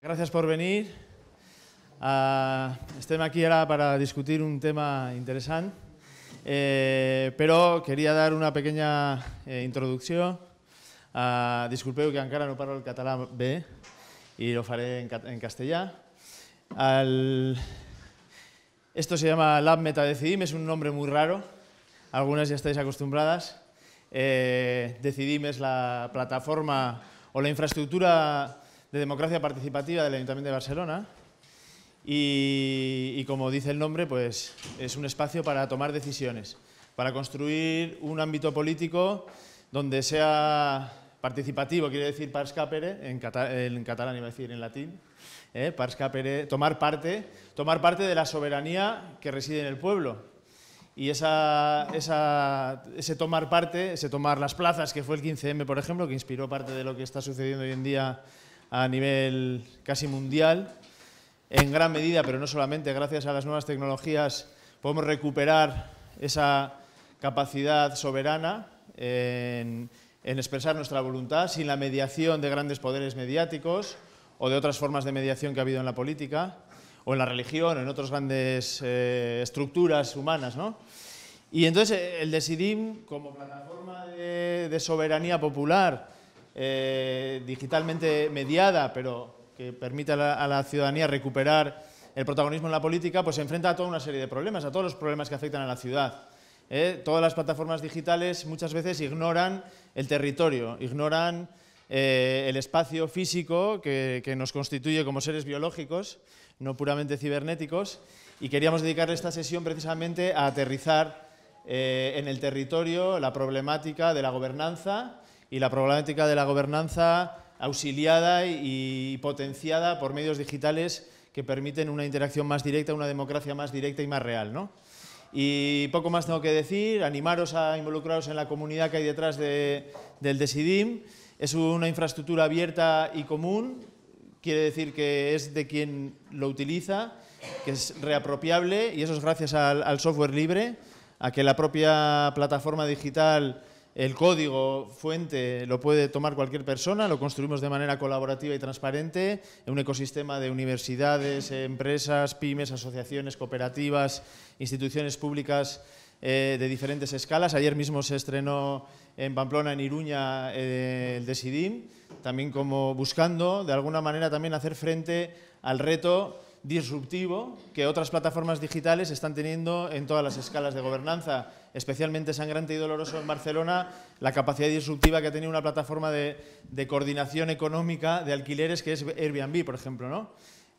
Gracias por venir. Uh, aquí ahora para discutir un tema interesante, eh, pero quería dar una pequeña eh, introducción. Uh, ah, que que encara no paro el catalán B y lo haré en, en Esto se llama Lab decidim es un nombre muy raro, algunas ya estáis acostumbradas. Eh, decidim es la plataforma o la infraestructura de democracia participativa del Ayuntamiento de Barcelona. Y, como dice el nombre, pues es un espacio para tomar decisiones, para construir un ámbito político donde sea participativo, quiere decir pars capere, en, catalán iba a decir en latín, eh, pars tomar parte, tomar parte de la soberanía que reside en el pueblo, y esa, ese tomar parte, ese tomar las plazas, que fue el 15M, por ejemplo, que inspiró parte de lo que está sucediendo hoy en día a nivel casi mundial, en gran medida, pero no solamente, gracias a las nuevas tecnologías podemos recuperar esa capacidad soberana en, expresar nuestra voluntad sin la mediación de grandes poderes mediáticos o de otras formas de mediación que ha habido en la política o en la religión o en otras grandes eh, estructuras humanas. ¿no? Y entonces eh, el Decidim, como plataforma de soberanía popular, eh, digitalmente mediada, pero que permite a la, ciudadanía recuperar el protagonismo en la política, pues se enfrenta a toda una serie de problemas, a todos los problemas que afectan a la ciudad. ¿eh? todas las plataformas digitales muchas veces ignoran el territorio, ignoran eh, el espacio físico que, nos constituye como seres biológicos, no puramente cibernéticos, y queríamos dedicar esta sesión precisamente a aterrizar en el territorio la problemática de la gobernanza y la problemática de la gobernanza auxiliada y potenciada por medios digitales que permiten una interacción más directa, una democracia más directa y más real. Y poco más tengo que decir, animaros a involucraros en la comunidad que hay detrás del Desidim. Es una infraestructura abierta y común, quiere decir que es de quien lo utiliza, que es reapropiable y eso es gracias al software libre, a que la propia plataforma digital el código fuente lo puede tomar cualquier persona, lo construimos de manera colaborativa y transparente en un ecosistema de universidades, empresas, pymes, asociaciones, cooperativas, instituciones públicas eh, de diferentes escalas. Ayer mismo se estrenó en Pamplona, en Iruña, eh, el Desidim, también como buscando de alguna manera también hacer frente al reto disruptivo que otras plataformas digitales están teniendo en todas las escalas de gobernanza especialmente sangrante y doloroso en Barcelona, la capacidad disruptiva que ha tenido una plataforma de, coordinación económica de alquileres que es Airbnb, por ejemplo. ¿no?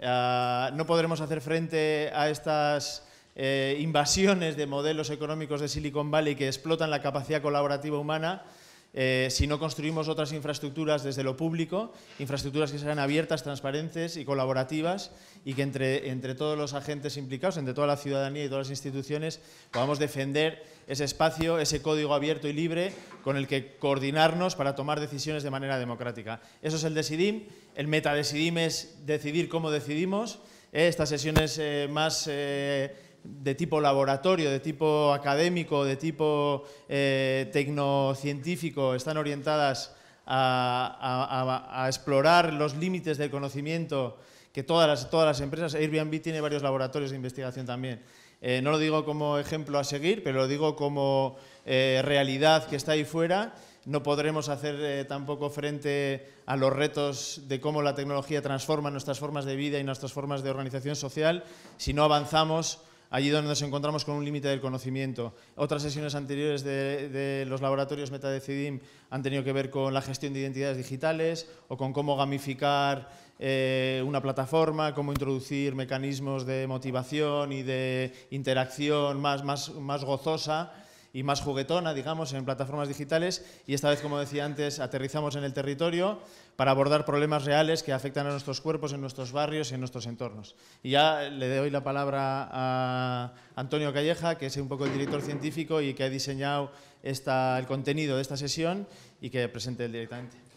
Ah, no podremos hacer frente a estas eh, invasiones de modelos económicos de Silicon Valley que explotan la capacidad colaborativa humana eh, si no construimos otras infraestructuras desde lo público, infraestructuras que sean abiertas, transparentes y colaborativas y que entre, entre todos los agentes implicados, entre toda la ciudadanía y todas las instituciones, podamos defender ese espacio, ese código abierto y libre con el que coordinarnos para tomar decisiones de manera democrática. Eso es el Decidim. El meta Decidim es decidir cómo decidimos. Eh, estas sesiones eh, más eh, de tipo laboratorio, de tipo académico, de tipo tecnocientífico, están orientadas a, explorar los límites del conocimiento que todas las empresas, Airbnb tiene varios laboratorios de investigación también, eh, no lo digo como ejemplo a seguir, pero lo digo como eh, realidad que está ahí fuera. No podremos hacer eh, tampoco frente a los retos de cómo la tecnología transforma nuestras formas de vida y nuestras formas de organización social si no avanzamos allí donde nos encontramos con un límite del conocimiento. Otras sesiones anteriores de, de, los laboratorios Metadecidim han tenido que ver con la gestión de identidades digitales o con cómo gamificar eh, una plataforma, cómo introducir mecanismos de motivación y de interacción más, más, más gozosa y más juguetona, digamos, en plataformas digitales y esta vez, como decía antes, aterrizamos en el territorio para abordar problemas reales que afectan a nuestros cuerpos, en nuestros barrios y en nuestros entornos. Y ya le doy la palabra a Antonio Calleja, que es un poco el director científico y que ha diseñado el contenido de esta sesión y que presente él directamente.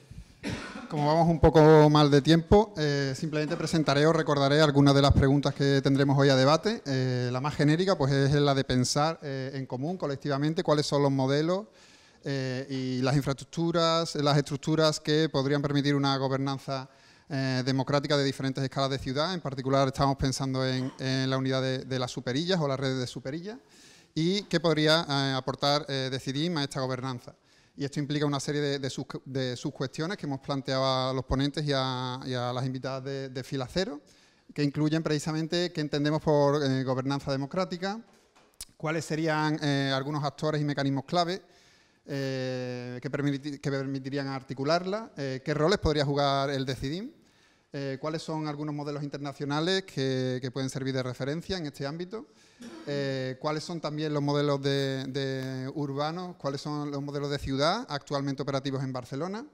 Como vamos un poco mal de tiempo, eh, simplemente presentaré o recordaré algunas de las preguntas que tendremos hoy a debate. Eh, la más genérica pues, es la de pensar eh, en común, colectivamente, cuáles son los modelos y las infraestructuras, las estructuras que podrían permitir una gobernanza democrática de diferentes escalas de ciudad. En particular, estamos pensando en, la unidad de, las superillas o las redes de superillas y qué podría aportar Decidim a esta gobernanza y esto implica una serie de, de, que hemos planteado a los ponentes y a, las invitadas de, fila cero, que incluyen precisamente qué entendemos por eh, gobernanza democrática, cuáles serían eh, algunos actores y mecanismos clave eh, que, permitirían articularla, qué roles podría jugar el decidim eh, cuáles son algunos modelos internacionales que, pueden servir de referencia en este ámbito, eh, cuáles son también los modelos de urbanos, cuáles son los modelos de ciudad actualmente operativos en Barcelona.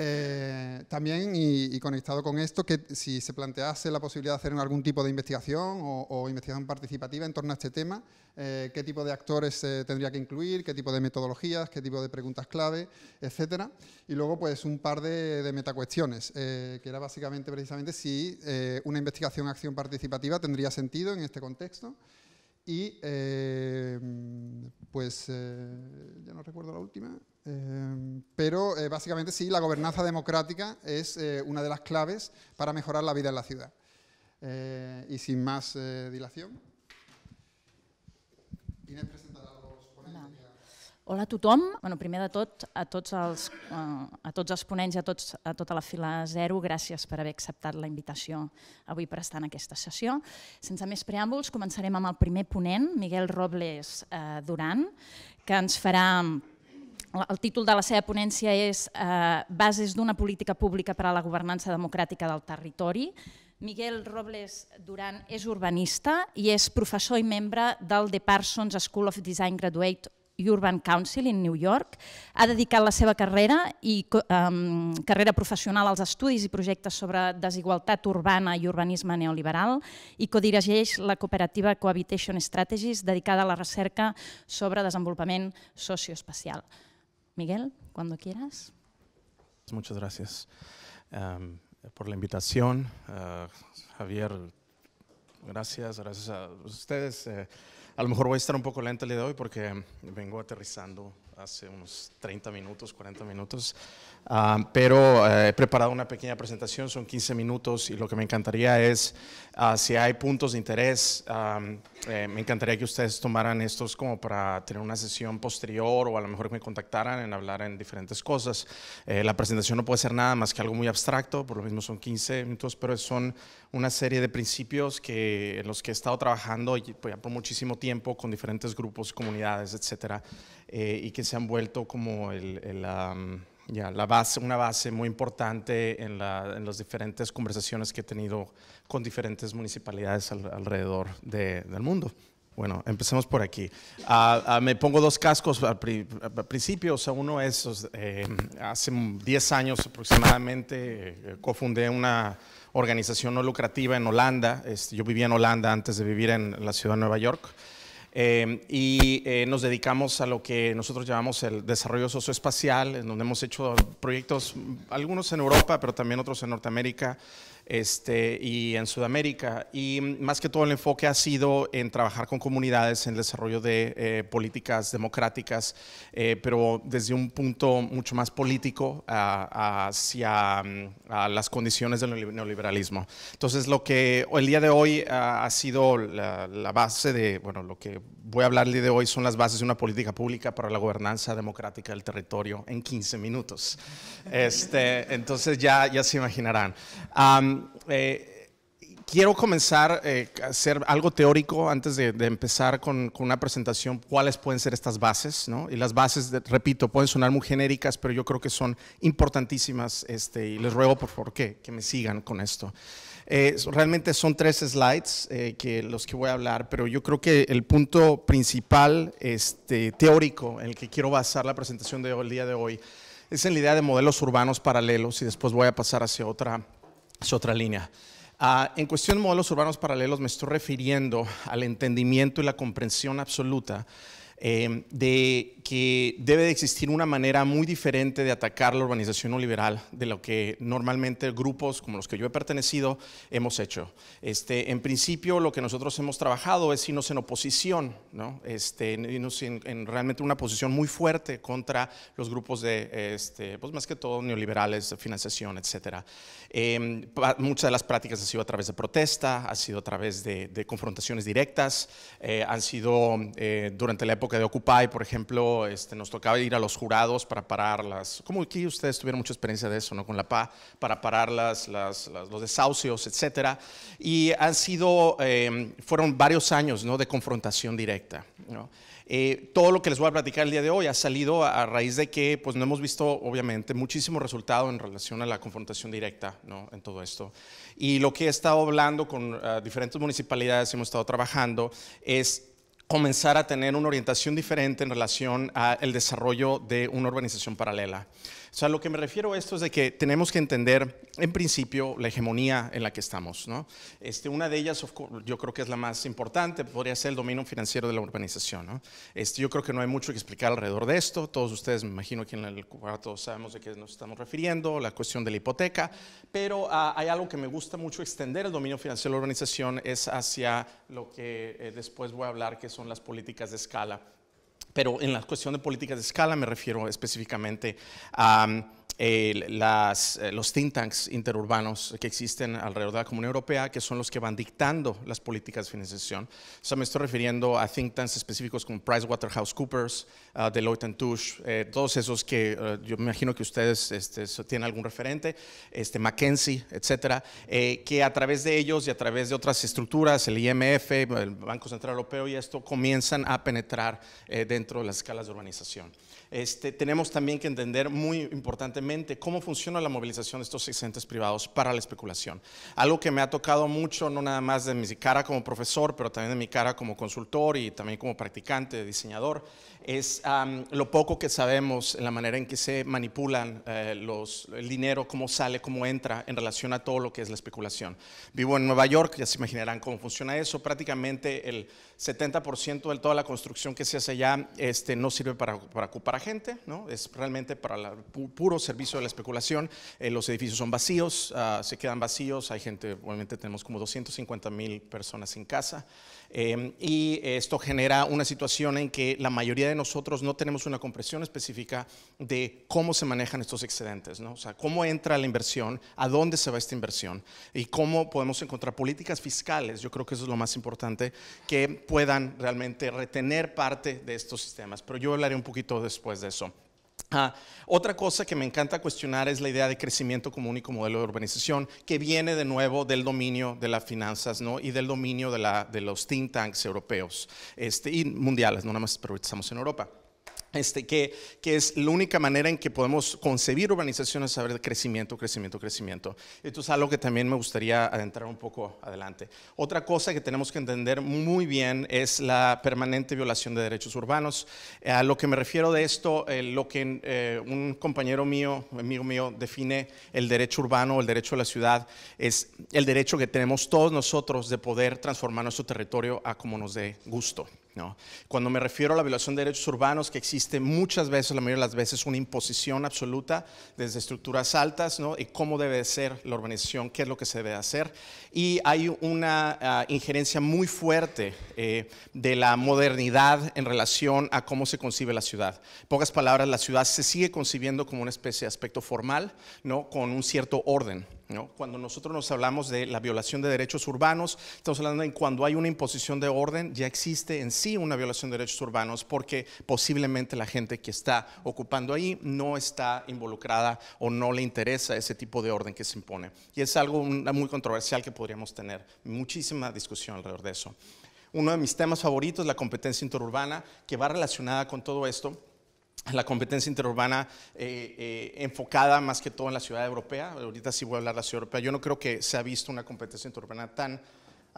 Eh, también, y, conectado con esto, que si se plantease la posibilidad de hacer algún tipo de investigación o, investigación participativa en torno a este tema, eh, qué tipo de actores tendría que incluir, qué tipo de metodologías, qué tipo de preguntas clave, etcétera. Y luego, pues, un par de, de metacuestiones, eh, que era básicamente, precisamente, si una investigación-acción participativa tendría sentido en este contexto. Y, pues, ya no recuerdo la última. Eh, pero eh, básicamente sí, la gobernanza democrática es eh, una de las claves para mejorar la vida en la ciudad. Eh, y sin más eh, dilación. Inés presentará los ponents. No. Hola a tothom. Bueno, primer de tot, a tots els, eh, a tots els ponents i a, tots, a tota la fila zero, gràcies per haver acceptat la invitació avui per estar en aquesta sessió. Sense més preàmbuls, començarem amb el primer ponent, Miguel Robles eh, Duran, que ens farà el títol de la seva ponència és eh, Bases d'una política pública per a la governança democràtica del territori. Miguel Robles Duran és urbanista i és professor i membre del The Parsons School of Design Graduate Urban Council in New York. Ha dedicat la seva carrera i um, carrera professional als estudis i projectes sobre desigualtat urbana i urbanisme neoliberal i codirigeix la cooperativa Cohabitation Strategies dedicada a la recerca sobre desenvolupament socioespacial. Miguel, cuando quieras. Muchas gracias um, por la invitación. Uh, Javier, gracias, gracias a ustedes. Eh, a lo mejor voy a estar un poco lento el día de hoy porque vengo aterrizando hace unos 30 minutos, 40 minutos, ah, pero eh, he preparado una pequeña presentación, son 15 minutos y lo que me encantaría es, ah, si hay puntos de interés, ah, eh, me encantaría que ustedes tomaran estos como para tener una sesión posterior o a lo mejor me contactaran en hablar en diferentes cosas. Eh, la presentación no puede ser nada más que algo muy abstracto, por lo mismo son 15 minutos, pero son una serie de principios que, en los que he estado trabajando pues, ya por muchísimo tiempo con diferentes grupos, comunidades, etcétera. Eh, y que se han vuelto como la base, una base muy importante en, las diferentes conversaciones que he tenido con diferentes municipalidades alrededor del mundo. Bueno, empecemos por aquí. Ah, ah, me pongo dos cascos al, principio. O sea, uno es, eh, hace 10 años aproximadamente, eh, cofundé una organización no lucrativa en Holanda. Este, yo vivía en Holanda antes de vivir en la ciudad de Nueva York. Em, y eh, nos dedicamos a lo que nosotros llamamos el desarrollo socioespacial, en donde hemos hecho proyectos, algunos en Europa, pero también otros en Norteamérica, este, y en Sudamérica. Y más que todo el enfoque ha sido en trabajar con comunidades, en el desarrollo de eh, políticas democráticas, eh, pero desde un punto mucho más político hacia mm, las condiciones del neoliberalismo. Entonces, lo que el día de hoy ah, ha sido la, base de, bueno, lo que voy a hablar el día de hoy son las bases de una política pública para la gobernanza democrática del territorio en 15 minutos. Este, entonces, ya, ya se imaginarán. Eh, quiero comenzar eh, a hacer algo teórico antes de, empezar con, una presentación, cuáles pueden ser estas bases, Y las bases, repito, pueden sonar muy genéricas, pero yo creo que son importantísimas este, y les ruego por favor que, me sigan con esto. Eh, realmente son tres slides que los que voy a hablar, pero yo creo que el punto principal este, teórico en el que quiero basar la presentación del día de hoy es en la idea de modelos urbanos paralelos y después voy a pasar hacia otra es otra línea. Ah, en cuestión de modelos urbanos paralelos me estoy refiriendo al entendimiento y la comprensión absoluta eh, de que debe de existir una manera muy diferente de atacar la organización neoliberal de lo que normalmente grupos como los que yo he pertenecido hemos hecho. Este, en principio, lo que nosotros hemos trabajado es irnos en oposición, ¿no? Este, en, realmente una posición muy fuerte contra los grupos de, este, pues más que todo, neoliberales, financiación, etc. Em, muchas de las prácticas han sido a través de protesta, ha sido a través de, confrontaciones directas, eh, han sido eh, durante la época de Occupy, por ejemplo, este, nos tocaba ir a los jurados para pararlas. Como que ustedes tuvieron mucha experiencia de eso, ¿no? Con la PA, para parar los desahucios, etcétera. Y han sido, em, fueron varios años, ¿no? De confrontación directa, eh, todo lo que les voy a platicar el día de hoy ha salido a, raíz de que pues, no hemos visto, obviamente, muchísimo resultado en relación a la confrontación directa ¿no? en todo esto. Y lo que he estado hablando con ah, diferentes municipalidades, hemos estado trabajando, es comenzar a tener una orientación diferente en relación al desarrollo de una organización paralela. O sea, lo que me refiero a esto es de que tenemos que entender, en principio, la hegemonía en la que estamos. ¿no? Este, una de ellas, yo creo que es la más importante, podría ser el dominio financiero de la urbanización. ¿no? Este, yo creo que no hay mucho que explicar alrededor de esto. Todos ustedes, me imagino, aquí en el cuarto sabemos de qué nos estamos refiriendo, la cuestión de la hipoteca. Pero ah, hay algo que me gusta mucho extender el dominio financiero de la urbanización es hacia lo que eh, después voy a hablar, que son las políticas de escala pero en la cuestión de políticas de escala me refiero específicamente a eh, los think tanks interurbanos que existen alrededor de la Comunidad Europea, que son los que van dictando las políticas de financiación. O sea, me estoy refiriendo a think tanks específicos como PricewaterhouseCoopers, ah, Deloitte Touche, eh, todos esos que eh, yo me imagino que ustedes este, tienen algún referente, este, McKinsey, etcétera, eh, que a través de ellos y a través de otras estructuras, el IMF, el Banco Central Europeo y esto, comienzan a penetrar dentro de las escalas de urbanización. Este, tenemos también que entender muy importantemente cómo funciona la movilización de estos excedentes privados para la especulación. Algo que me ha tocado mucho, no nada más de mi cara como profesor, pero también de mi cara como consultor y también como practicante, diseñador, es lo poco que sabemos en la manera en que se manipulan eh, los, el dinero, cómo sale, cómo entra en relación a todo lo que es la especulación. Vivo en Nueva York, ya se imaginarán cómo funciona eso. Prácticamente el 70% de toda la construcción que se hace allá este, no sirve para, ocupar a gente, ¿no? es realmente para el puro servicio de la especulación. Eh, los edificios son vacíos, ah, se quedan vacíos, hay gente, obviamente tenemos como 250 mil personas en casa. Em, y esto genera una situación en que la mayoría de nosotros no tenemos una comprensión específica de cómo se manejan estos excedentes, o sea, cómo entra la inversión, a dónde se va esta inversión y cómo podemos encontrar políticas fiscales, yo creo que eso es lo más importante, que puedan realmente retener parte de estos sistemas. Pero yo hablaré un poquito después de eso otra cosa que me encanta cuestionar es la idea de crecimiento común y como modelo de urbanización, que viene de nuevo del dominio de las finanzas y del dominio de, los think tanks europeos este, y mundiales, no nada más, pero estamos en Europa. Este, que, es la única manera en que podemos concebir urbanizaciones, saber de crecimiento, crecimiento, crecimiento. Esto es algo que también me gustaría adentrar un poco adelante. Otra cosa que tenemos que entender muy bien es la permanente violación de derechos urbanos. Eh, a lo que me refiero de esto, eh, lo que eh, un compañero mío, amigo mío, define el derecho urbano, el derecho a la ciudad, es el derecho que tenemos todos nosotros de poder transformar nuestro territorio a como nos dé gusto. Cuando me refiero a la violación de derechos urbanos, que existe muchas veces, la mayoría de las veces, una imposición absoluta desde estructuras altas, ¿no? Y cómo debe ser la urbanización, qué es lo que se debe hacer. Y hay una ah, injerencia muy fuerte eh, de la modernidad en relación a cómo se concibe la ciudad. En pocas palabras, la ciudad se sigue concibiendo como una especie de aspecto formal, ¿no? Con un cierto orden. Cuando nosotros nos hablamos de la violación de derechos urbanos, estamos hablando de cuando hay una imposición de orden, ya existe en sí una violación de derechos urbanos porque posiblemente la gente que está ocupando ahí no está involucrada o no le interesa ese tipo de orden que se impone. Y es algo muy controversial que podríamos tener, muchísima discusión alrededor de eso. Uno de mis temas favoritos, la competencia interurbana, que va relacionada con todo esto, la competencia interurbana eh, eh, enfocada más que todo en la ciudad europea. Ahorita sí voy a hablar de la ciudad europea. Yo no creo que se ha visto una competencia interurbana tan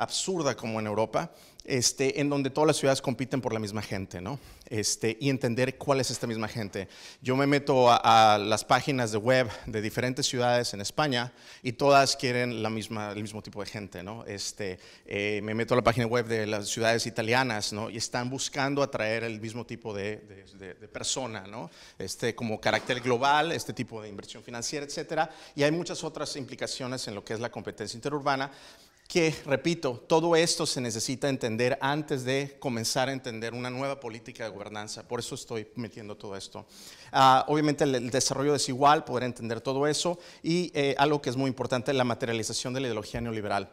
absurda como en Europa, este, en donde todas las ciudades compiten por la misma gente, ¿no? Este, y entender cuál es esta misma gente. Yo me meto a, las páginas de web de diferentes ciudades en España y todas quieren la misma, el mismo tipo de gente, ¿no? Este, eh, me meto a la página web de las ciudades italianas, Y están buscando atraer el mismo tipo de, persona, ¿no? Este, como carácter global, este tipo de inversión financiera, etcétera. Y hay muchas otras implicaciones en lo que es la competencia interurbana que, repito, todo esto se necesita entender antes de comenzar a entender una nueva política de gobernanza. Por eso estoy metiendo todo esto. Ah, obviamente el, desarrollo desigual, poder entender todo eso y eh, algo que es muy importante, la materialización de la ideología neoliberal.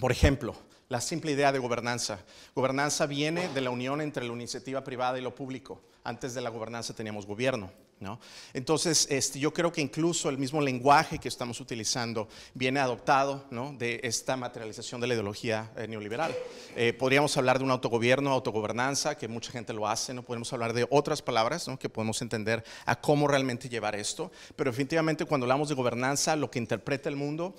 Por ejemplo, la simple idea de gobernanza. Gobernanza viene de la unión entre la iniciativa privada y lo público. Antes de la gobernanza teníamos gobierno. Entonces, este, yo creo que incluso el mismo lenguaje que estamos utilizando viene adoptado de esta materialización de la ideología eh, neoliberal. Eh, podríamos hablar de un autogobierno, autogobernanza, que mucha gente lo hace, no podemos hablar de otras palabras que podemos entender a cómo realmente llevar esto, pero definitivamente cuando hablamos de gobernanza, lo que interpreta el mundo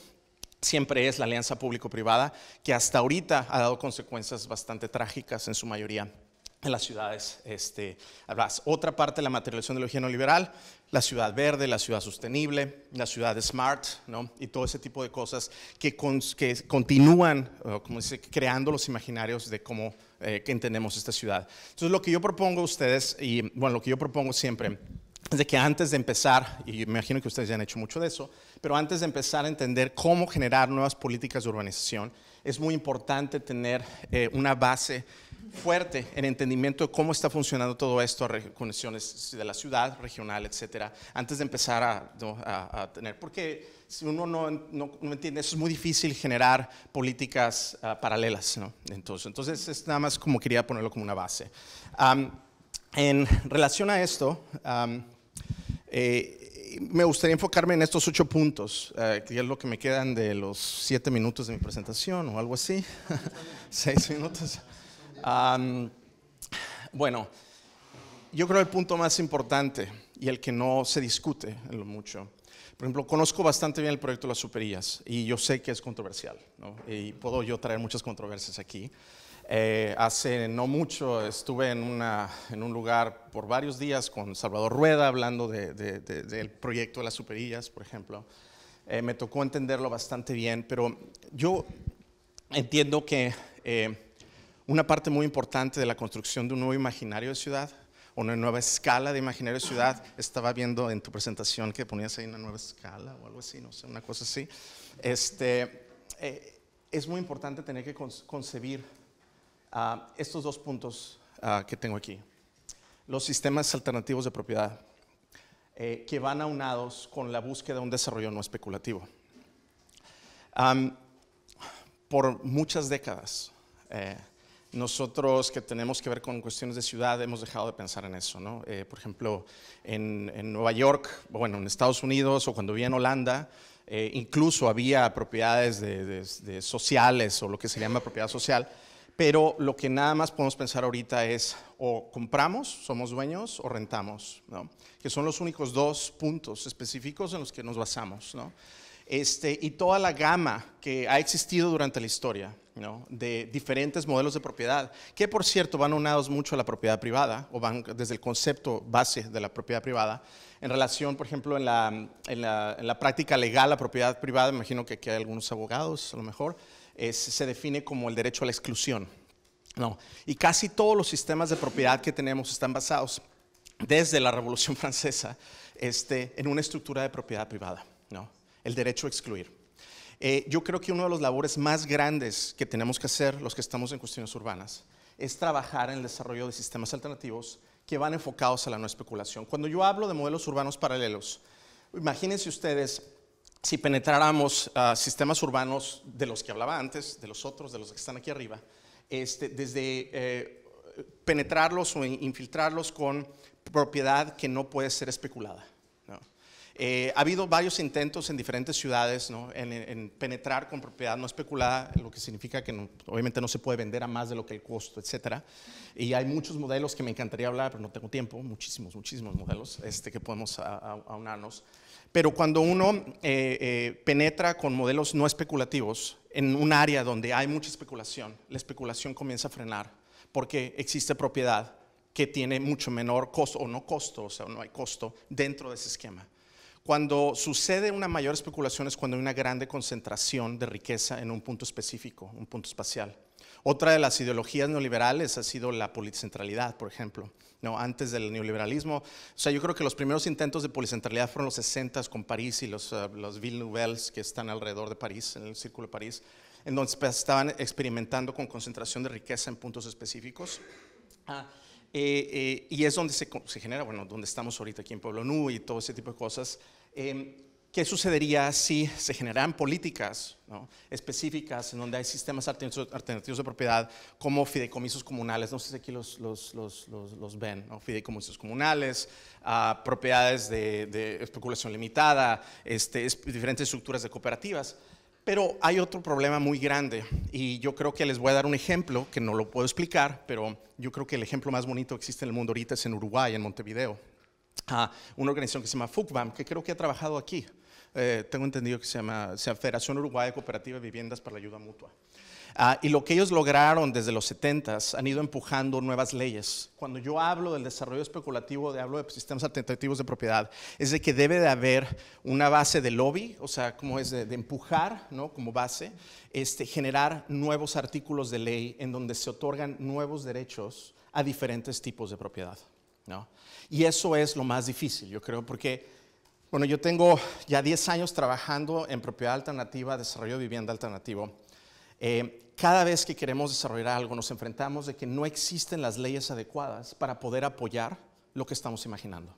siempre es la alianza público-privada, que hasta ahorita ha dado consecuencias bastante trágicas en su mayoría en las ciudades. Este, otra parte de la materialización la ideología neoliberal, la ciudad verde, la ciudad sostenible, la ciudad smart, Y todo ese tipo de cosas que, continúan, como creando los imaginarios de cómo eh, entendemos esta ciudad. Entonces, lo que yo propongo a ustedes, y bueno, lo que yo propongo siempre, es de que antes de empezar, y me imagino que ustedes ya han hecho mucho de eso, pero antes de empezar a entender cómo generar nuevas políticas de urbanización, es muy importante tener eh, una base fuerte en entendimiento de cómo está funcionando todo esto a conexiones de la ciudad, regional, etcétera, antes de empezar a, tener, porque si uno no, no, entiende eso, es muy difícil generar políticas ah, paralelas, ¿no? Entonces, entonces es nada más como quería ponerlo como una base. en relación a esto, eh, me gustaría enfocarme en estos ocho puntos, eh, que es lo que me quedan de los siete minutos de mi presentación o algo así. Seis minutos bueno, yo creo el punto más importante y el que no se discute en lo mucho. Por ejemplo, conozco bastante bien el proyecto las superillas y yo sé que es controversial y puedo yo traer muchas controversias aquí. Eh, hace no mucho estuve en, un lugar por varios días con Salvador Rueda hablando del proyecto de las superillas, por ejemplo. Eh, me tocó entenderlo bastante bien, pero yo entiendo que eh, una parte muy importante de la construcción de un nuevo imaginario de ciudad, una nueva escala de imaginario de ciudad. Estaba viendo en tu presentación que ponías ahí una nueva escala o algo así, no sé, una cosa así. Este, eh, es muy importante tener que concebir ah, estos dos puntos ah, que tengo aquí. Los sistemas alternativos de propiedad, eh, que van aunados con la búsqueda de un desarrollo no especulativo. por muchas décadas, eh, nosotros que tenemos que ver con cuestiones de ciudad hemos dejado de pensar en eso, ¿no? Eh, por ejemplo, en, Nueva York, bueno, en Estados Unidos o cuando vivía en Holanda, eh, incluso había propiedades de sociales o lo que se llama propiedad social, pero lo que nada más podemos pensar ahorita es o compramos, somos dueños, o rentamos, ¿no? Que son los únicos dos puntos específicos en los que nos basamos, ¿no? Este, y toda la gama que ha existido durante la historia, de diferentes modelos de propiedad, que por cierto van unados mucho a la propiedad privada o van desde el concepto base de la propiedad privada. En relación, por ejemplo, en la, en la, en la práctica legal, la propiedad privada, imagino que aquí hay algunos abogados a lo mejor, se define como el derecho a la exclusión. No. Y casi todos los sistemas de propiedad que tenemos están basados desde la Revolución Francesa este, en una estructura de propiedad privada, ¿no? el derecho a excluir. Eh, yo creo que una de las labores más grandes que tenemos que hacer los que estamos en cuestiones urbanas es trabajar en el desarrollo de sistemas alternativos que van enfocados a la no especulación. Cuando yo hablo de modelos urbanos paralelos, imagínense ustedes si penetráramos sistemas urbanos de los que hablaba antes, de los otros, de los que están aquí arriba, este, desde eh, penetrarlos o infiltrarlos con propiedad que no puede ser especulada. Eh, ha habido varios intentos en diferentes ciudades ¿no? en, penetrar con propiedad no especulada, lo que significa que obviamente no se puede vender a más de lo que el costo, etc. Y hay muchos modelos que me encantaría hablar, pero no tengo tiempo, muchísimos, muchísimos modelos este, que podemos aunarnos. Pero cuando uno eh, eh, penetra con modelos no especulativos en un área donde hay mucha especulación, la especulación comienza a frenar porque existe propiedad que tiene mucho menor costo o no costo, o sea, no hay costo dentro de ese esquema. Cuando sucede una mayor especulación es cuando hay una grande concentración de riqueza en un punto específico, un punto espacial. Otra de las ideologías neoliberales ha sido la policentralidad, por ejemplo. No, antes del neoliberalismo, o sea, yo creo que los primeros intentos de policentralidad fueron los 60 con París y los, eh, los Ville Nouvelles que están alrededor de París, en el Círculo de París, en donde estaban experimentando con concentración de riqueza en puntos específicos. Ah. Eh, eh, y es donde se, genera, bueno, donde estamos ahorita aquí en Pueblo Nú y todo ese tipo de cosas. Em, ¿Qué sucedería si se generaran políticas ¿no? específicas en donde hay sistemas alternativos de propiedad como fideicomisos comunales? No sé si aquí los, los, los, ven, ¿no? fideicomisos comunales, ah, propiedades de, especulación limitada, este, diferentes estructuras de cooperativas. Pero hay otro problema muy grande y yo creo que les voy a dar un ejemplo que no lo puedo explicar, pero yo creo que el ejemplo más bonito que existe en el mundo ahorita es en Uruguay, en Montevideo. Ah, una organización que se llama FUCBAM, que creo que ha trabajado aquí. Eh, tengo entendido que se llama, se llama Federación Uruguaya Cooperativa de Viviendas para la Ayuda Mutua. Ah, y lo que ellos lograron desde los 70 han ido empujando nuevas leyes. Cuando yo hablo del desarrollo especulativo, de, hablo de sistemas alternativos de propiedad, es de que debe de haber una base de lobby, o sea, como es de, empujar, ¿no? Como base, este, generar nuevos artículos de ley en donde se otorgan nuevos derechos a diferentes tipos de propiedad, Y eso es lo más difícil, yo creo, porque... Bueno, yo tengo ya 10 años trabajando en propiedad alternativa, desarrollo de vivienda alternativo. Eh, cada vez que queremos desarrollar algo nos enfrentamos de que no existen las leyes adecuadas para poder apoyar lo que estamos imaginando.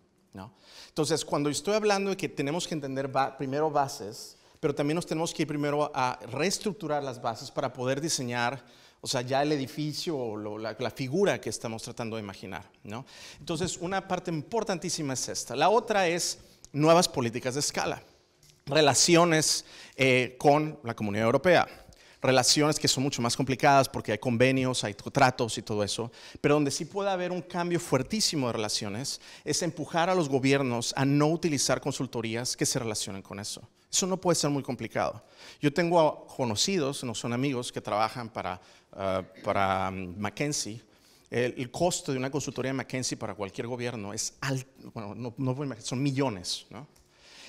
Entonces, cuando estoy hablando de que tenemos que entender primero bases, pero también nos tenemos que ir primero a reestructurar las bases para poder diseñar, o sea, ya el edificio o la, figura que estamos tratando de imaginar. Entonces, una parte importantísima es esta. La otra es nuevas políticas de escala, relaciones eh, con la comunidad europea relaciones que son mucho más complicadas porque hay convenios, hay contratos y todo eso, pero donde sí puede haber un cambio fuertísimo de relaciones es empujar a los gobiernos a no utilizar consultorías que se relacionen con eso. Eso no puede ser muy complicado. Yo tengo conocidos, no son amigos, que trabajan para, eh, para McKinsey. Mm, el, costo de una consultoría de McKinsey para cualquier gobierno es alto, bueno, no, no son millones, ¿no?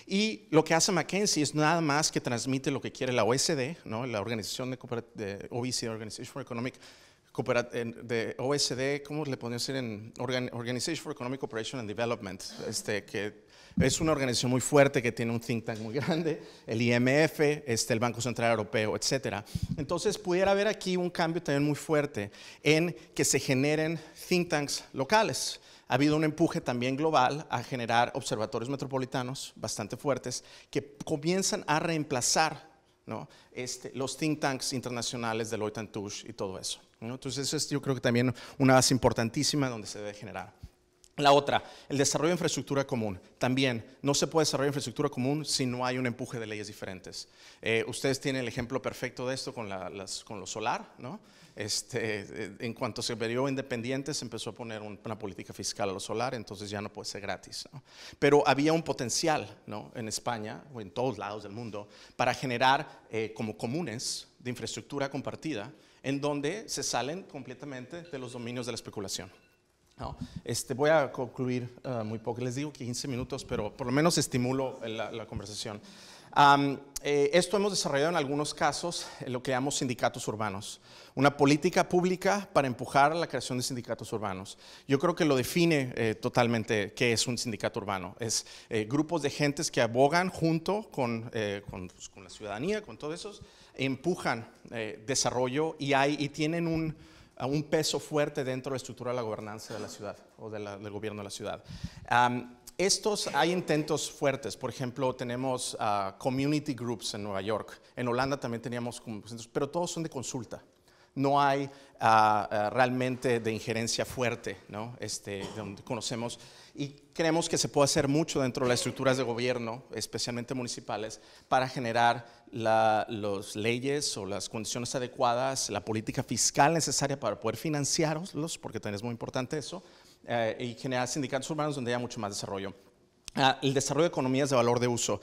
Y lo que hace McKinsey es nada más que transmite lo que quiere la OSD, la Organización de, OECD, Organization for Economic de OSD, ¿cómo le podemos decir? En Organization for Economic Cooperation and Development, este, que es una organización muy fuerte que tiene un think tank muy grande, el IMF, este, el Banco Central Europeo, etc. Entonces, pudiera haber aquí un cambio también muy fuerte en que se generen think tanks locales ha habido un empuje también global a generar observatorios metropolitanos bastante fuertes que comienzan a reemplazar este, los think tanks internacionales de Deloitte Touche y todo eso. Entonces, eso es yo creo que también una base importantísima donde se debe generar. La otra, el desarrollo de infraestructura común. También no se puede desarrollar infraestructura común si no hay un empuje de leyes diferentes. Eh, ustedes tienen el ejemplo perfecto de esto con, con lo solar, ¿no? Este, eh, en cuanto se vio independiente, se empezó a poner una política fiscal a lo solar, entonces ya no puede ser gratis. Pero había un potencial en España o en todos lados del mundo para generar eh, como comunes de infraestructura compartida en donde se salen completamente de los dominios de la especulación. este, voy a concluir eh, muy poco, les digo 15 minutos, pero por lo menos estimulo la, conversación. Eh, esto hemos desarrollado en algunos casos lo que llamamos sindicatos urbanos, una política pública para empujar la creación de sindicatos urbanos. Yo creo que lo define eh, totalmente qué es un sindicato urbano. Es eh, grupos de gentes que abogan junto con, pues, con, la ciudadanía, con todos esos, empujan desarrollo y, tienen un, peso fuerte dentro de la estructura de la gobernanza de la ciudad o del gobierno de la ciudad. Estos hay intentos fuertes, por ejemplo, tenemos ah, community groups en Nueva York, en Holanda también teníamos pero todos son de consulta. No hay ah, ah, realmente de injerencia fuerte, ¿no? Este, de donde conocemos y creemos que se puede hacer mucho dentro de las estructuras de gobierno, especialmente municipales, para generar las leyes o las condiciones adecuadas, la política fiscal necesaria para poder financiarlos, porque también es muy importante eso, eh, y generar sindicatos urbanos donde haya mucho más desarrollo. Ah, el desarrollo de economías de valor de uso.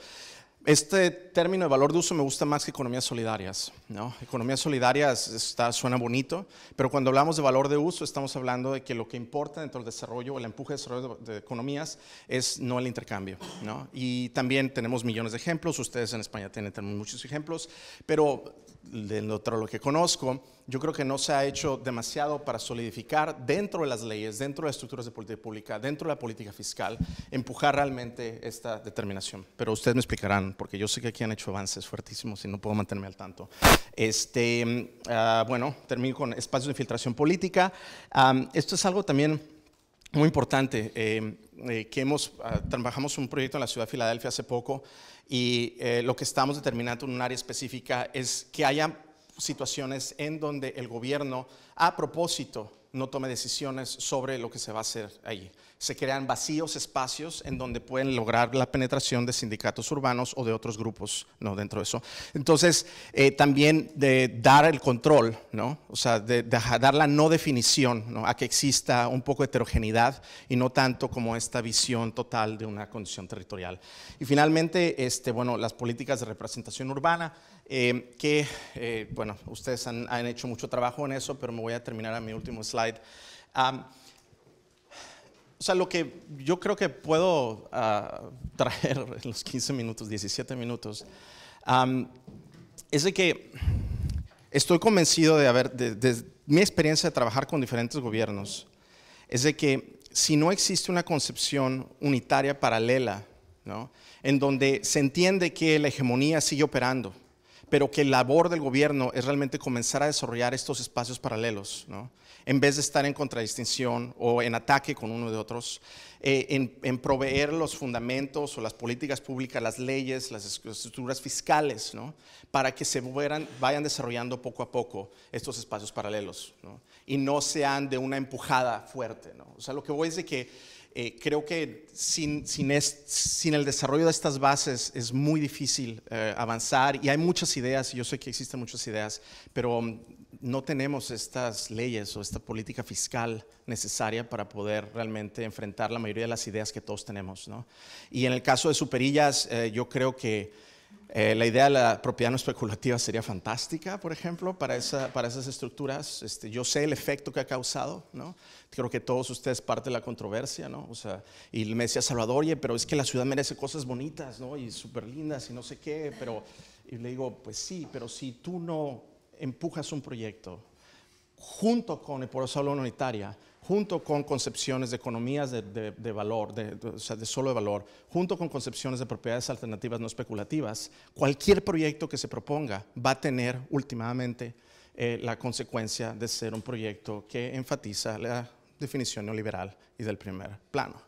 Este término de valor de uso me gusta más que economías solidarias. ¿no? Economías solidarias está, suena bonito, pero cuando hablamos de valor de uso estamos hablando de que lo que importa dentro del desarrollo, el empuje de desarrollo de, economías es no el intercambio. ¿no? Y también tenemos millones de ejemplos, ustedes en España tienen, tienen muchos ejemplos, pero de lo que conozco, yo creo que no se ha hecho demasiado para solidificar dentro de las leyes, dentro de las estructuras de política pública, dentro de la política fiscal, empujar realmente esta determinación. Pero ustedes me explicarán, porque yo sé que aquí han hecho avances fuertísimos y no puedo mantenerme al tanto. Este, ah, bueno, termino con espacios de infiltración política. Ah, esto es algo también muy importante, eh, eh, que hemos, ah, trabajamos un proyecto en la ciudad de Filadelfia hace poco, y eh, lo que estamos determinando en un área específica es que haya situaciones en donde el gobierno a propósito no tome decisiones sobre lo que se va a hacer allí se crean vacíos, espacios en donde pueden lograr la penetración de sindicatos urbanos o de otros grupos ¿no? dentro de eso. Entonces, eh, también de dar el control, ¿no? o sea, de, dar la no definición a que exista un poco de heterogeneidad y no tanto como esta visión total de una condición territorial. Y finalmente, este, bueno, las políticas de representación urbana, eh, que, eh, bueno, ustedes han, hecho mucho trabajo en eso, pero me voy a terminar a mi último slide. O sea, lo que yo creo que puedo ah, traer en los 15 minutos, 17 minutos, es de que estoy convencido de haber, de, mi experiencia de trabajar con diferentes gobiernos, es de que si no existe una concepción unitaria paralela, ¿no? en donde se entiende que la hegemonía sigue operando, pero que la labor del gobierno es realmente comenzar a desarrollar estos espacios paralelos, ¿no? en vez de estar en contradistinción o en ataque con uno de otros, eh, en, proveer los fundamentos o las políticas públicas, las leyes, las estructuras fiscales, ¿no? para que se vayan, vayan desarrollando poco a poco estos espacios paralelos ¿no? y no sean de una empujada fuerte. O sea, lo que voy es de que eh, creo que sin, sin, el desarrollo de estas bases es muy difícil eh, avanzar y hay muchas ideas, yo sé que existen muchas ideas, pero um, no tenemos estas leyes o esta política fiscal necesaria para poder realmente enfrentar la mayoría de las ideas que todos tenemos. Y en el caso de Superillas, eh, yo creo que eh, la idea de la propiedad no especulativa sería fantástica, por ejemplo, para, esas estructuras. Este, yo sé el efecto que ha causado, Creo que todos ustedes parte de la controversia, ¿no? O sea, y me decía Salvador, oye, pero es que la ciudad merece cosas bonitas, ¿no? Y súper lindas y no sé qué, pero... Y le digo, pues sí, pero si tú no empujas un proyecto junto con el Poder Unitaria, junto con concepciones de economías de, valor, o sea, de solo de valor, junto con concepciones de propiedades alternativas no especulativas, cualquier proyecto que se proponga va a tener últimamente eh, la consecuencia de ser un proyecto que enfatiza la definición neoliberal y del primer plano.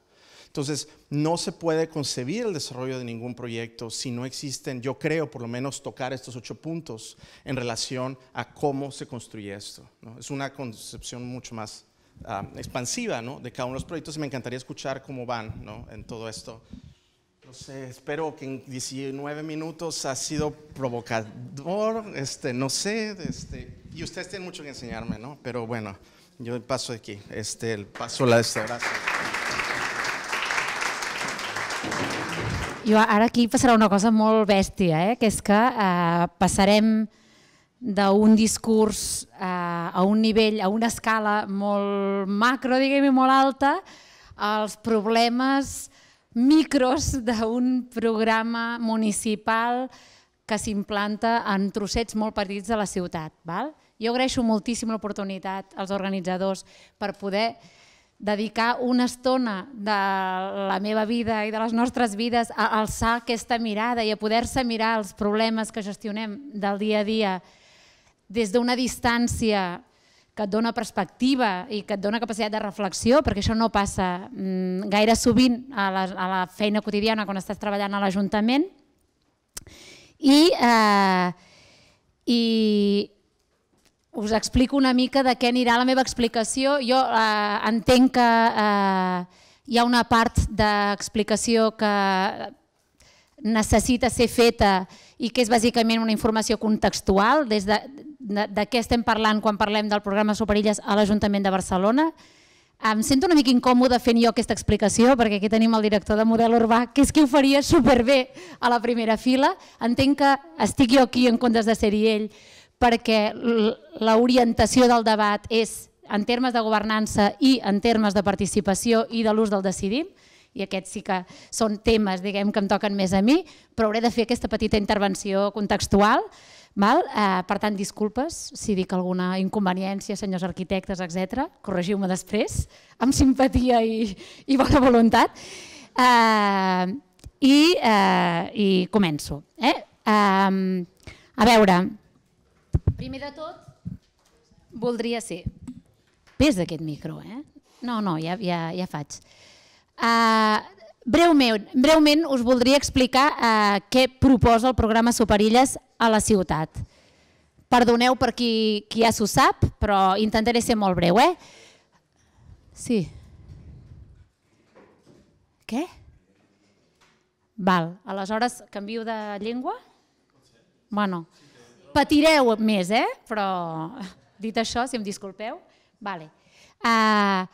Entonces, no se puede concebir el desarrollo de ningún proyecto si no existen, yo creo, por lo menos tocar estos ocho puntos en relación a cómo se construye esto. Es una concepción mucho más Ah, expansiva ¿no? de cada uno de los proyectos y me encantaría escuchar cómo van ¿no? en todo esto. No sé, espero que en 19 minutos ha sido provocador, este, no sé, este, y ustedes tienen mucho que enseñarme, ¿no? Pero bueno, yo paso de aquí, este, el paso la de esta, ahora aquí pasará una cosa muy bestia, eh? que es que eh, pasaremos d'un discurs eh, a un nivell, a una escala molt macro, diguem-hi, molt alta, els problemes micros d'un programa municipal que s'implanta en trossets molt petits de la ciutat. Val? Jo agraeixo moltíssim l'oportunitat als organitzadors per poder dedicar una estona de la meva vida i de les nostres vides a alçar aquesta mirada i a poder-se mirar els problemes que gestionem del dia a dia des d'una distància que et dona perspectiva i que et dona capacitat de reflexió, perquè això no passa mm, gaire sovint a la, a la feina quotidiana quan estàs treballant a l'Ajuntament. I, eh, I us explico una mica de què anirà la meva explicació. Jo eh, entenc que eh, hi ha una part d'explicació que necessita ser feta i que és bàsicament una informació contextual des de, de, què estem parlant quan parlem del programa Superilles a l'Ajuntament de Barcelona. Em sento una mica incòmode fent jo aquesta explicació, perquè aquí tenim el director de Model Urbà, que és qui ho faria superbé a la primera fila. Entenc que estic jo aquí en comptes de ser-hi ell, perquè l'orientació del debat és en termes de governança i en termes de participació i de l'ús del decidim, i aquests sí que són temes diguem que em toquen més a mi, però hauré de fer aquesta petita intervenció contextual. Val? Eh, per tant, disculpes si dic alguna inconveniència, senyors arquitectes, etc. Corregiu-me després, amb simpatia i, i bona voluntat. Eh, i, eh, I començo. Eh? Eh, a veure, primer de tot, voldria ser... Pes d'aquest micro, eh? No, no, ja, ja, ja faig. Eh, Breument, breument us voldria explicar eh, què proposa el programa Superilles a la ciutat. Perdoneu per qui, qui ja s'ho sap, però intentaré ser molt breu. Eh? Sí. Què? Val, aleshores canvio de llengua? Bueno, patireu més, eh? però dit això, si em disculpeu. Vale. Uh,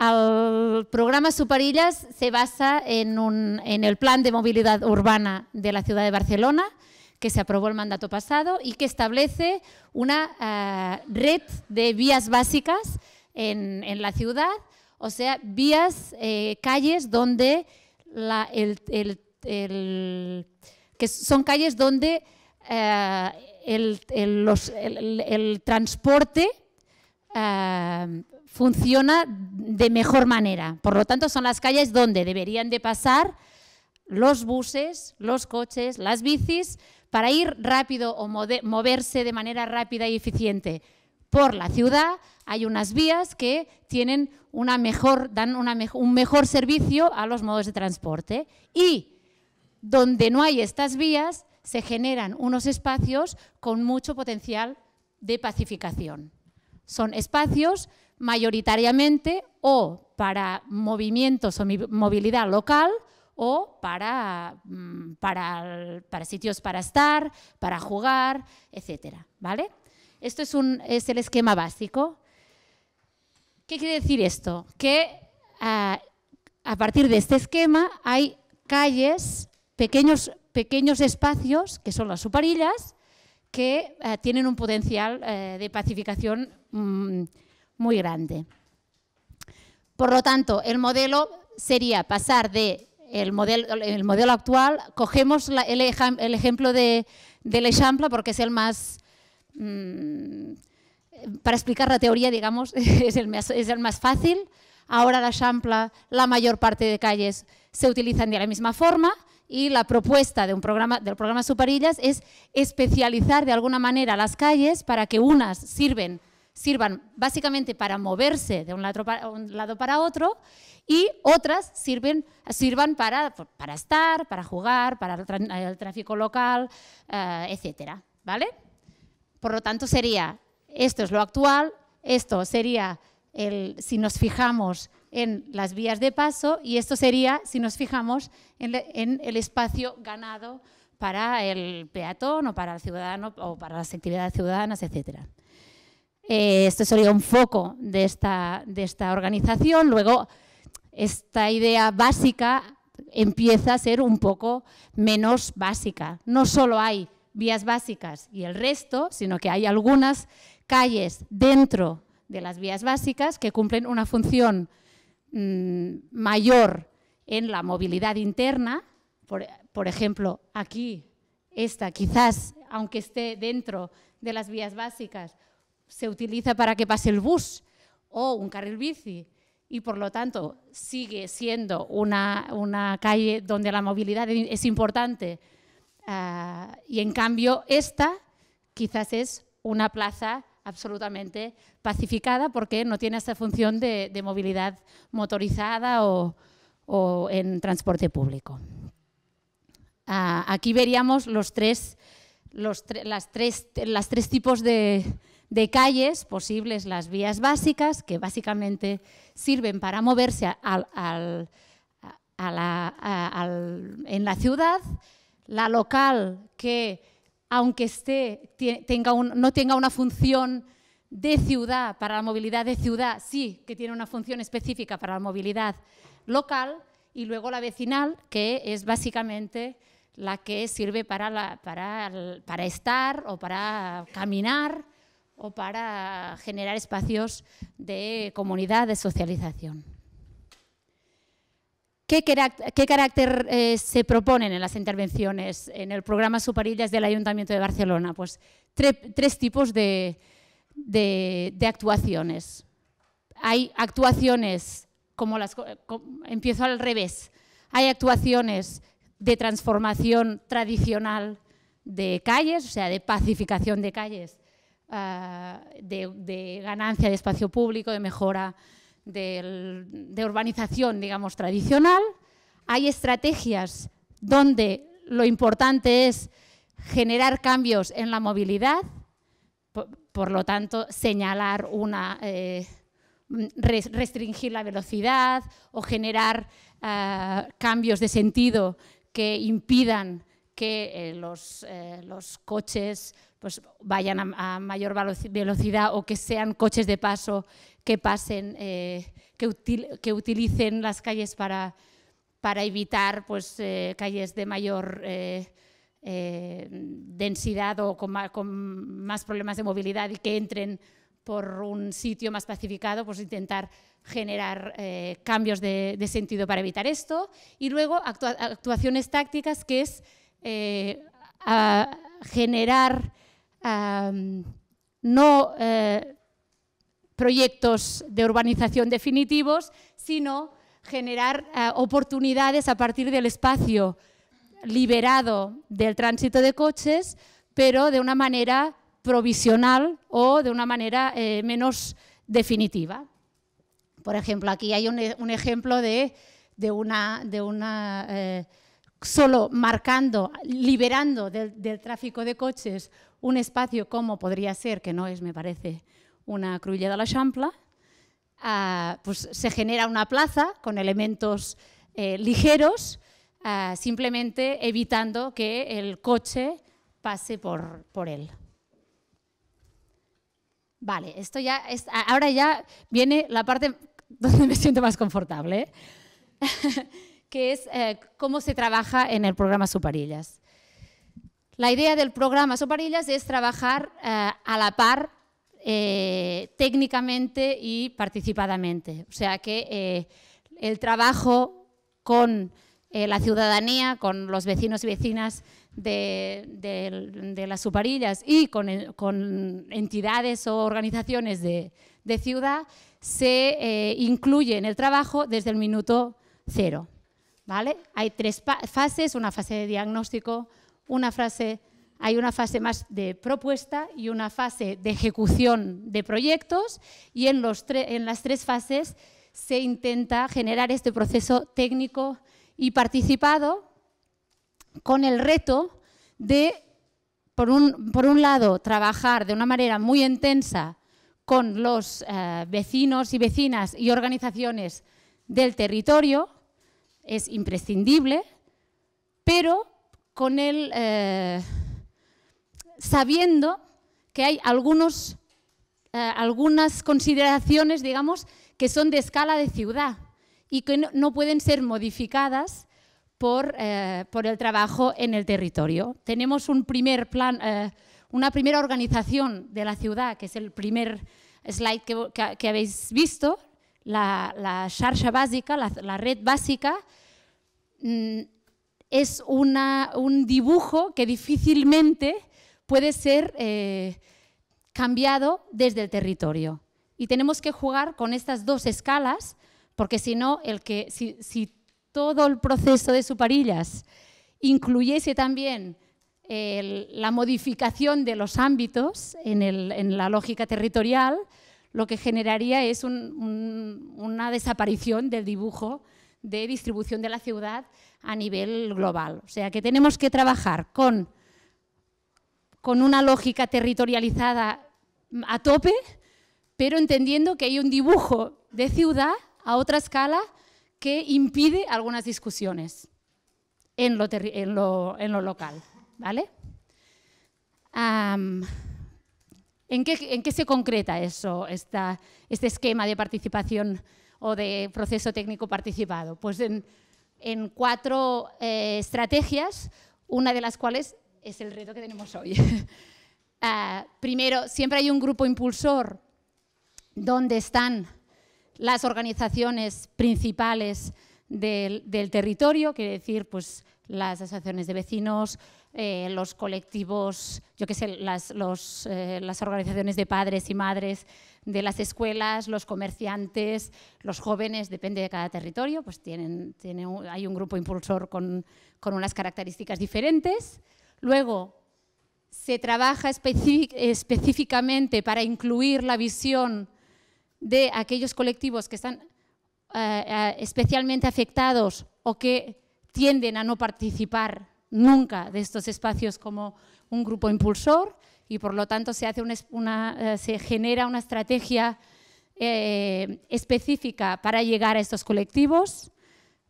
El programa Superillas se basa en, el Plan de Movilidad Urbana de la Ciudad de Barcelona, que se aprobó el mandato pasado y que establece una eh, red de vías básicas en, la ciudad, o sea, vías, eh, calles donde el, que son calles donde eh, el, transporte funciona de mejor manera. Por lo tanto, son las calles donde deberían de pasar los buses, los coches, las bicis, para ir rápido o moverse de manera rápida y eficiente. Por la ciudad hay unas vías que tienen una mejor, dan un mejor servicio a los modos de transporte. Y donde no hay estas vías, se generan unos espacios con mucho potencial de pacificación. Son espacios mayoritariamente o para movimientos o movilidad local o mm, para, para, sitios para estar, para jugar, etc. ¿vale? Esto es, un, es el esquema básico. ¿Qué quiere decir esto? Que ah, a partir de este esquema hay calles, pequeños, pequeños espacios, que son las suparillas, que ah, tienen un potencial eh, de pacificación mm, muy grande. Por lo tanto, el modelo sería pasar de modelo, el modelo actual, cogemos el, ejemplo de, la Champla porque es el más... Mm, para explicar la teoría, digamos, es el más, fácil. Ahora la Champla, la mayor parte de calles se utilizan de la misma forma y la propuesta de un programa, del programa Superillas es especializar de alguna manera las calles para que unas sirven sirvan básicamente para moverse de un lado para, otro y otras sirven, sirvan para, estar, para jugar, para el, tráfico local, eh, etcétera, ¿vale? Por lo tanto, sería, esto es lo actual, esto sería, el, si nos fijamos en las vías de paso, y esto sería, si nos fijamos, en, en el espacio ganado para el peatón o para el ciudadano o para las actividades ciudadanas, etcétera. Eh, este sería un foco de esta, organización. Luego, esta idea básica empieza a ser un poco menos básica. No solo hay vías básicas y el resto, sino que hay algunas calles dentro de las vías básicas que cumplen una función mm, mayor en la movilidad interna. por, ejemplo, aquí, esta quizás, aunque esté dentro de las vías básicas, se utiliza para que pase el bus o un carril bici y por lo tanto sigue siendo una, calle donde la movilidad es importante ah, y en cambio esta quizás es una plaza absolutamente pacificada porque no tiene esa función de, movilidad motorizada o, en transporte público. Ah, aquí veríamos los tres, los las tres, las tres tipos de, de calles posibles las vías básicas, que básicamente sirven para moverse en la ciudad, la local que aunque esté, tenga no tenga una función de ciudad para la movilidad de ciudad, sí que tiene una función específica para la movilidad local, y luego la vecinal, que es básicamente la que sirve para, para, para estar o para caminar o para generar espacios de comunidad, de socialización. ¿Qué, carácter, eh, se proponen en las intervenciones en el programa Superillas del Ayuntamiento de Barcelona? Pues tres tipos de, actuaciones. Hay actuaciones, como las, empiezo al revés, hay actuaciones de transformación tradicional de calles, o sea, de pacificación de calles, Ah, de, ganancia de espacio público, de mejora de urbanización, digamos, tradicional. Hay estrategias donde lo importante es generar cambios en la movilidad, por, lo tanto, señalar una... Eh, restringir la velocidad o generar ah, cambios de sentido que impidan que eh, eh, los coches pues vayan a, mayor velocidad o que sean coches de paso que pasen, eh, que, utilicen las calles para, para evitar pues, eh, calles de mayor eh, densidad o con, más problemas de movilidad y que entren por un sitio más pacificado, pues intentar generar cambios de, sentido para evitar esto. Y luego actuaciones tácticas, que es generar no eh, proyectos de urbanización definitivos, sino generar eh, oportunidades a partir del espacio liberado del tránsito de coches, pero de una manera provisional o de una manera eh, menos definitiva. Por ejemplo, aquí hay un, ejemplo de, una, solo marcando, liberando del, tráfico de coches un espacio como podría ser, que no es, me parece, una crulla de la Champla, ah, pues se genera una plaza con elementos eh, ligeros, ah, simplemente evitando que el coche pase por, por él. Vale, esto ya es, ahora ya viene la parte donde me siento más confortable, ¿eh? que es eh, cómo se trabaja en el programa Superillas. La idea del programa Soparillas es trabajar eh, a la par eh, técnicamente y participadamente. O sea que eh, el trabajo con la ciudadanía, con los vecinos y vecinas de, las Soparillas y con, entidades o organizaciones de, de ciudad se incluye en el trabajo desde el minuto cero. ¿vale? Hay tres fases, una fase de diagnóstico, frase, hay una fase más de propuesta y una fase de ejecución de proyectos y en, los en las tres fases se intenta generar este proceso técnico y participado con el reto de, por un, lado, trabajar de una manera muy intensa con los eh, vecinos y vecinas y organizaciones del territorio, es imprescindible, pero con el, eh, sabiendo que hay algunos, eh, algunas consideraciones, digamos, que son de escala de ciudad y que no, pueden ser modificadas eh, por, el trabajo en el territorio. Tenemos un primer plan, una primera organización de la ciudad, que es el primer slide que, habéis visto, la, la, charcha básica, la, red básica, mm, es un dibujo que difícilmente puede ser eh, cambiado desde el territorio. Y tenemos que jugar con estas dos escalas, porque si no, si, todo el proceso de suparillas incluyese también la modificación de los ámbitos en, la lógica territorial, lo que generaría es una desaparición del dibujo de distribución de la ciudad a nivel global. O sea que tenemos que trabajar con, con una lógica territorializada a tope, pero entendiendo que hay un dibujo de ciudad a otra escala que impide algunas discusiones en lo, en lo, local. ¿vale? ¿en, qué, ¿en, qué, se concreta eso, esta, este esquema de participación o de proceso técnico participado? Pues en en cuatro eh, estrategias, una de las cuales es el reto que tenemos hoy. Ah, primero, siempre hay un grupo impulsor donde están las organizaciones principales del, del territorio, quiere decir, pues las asociaciones de vecinos, eh, los colectivos, yo qué sé, eh, las, organizaciones de padres y madres de las escuelas, los comerciantes, los jóvenes, depende de cada territorio, pues hay un grupo impulsor con, unas características diferentes. Luego, se trabaja específicamente para incluir la visión de aquellos colectivos que están eh, especialmente afectados o que tienden a no participar nunca de estos espacios como un grupo impulsor y por lo tanto se, hace una, eh, se genera una estrategia eh, específica para llegar a estos colectivos.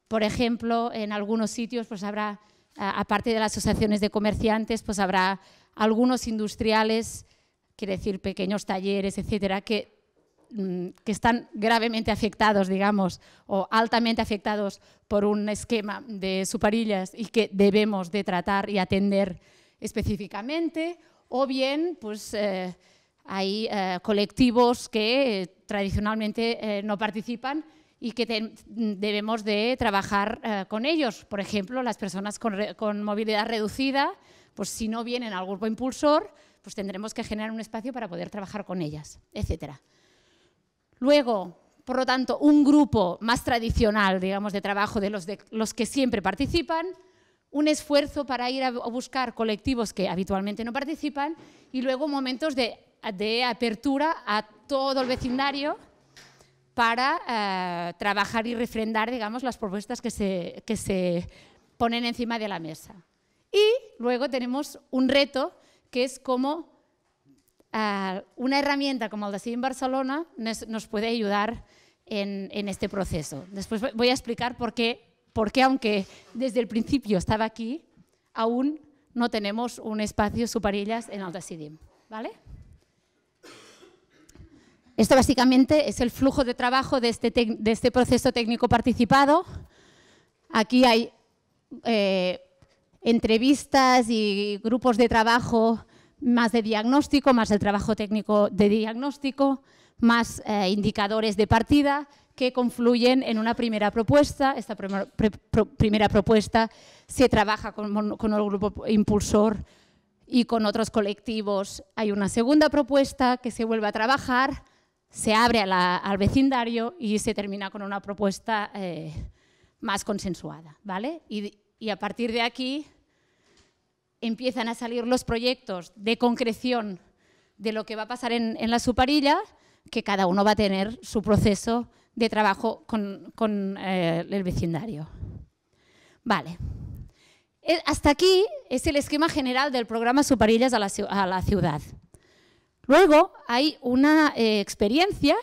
Por ejemplo, en algunos sitios pues habrá, aparte de las asociaciones de comerciantes, pues habrá algunos industriales, quiere decir pequeños talleres, etcétera, que Mm, que están gravemente afectados, digamos, o altamente afectados por un esquema de suparillas y que debemos de tratar y atender específicamente, o bien pues, eh, hay eh, colectivos que eh, tradicionalmente no participan y que mm, debemos de trabajar con ellos. Por ejemplo, las personas con, con movilidad reducida, pues si no vienen al grupo impulsor, pues tendremos que generar un espacio para poder trabajar con ellas, etcétera. Luego, por lo tanto, un grupo más tradicional, digamos, de trabajo de los, que siempre participan, un esfuerzo para ir a buscar colectivos que habitualmente no participan y luego momentos de, apertura a todo el vecindario para eh, trabajar y refrendar, digamos, las propuestas que se, que se ponen encima de la mesa. Y luego tenemos un reto que es cómo eh, una herramienta como el Decidim Barcelona nos, puede ayudar en, este proceso. Después voy a explicar por qué, qué aunque desde el principio estaba aquí, aún no tenemos un espacio superillas en el ¿vale? Esto básicamente es el flujo de trabajo de este, este proceso técnico participado. Aquí hay eh, entrevistas y grupos de trabajo más de diagnóstico, más el trabajo técnico de diagnóstico, más eh, indicadores de partida que confluyen en una primera propuesta. Esta primera propuesta se trabaja con, con el grupo impulsor y con otros colectivos. Hay una segunda propuesta que se vuelve a trabajar, se abre al vecindario y se termina con una propuesta eh, más consensuada. ¿vale? y a partir de aquí empiezan a salir los proyectos de concreción de lo que va a pasar en, la suparilla, que cada uno va a tener su proceso de trabajo con, eh, el vecindario. Vale. Eh, hasta aquí es el esquema general del programa Suparillas a la, ciudad. Luego hay una eh, experiencia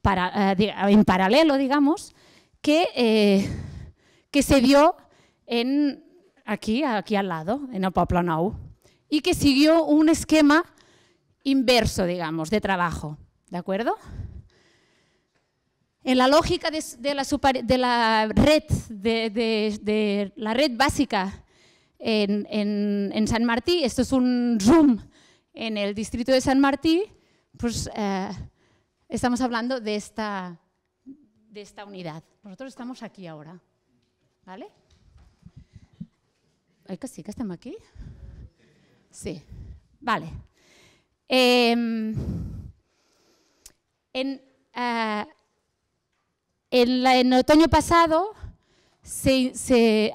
para, en paralelo, digamos, que, que se dio en aquí, aquí al lado, en el y que siguió un esquema inverso, digamos, de trabajo. ¿De acuerdo? En la lógica de, la, red, de, la red básica en, San Martí, esto es un zoom en el distrito de San Martí, pues eh, estamos hablando de esta, de esta unidad. Nosotros estamos aquí ahora. ¿Vale? Oi que que aquí? Sí, vale. Em, en, eh, otoño pasado,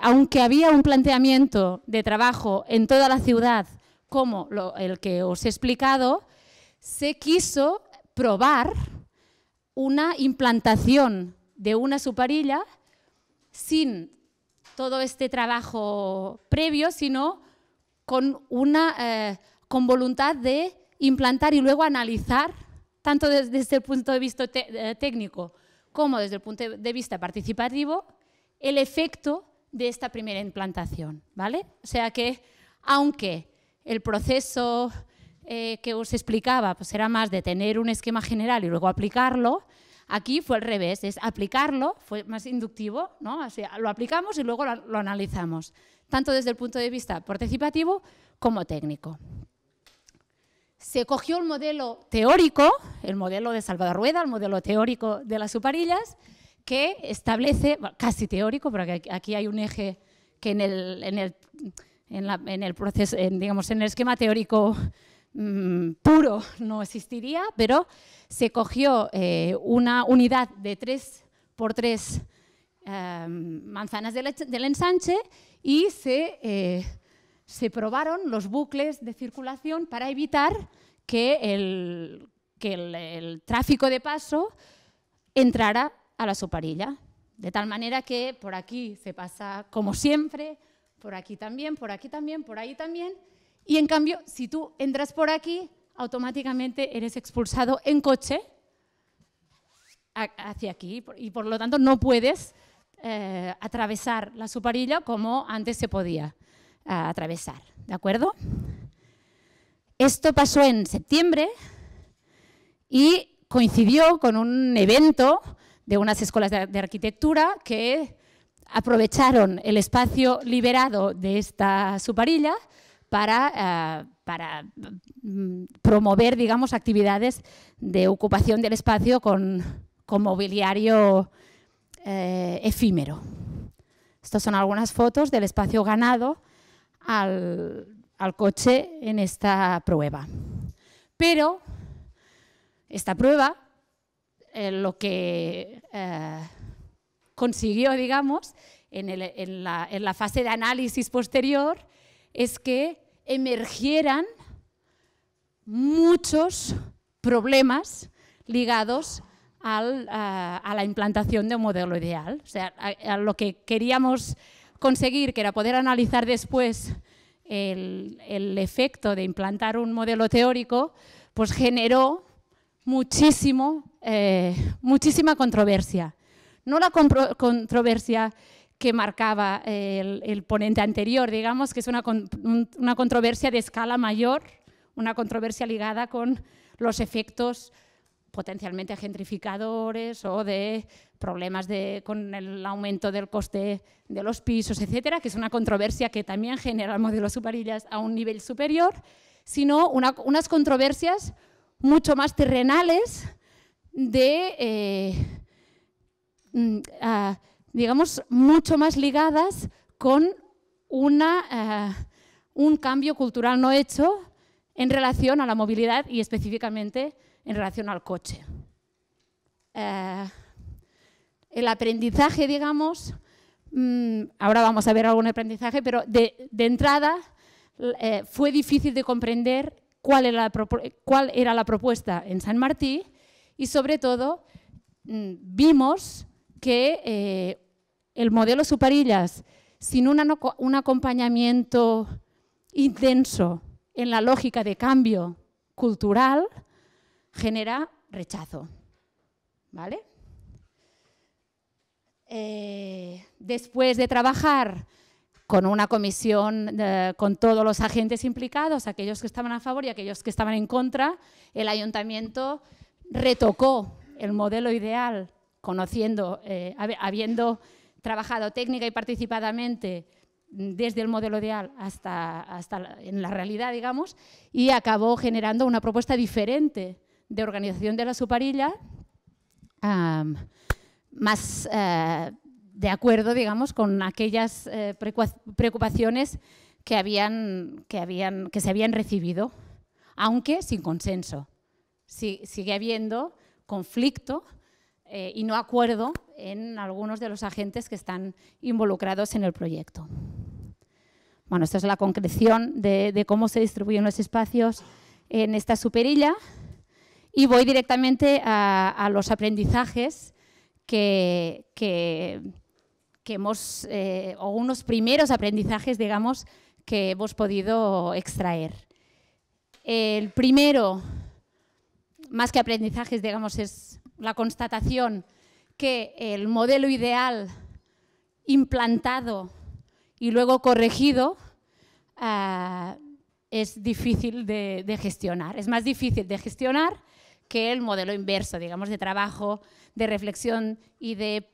aunque había un planteamiento de trabajo en toda la ciudad como el que os he explicado, se quiso probar una implantación de una suparilla sin todo este trabajo previo, sino con, una, eh, con voluntad de implantar y luego analizar, tanto desde, el punto de vista eh, técnico como desde el punto de vista participativo, el efecto de esta primera implantación. ¿vale? O sea que, aunque el proceso eh, que os explicaba pues era más de tener un esquema general y luego aplicarlo, Aquí fue al revés, es aplicarlo, fue más inductivo, ¿no? lo aplicamos y luego lo, analizamos, tanto desde el punto de vista participativo como técnico. Se cogió el modelo teórico, el modelo de Salvador Rueda, el modelo teórico de las suparillas, que establece, casi teórico, porque aquí hay un eje que en el, en el, en el proceso, digamos, en el esquema teórico Mm, puro no existiría, pero se cogió eh, una unidad de 3 por 3 em, manzanas del, ensanche y eh, se, probaron los bucles de circulación para evitar que el, el tráfico de paso entrara a la soparilla. De tal manera que por aquí se pasa como siempre, por aquí también, por aquí también, por ahí también, y en cambio, si tú entras por aquí, automáticamente eres expulsado en coche hacia aquí y por lo tanto no puedes eh, atravesar la suparilla como antes se podía eh, atravesar. ¿De acuerdo? Esto pasó en septiembre y coincidió con un evento de unas escuelas de, de arquitectura que aprovecharon el espacio liberado de esta suparilla para, eh, mm, promover, digamos, actividades de ocupación del espacio con, mobiliario eh, efímero. Estas son algunas fotos del espacio ganado al, coche en esta prueba. Pero esta prueba eh, lo que consiguió, digamos, en, la, fase de análisis posterior es que emergieran muchos problemas ligados a, la implantación de un modelo ideal. O sea, a, lo que queríamos conseguir, que era poder analizar después el, efecto de implantar un modelo teórico, pues generó muchísimo, eh, muchísima controversia. No la controversia que marcaba el, ponente anterior, digamos, que es una, una controversia de escala mayor, una controversia ligada con los efectos potencialmente gentrificadores o de problemas de, con el aumento del coste de los pisos, etcétera, que es una controversia que también genera el modelo Superillas a un nivel superior, sino unas controversias mucho más terrenales de eh, mm, ah, digamos, mucho más ligadas con una, eh, un cambio cultural no hecho en relación a la movilidad y específicamente en relación al coche. Eh, el aprendizaje, digamos, mm, ahora vamos a ver algún aprendizaje, pero de, entrada eh, fue difícil de comprender cuál era, la propuesta en San Martín y sobre todo mm, vimos que el modelo Suparillas sin un acompañamiento intenso en la lógica de cambio cultural genera rechazo. ¿Vale? Eh, después de trabajar con una comisión eh, con todos los agentes implicados, aquellos que estaban a favor y aquellos que estaban en contra, el ayuntamiento retocó el modelo ideal, conociendo, eh, habiendo trabajado técnica y participadamente mm, desde el modelo ideal hasta, hasta en la realidad, digamos, y acabó generando una propuesta diferente de organización de la suparilla, más eh, de acuerdo, digamos, con aquellas eh, preocupaciones que, habían, que, habían, que se habían recibido, aunque sin consenso. sigue habiendo conflicto eh, y no acuerdo en algunos de los agentes que están involucrados en el proyecto. Bueno, esta es la concreción de, cómo se distribuyen los espacios en esta superilla y voy directamente a, los aprendizajes que, hemos, eh, o unos primeros aprendizajes, digamos, que hemos podido extraer. El primero, más que aprendizajes, digamos, es la constatación que el modelo ideal implantado y luego corregido ah, es difícil de, gestionar. Es más difícil de gestionar que el modelo inverso, digamos, de trabajo, de reflexión y de,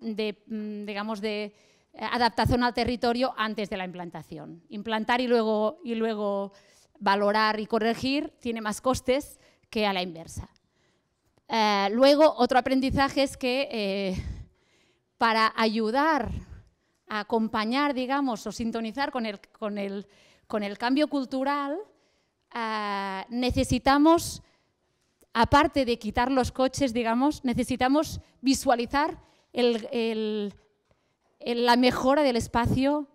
de mm, digamos, de adaptación al territorio antes de la implantación. Implantar y luego, y luego valorar y corregir tiene más costes que a la inversa. Eh, luego, otro aprendizaje es que eh, para ayudar a acompañar, digamos, o sintonizar con el, cambio cultural, eh, necesitamos, aparte de quitar los coches, digamos, necesitamos visualizar la mejora del espacio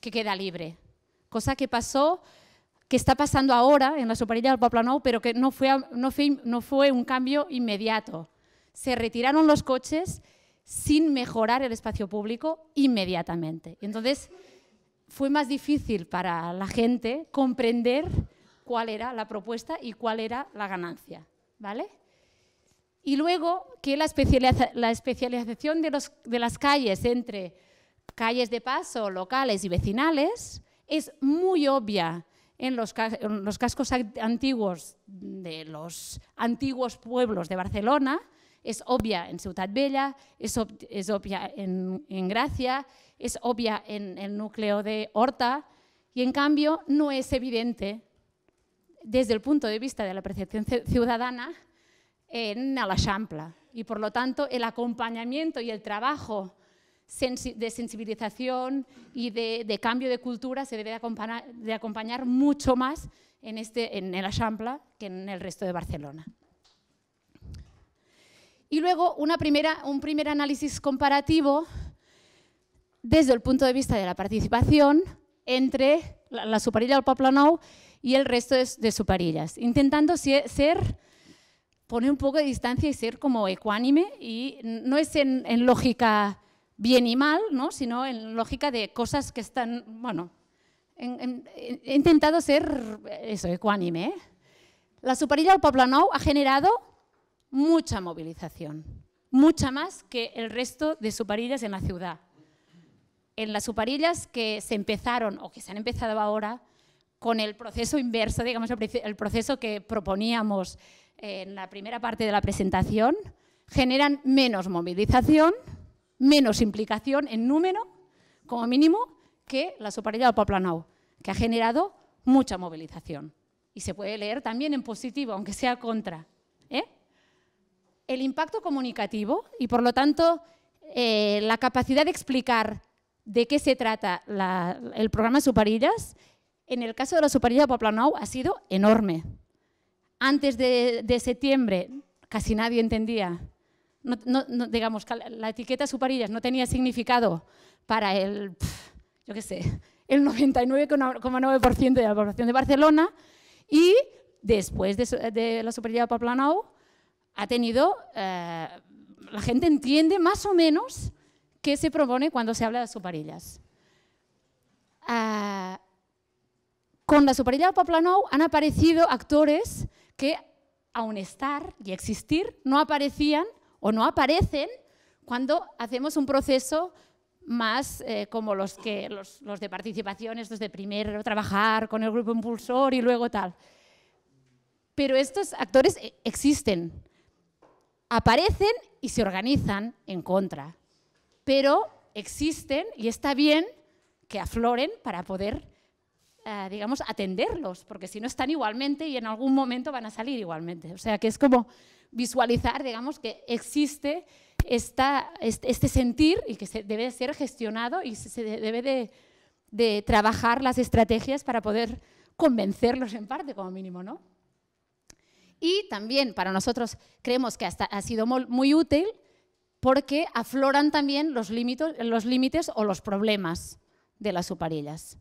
que queda libre, cosa que pasó que está pasando ahora en la superilla del Poblenou, pero que no fue, un cambio inmediato. Se retiraron los coches sin mejorar el espacio público inmediatamente. Entonces, fue más difícil para la gente comprender cuál era la propuesta y cuál era la ganancia, ¿vale? Y luego que la, especialización de las calles entre calles de paso, locales y vecinales es muy obvia en los, los cascos antiguos de los antiguos pueblos de Barcelona, es obvia en Ciutat Bella, es, obvia en, en, Gracia, es obvia en el núcleo de Horta, y en cambio no es evidente desde el punto de vista de la percepción ciudadana en la Y por lo tanto, el acompañamiento y el trabajo de sensibilización y de, cambio de cultura se debe de acompañar, mucho más en, este, en el que en el resto de Barcelona. Y luego una primera, un primer análisis comparativo desde el punto de vista de la participación entre la, superilla del Poble y el resto de, de superillas, intentando ser poner un poco de distancia y ser como ecuánime y no es en, en lógica bien y mal, ¿no? sino en lógica de cosas que están, bueno, he intentado ser eso, ecuánime. ¿eh? La superilla del Poble ha generado mucha movilización, mucha más que el resto de superillas en la ciudad. En las superillas que se empezaron o que se han empezado ahora con el proceso inverso, digamos, el proceso que proponíamos en la primera parte de la presentación, generan menos movilización, menos implicación en número, como mínimo, que la soparilla de Paplanau, que ha generado mucha movilización. Y se puede leer también en positivo, aunque sea contra. ¿eh? El impacto comunicativo y, por lo tanto, eh, la capacidad de explicar de qué se trata el programa de Soparillas, en el caso de la Soparilla de ha sido enorme. Antes de septiembre casi nadie entendía digamos, la etiqueta Suparillas no tenía significado para el, yo qué sé, el 99,9% de la población de Barcelona y después de, de la Superilla Paplanau ha tenido, eh, la gente entiende más o menos qué se propone cuando se habla de Suparillas. Eh, con la Superilla Paplanau han aparecido actores que aun estar y existir, no aparecían o no aparecen cuando hacemos un proceso más eh, como los, que, los, los de participación, estos de primero trabajar con el grupo impulsor y luego tal. Pero estos actores eh, existen, aparecen y se organizan en contra, pero existen y está bien que afloren para poder, eh, digamos, atenderlos, porque si no están igualmente y en algún momento van a salir igualmente. O sea que es como visualizar, digamos, que existe este, este sentir y que debe ser gestionado y se debe de, trabajar las estrategias para poder convencerlos en parte, como mínimo, ¿no? Y también para nosotros creemos que ha sido muy útil porque afloran también los límites, o los problemas de las suparillas.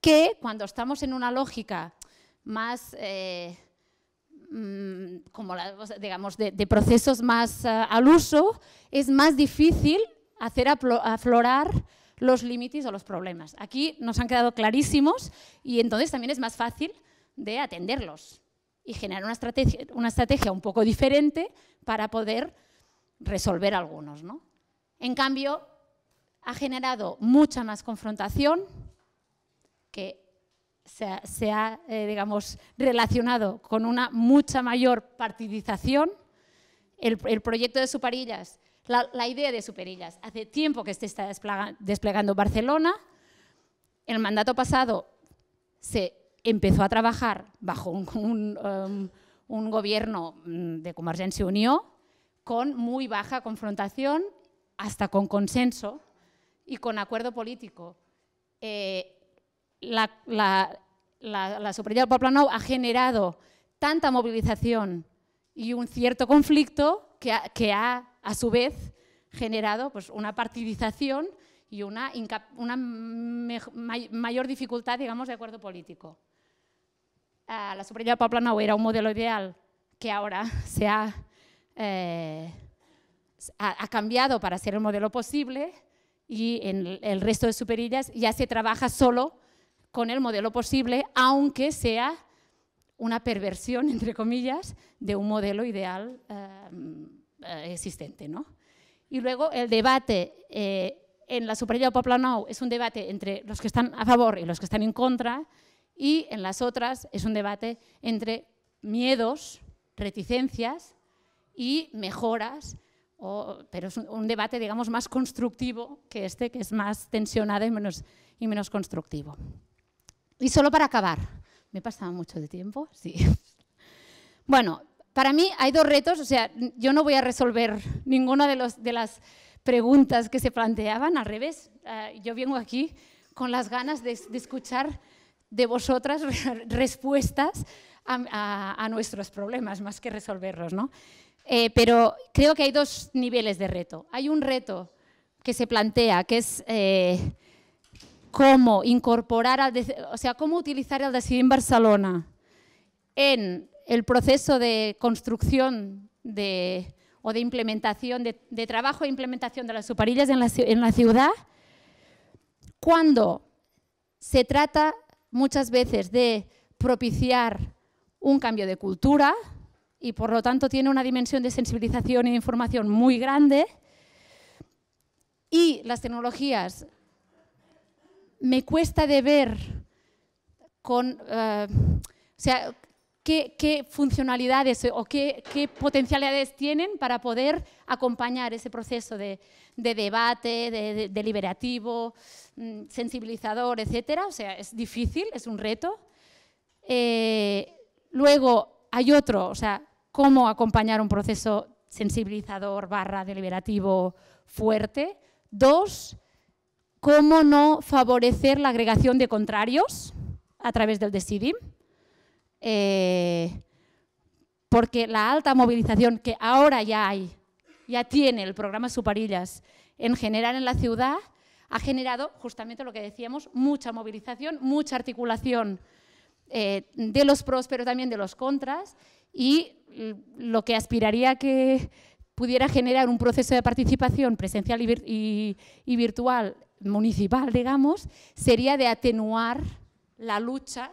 Que cuando estamos en una lógica más eh, Mm, como digamos, de, procesos más eh, al uso, es más difícil hacer aflorar los límites o los problemas. Aquí nos han quedado clarísimos y entonces también es más fácil de atenderlos y generar una estrategia, una estrategia un poco diferente para poder resolver algunos. ¿no? En cambio, ha generado mucha más confrontación que se ha, eh, digamos, relacionado con una mucha mayor partidización. El, proyecto de Superillas, la, idea de Superillas, hace tiempo que se está desplegando Barcelona. El mandato pasado se empezó a trabajar bajo un, um, gobierno mm, de Convergencia Unió unió con muy baja confrontación, hasta con consenso y con acuerdo político. Eh, la, la, la, la Supería ha generado tanta movilización y un cierto conflicto que ha, a su vez, generado pues, una partidización y una, mayor dificultad, digamos, de acuerdo político. Ah, la de del era un modelo ideal que ahora se eh, ha, ha cambiado para ser el modelo posible, y en el resto de superillas ya se trabaja solo con el modelo posible, aunque sea una perversión, entre comillas, de un modelo ideal eh, eh, existente. ¿no? Y luego el debate eh, en la superioridad Popla Now es un debate entre los que están a favor y los que están en contra, y en las otras es un debate entre miedos, reticencias y mejoras, o, pero es un, un, debate digamos más constructivo que este, que es más tensionado y menos, y menos constructivo. Y solo para acabar, me he pasado mucho de tiempo, sí. Bueno, para mí hay dos retos, o sea, yo no voy a resolver ninguna de, de las preguntas que se planteaban, al revés, eh, yo vengo aquí con las ganas de, escuchar de vosotras respuestas a, nuestros problemas, más que resolverlos, ¿no? Eh, pero creo que hay dos niveles de reto. Hay un reto que se plantea, que es eh, cómo incorporar, al, o sea, cómo utilizar el en Barcelona en el proceso de construcción o de implementación, de, trabajo e implementación de las superillas en la, en la ciudad, cuando se trata muchas veces de propiciar un cambio de cultura y por lo tanto tiene una dimensión de sensibilización y de información muy grande y las tecnologías me cuesta de ver con, eh, sea, qué, funcionalidades o qué, potencialidades tienen para poder acompañar ese proceso de, debate, deliberativo, mm, sensibilizador, etcétera. O sea, es difícil, es un reto. Eh, luego hay otro, o sea, cómo acompañar un proceso sensibilizador barra deliberativo fuerte. Dos, cómo no favorecer la agregación de contrarios a través del DECIDIM, eh, porque la alta movilización que ahora ya hay, ya tiene el programa Suparillas en general en la ciudad, ha generado justamente lo que decíamos, mucha movilización, mucha articulación eh, de los pros, pero también de los contras, y lo que aspiraría que pudiera generar un proceso de participación presencial y virtual municipal, digamos, sería de atenuar la lucha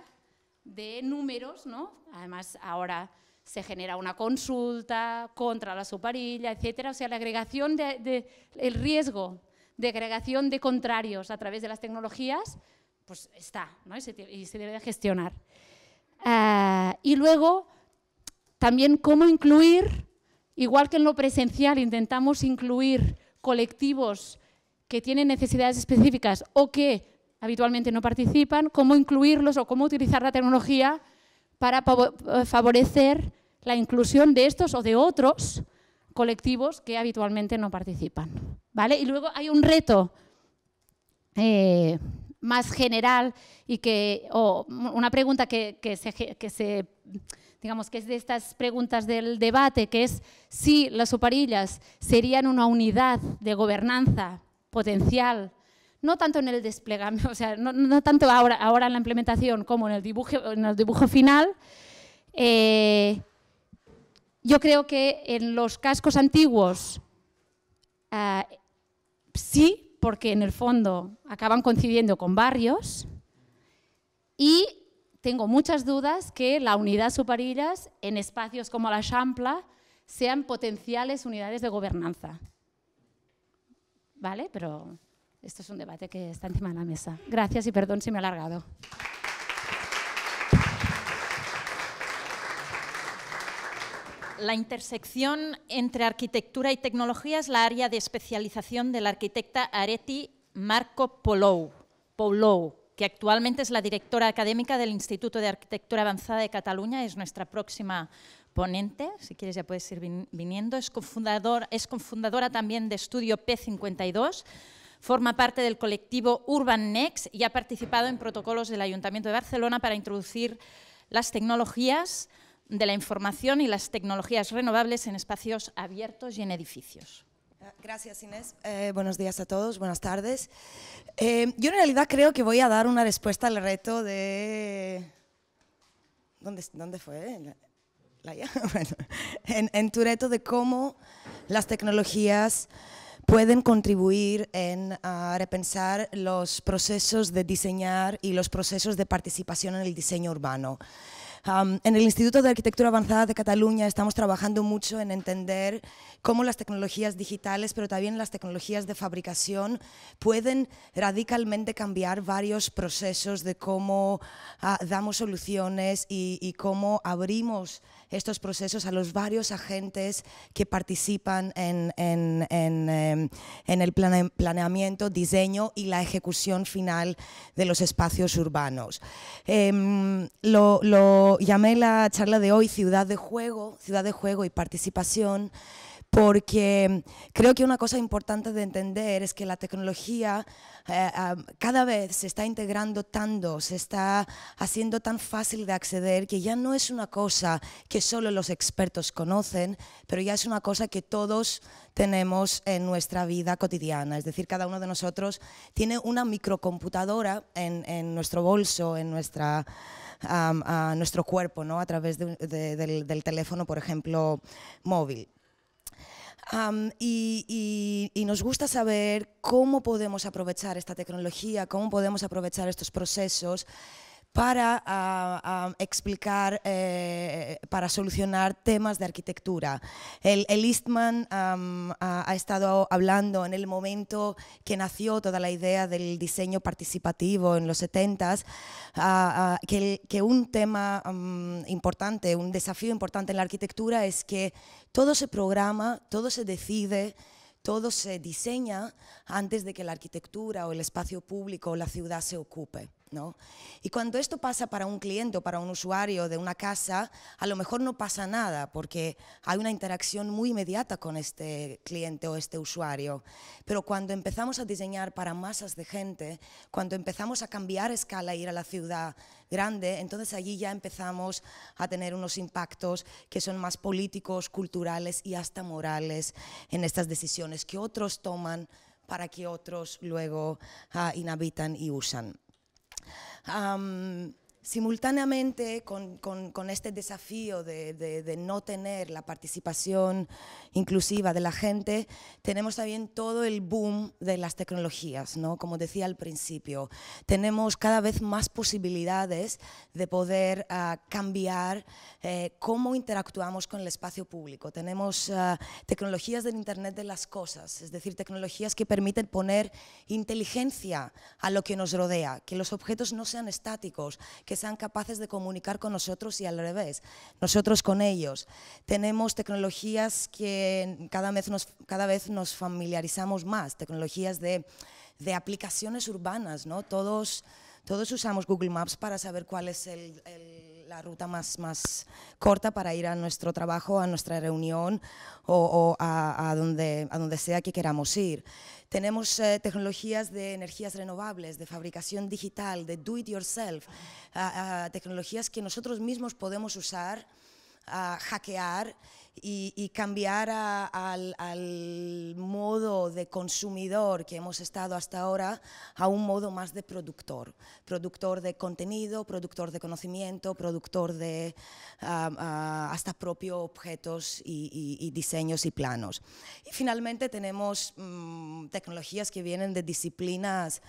de números, ¿no? Además, ahora se genera una consulta contra la suparilla, etcétera. O sea, la agregación de, el riesgo de agregación de contrarios a través de las tecnologías, pues está, ¿no? Y se, y se debe gestionar. Ah, y luego, también cómo incluir, igual que en lo presencial intentamos incluir colectivos que tienen necesidades específicas o que habitualmente no participan, cómo incluirlos o cómo utilizar la tecnología para favorecer la inclusión de estos o de otros colectivos que habitualmente no participan. ¿vale? Y luego hay un reto eh, más general y que, o una pregunta que, se, digamos que es de estas preguntas del debate, que es si las soparillas serían una unidad de gobernanza potencial, no tanto en el desplegamiento, o sea, no, tanto ahora, en la implementación como en el dibujo, final, eh, yo creo que en los cascos antiguos eh, sí, porque en el fondo acaban coincidiendo con barrios y tengo muchas dudas que la unidad Suparillas en espacios como la Champla sean potenciales unidades de gobernanza. ¿vale? Pero esto es un debate que está encima de la mesa. Gracias y perdón si me he alargado. La intersección entre arquitectura y tecnología es la área de especialización de la arquitecta Areti Marco Polou, Polou, que actualmente es la directora académica del Instituto de Arquitectura Avanzada de Cataluña, es nuestra próxima ponente, si quieres ya puedes ir viniendo, es, cofundadora también de Estudio P52, forma parte del colectivo Urban Next y ha participado en protocolos del Ayuntamiento de Barcelona para introducir las tecnologías de la información y las tecnologías renovables en espacios abiertos y en edificios. Ah, gracias Inés. Eh, buenos días a todos, buenas tardes. Eh, yo en realidad creo que voy a dar una respuesta al reto de... ¿Dónde, dónde fue? en, Tureto de cómo las tecnologías pueden contribuir en ah, repensar los procesos de diseñar y los procesos de participación en el diseño urbano. en el Instituto de Arquitectura Avanzada de Cataluña estamos trabajando mucho en entender cómo las tecnologías digitales, pero también las tecnologías de fabricación, pueden radicalmente cambiar varios procesos de cómo ah, damos soluciones y, y cómo abrimos estos procesos a los varios agentes que participan en, em, el planeamiento, diseño y la ejecución final de los espacios urbanos. Em, lo, lo llamé la charla de hoy Ciudad de Juego, Ciudad de Juego y Participación porque creo que una cosa importante de entender es que la tecnología eh, ah, cada vez se está integrando tanto, se está haciendo tan fácil de acceder que ya no es una cosa que solo los expertos conocen, pero ya es una cosa que todos tenemos en nuestra vida cotidiana. Es decir, cada uno de nosotros tiene una microcomputadora en, nuestro bolso, en a nuestro cuerpo, a través del teléfono, por ejemplo, móvil y, nos gusta saber cómo podemos aprovechar esta tecnología, cómo podemos aprovechar estos procesos para explicar, eh, para solucionar temas de arquitectura. El, Eastman ha, estado hablando en el momento que nació toda la idea del diseño participativo en los 70s, que, un tema importante, un desafío importante en la arquitectura es que todo se programa, todo se decide, todo se diseña antes de que la arquitectura o el espacio público o la ciudad se ocupe. Y cuando esto pasa para un cliente o para un usuario de una casa, a lo mejor no pasa nada porque hay una interacción muy inmediata con este cliente o este usuario. Pero cuando empezamos a diseñar para masas de gente, cuando empezamos a cambiar escala e ir a la ciudad grande, entonces allí ya empezamos a tener unos impactos que son más políticos, culturales y hasta morales en estas decisiones que otros toman para que otros luego ah, inhabitan y usan simultáneamente con, este desafío de, no tener la participación inclusiva de la gente, tenemos también todo el boom de las tecnologías, ¿no? como decía al principio. Tenemos cada vez más posibilidades de poder ah, cambiar eh, cómo interactuamos con el espacio público. Tenemos ah, tecnologías del Internet de las Cosas, es decir, tecnologías que permiten poner inteligencia a lo que nos rodea, que los objetos no sean estáticos, que sean capaces de comunicar con nosotros y al revés, nosotros con ellos. Tenemos tecnologías que cada, vez nos, cada vez nos familiarizamos más, tecnologías de, de aplicaciones urbanas, ¿no? Todos, todos usamos Google Maps para saber cuál es el, la ruta más, más corta para ir a nuestro trabajo, a nuestra reunión o, a, donde, a donde sea que queramos ir. Tenemos eh, tecnologías de energías renovables, de fabricación digital, de do it yourself, tecnologías que nosotros mismos podemos usar, hackear y, cambiar al, modo de consumidor que hemos estado hasta ahora a un modo más de productor, productor de contenido, productor de conocimiento, productor de hasta propios objetos y, diseños y planos. Y finalmente tenemos mm, tecnologías que vienen de disciplinas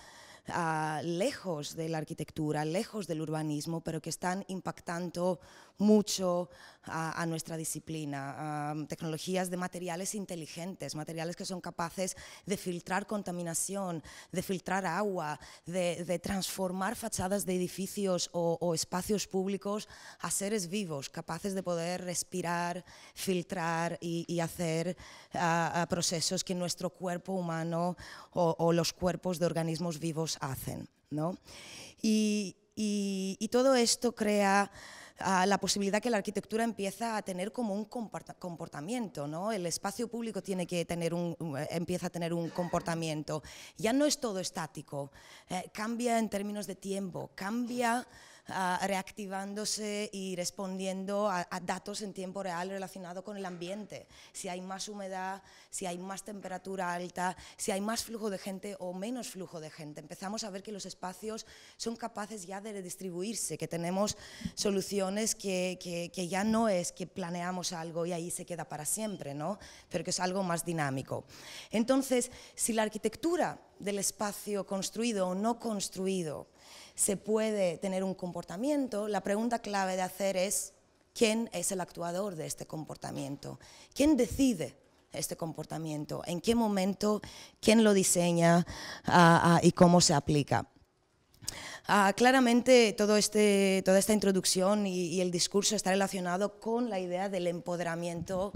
ah, lejos de la arquitectura, lejos del urbanismo, pero que están impactando mucho a, nuestra disciplina, tecnologías de materiales inteligentes, materiales que son capaces de filtrar contaminación, de filtrar agua, de, transformar fachadas de edificios o, espacios públicos a seres vivos, capaces de poder respirar, filtrar y, hacer a, procesos que nuestro cuerpo humano o, los cuerpos de organismos vivos hacen. ¿no? Y, y todo esto crea a la posibilidad que la arquitectura empieza a tener como un comportamiento, ¿no? El espacio público tiene que tener un, eh, empieza a tener un comportamiento. Ya no es todo estático, eh, cambia en términos de tiempo, cambia reactivándose y respondiendo a, datos en tiempo real relacionados con el ambiente. Si hay más humedad, si hay más temperatura alta, si hay más flujo de gente o menos flujo de gente. Empezamos a ver que los espacios son capaces ya de redistribuirse, que tenemos soluciones que, ya no es que planeamos algo y ahí se queda para siempre, ¿no? pero que es algo más dinámico. Entonces, si la arquitectura del espacio construido o no construido se puede tener un comportamiento, la pregunta clave de hacer es quién es el actuador de este comportamiento, quién decide este comportamiento, en qué momento, quién lo diseña ah, ah, y cómo se aplica. Ah, claramente este, toda esta introducción y, y, el discurso está relacionado con la idea del empoderamiento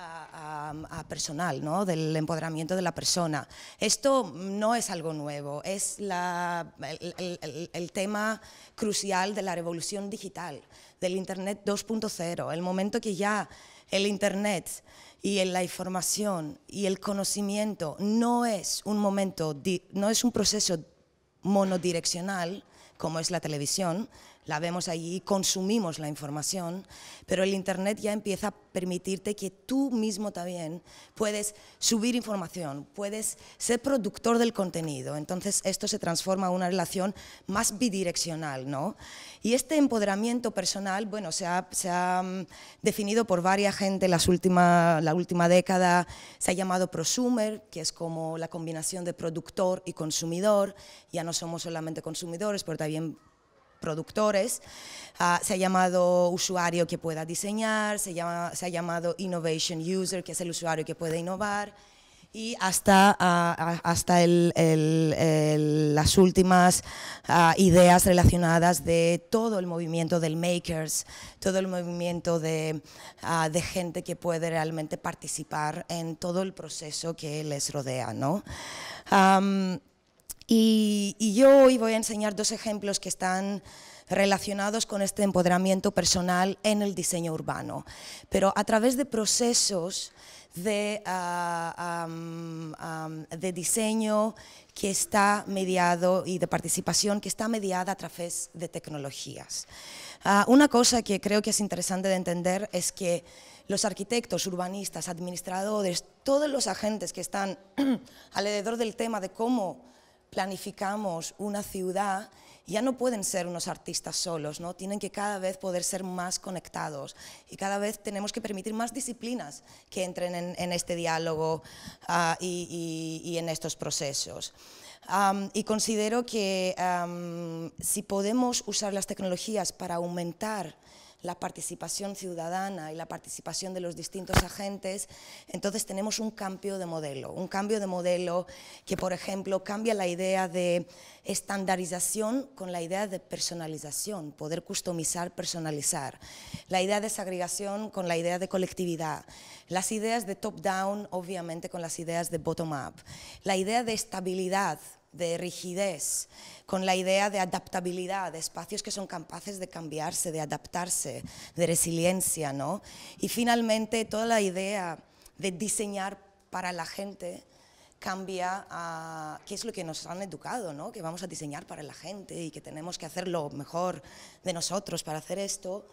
a, personal, ¿no? del empoderamiento de la persona. Esto no es algo nuevo, es el, tema crucial de la revolución digital, del Internet 2.0, el momento que ya el Internet y la información y el conocimiento no es un momento, no es un proceso monodireccional como es la televisión, la vemos allí, consumimos la información, pero el Internet ya empieza a permitirte que tú mismo también puedes subir información, puedes ser productor del contenido. Entonces esto se transforma en una relación más bidireccional. ¿no? Y este empoderamiento personal bueno, se, ha, se ha mm, definido por varias gente las la última década, se ha llamado prosumer, que es como la combinación de productor y consumidor. Ya no somos solamente consumidores, pero también productores, ah, se ha llamado usuario que pueda diseñar, se, llama, se ha llamado innovation user, que es el usuario que puede innovar, y hasta, ah, ah, hasta las últimas ideas relacionadas de todo el movimiento del makers, todo el movimiento de, gente que puede realmente participar en todo el proceso que les rodea. ¿no? Y, yo hoy voy a enseñar dos ejemplos que están relacionados con este empoderamiento personal en el diseño urbano, pero a través de procesos de, ah, de diseño que está mediado y de participación que está mediada a través de tecnologías. Ah, una cosa que creo que es interesante de entender es que los arquitectos, urbanistas, administradores, todos los agentes que están alrededor del tema de cómo planificamos una ciudad, ya no pueden ser unos artistas solos, ¿no? tienen que cada vez poder ser más conectados y cada vez tenemos que permitir más disciplinas que entren en, este diálogo ah, y, en estos procesos. y considero que si podemos usar las tecnologías para aumentar la participación ciudadana y la participación de los distintos agentes, entonces tenemos un cambio de modelo, un cambio de modelo que, por ejemplo, cambia la idea de estandarización con la idea de personalización, poder customizar, personalizar, la idea de desagregación con la idea de colectividad, las ideas de top-down, obviamente, con las ideas de bottom-up, la idea de estabilidad de rigidez, con la idea de adaptabilidad, de espacios que son capaces de cambiarse, de adaptarse, de resiliencia, ¿no? Y finalmente toda la idea de diseñar para la gente cambia a qué es lo que nos han educado, ¿no? Que vamos a diseñar para la gente y que tenemos que hacer lo mejor de nosotros para hacer esto.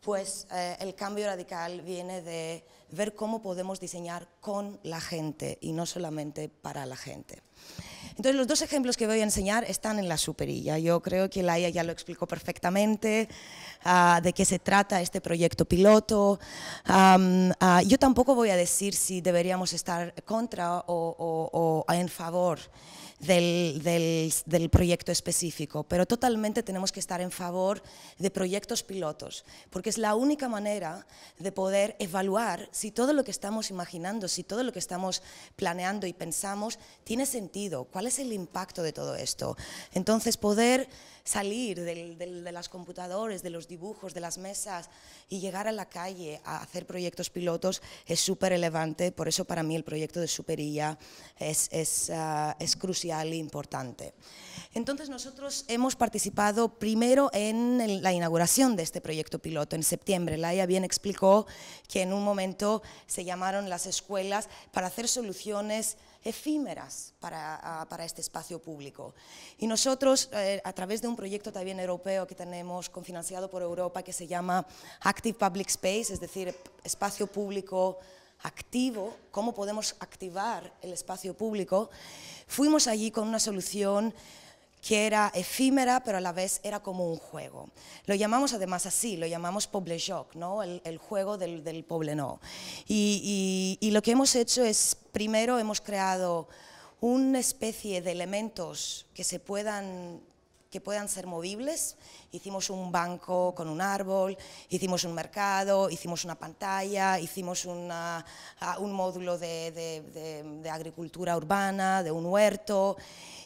Pues eh, el cambio radical viene de ver cómo podemos diseñar con la gente y no solamente para la gente. Entonces, los dos ejemplos que voy a enseñar están en la superilla. Yo creo que Laia ya lo explicó perfectamente, ah, de qué se trata este proyecto piloto. Ah, yo tampoco voy a decir si deberíamos estar contra o, o en favor del, proyecto específico, pero totalmente tenemos que estar en favor de proyectos pilotos, porque es la única manera de poder evaluar si todo lo que estamos imaginando, si todo lo que estamos planeando y pensamos tiene sentido, cuál es el impacto de todo esto. Entonces, poder salir de las computadoras, de los dibujos, de las mesas y llegar a la calle a hacer proyectos pilotos es súper relevante. Por eso para mí el proyecto de Superilla ah, es, crucial e importante. Entonces nosotros hemos participado primero en la inauguración de este proyecto piloto en septiembre. Laia bien explicó que en un momento se llamaron las escuelas para hacer soluciones efímeras para, este espacio público. Y nosotros, eh, a través de un proyecto también europeo que tenemos, cofinanciado por Europa, que se llama Active Public Space, es decir, espacio público activo, cómo podemos activar el espacio público, fuimos allí con una solución que era efímera, pero a la vez era como un juego. Lo llamamos además así, lo llamamos Poblejoc, ¿no? el, juego del, del no. Y, lo que hemos hecho es, primero hemos creado una especie de elementos que se puedan que puedan ser movibles. Hicimos un banco con un árbol, hicimos un mercado, hicimos una pantalla, hicimos un módulo de, de, agricultura urbana, de un huerto,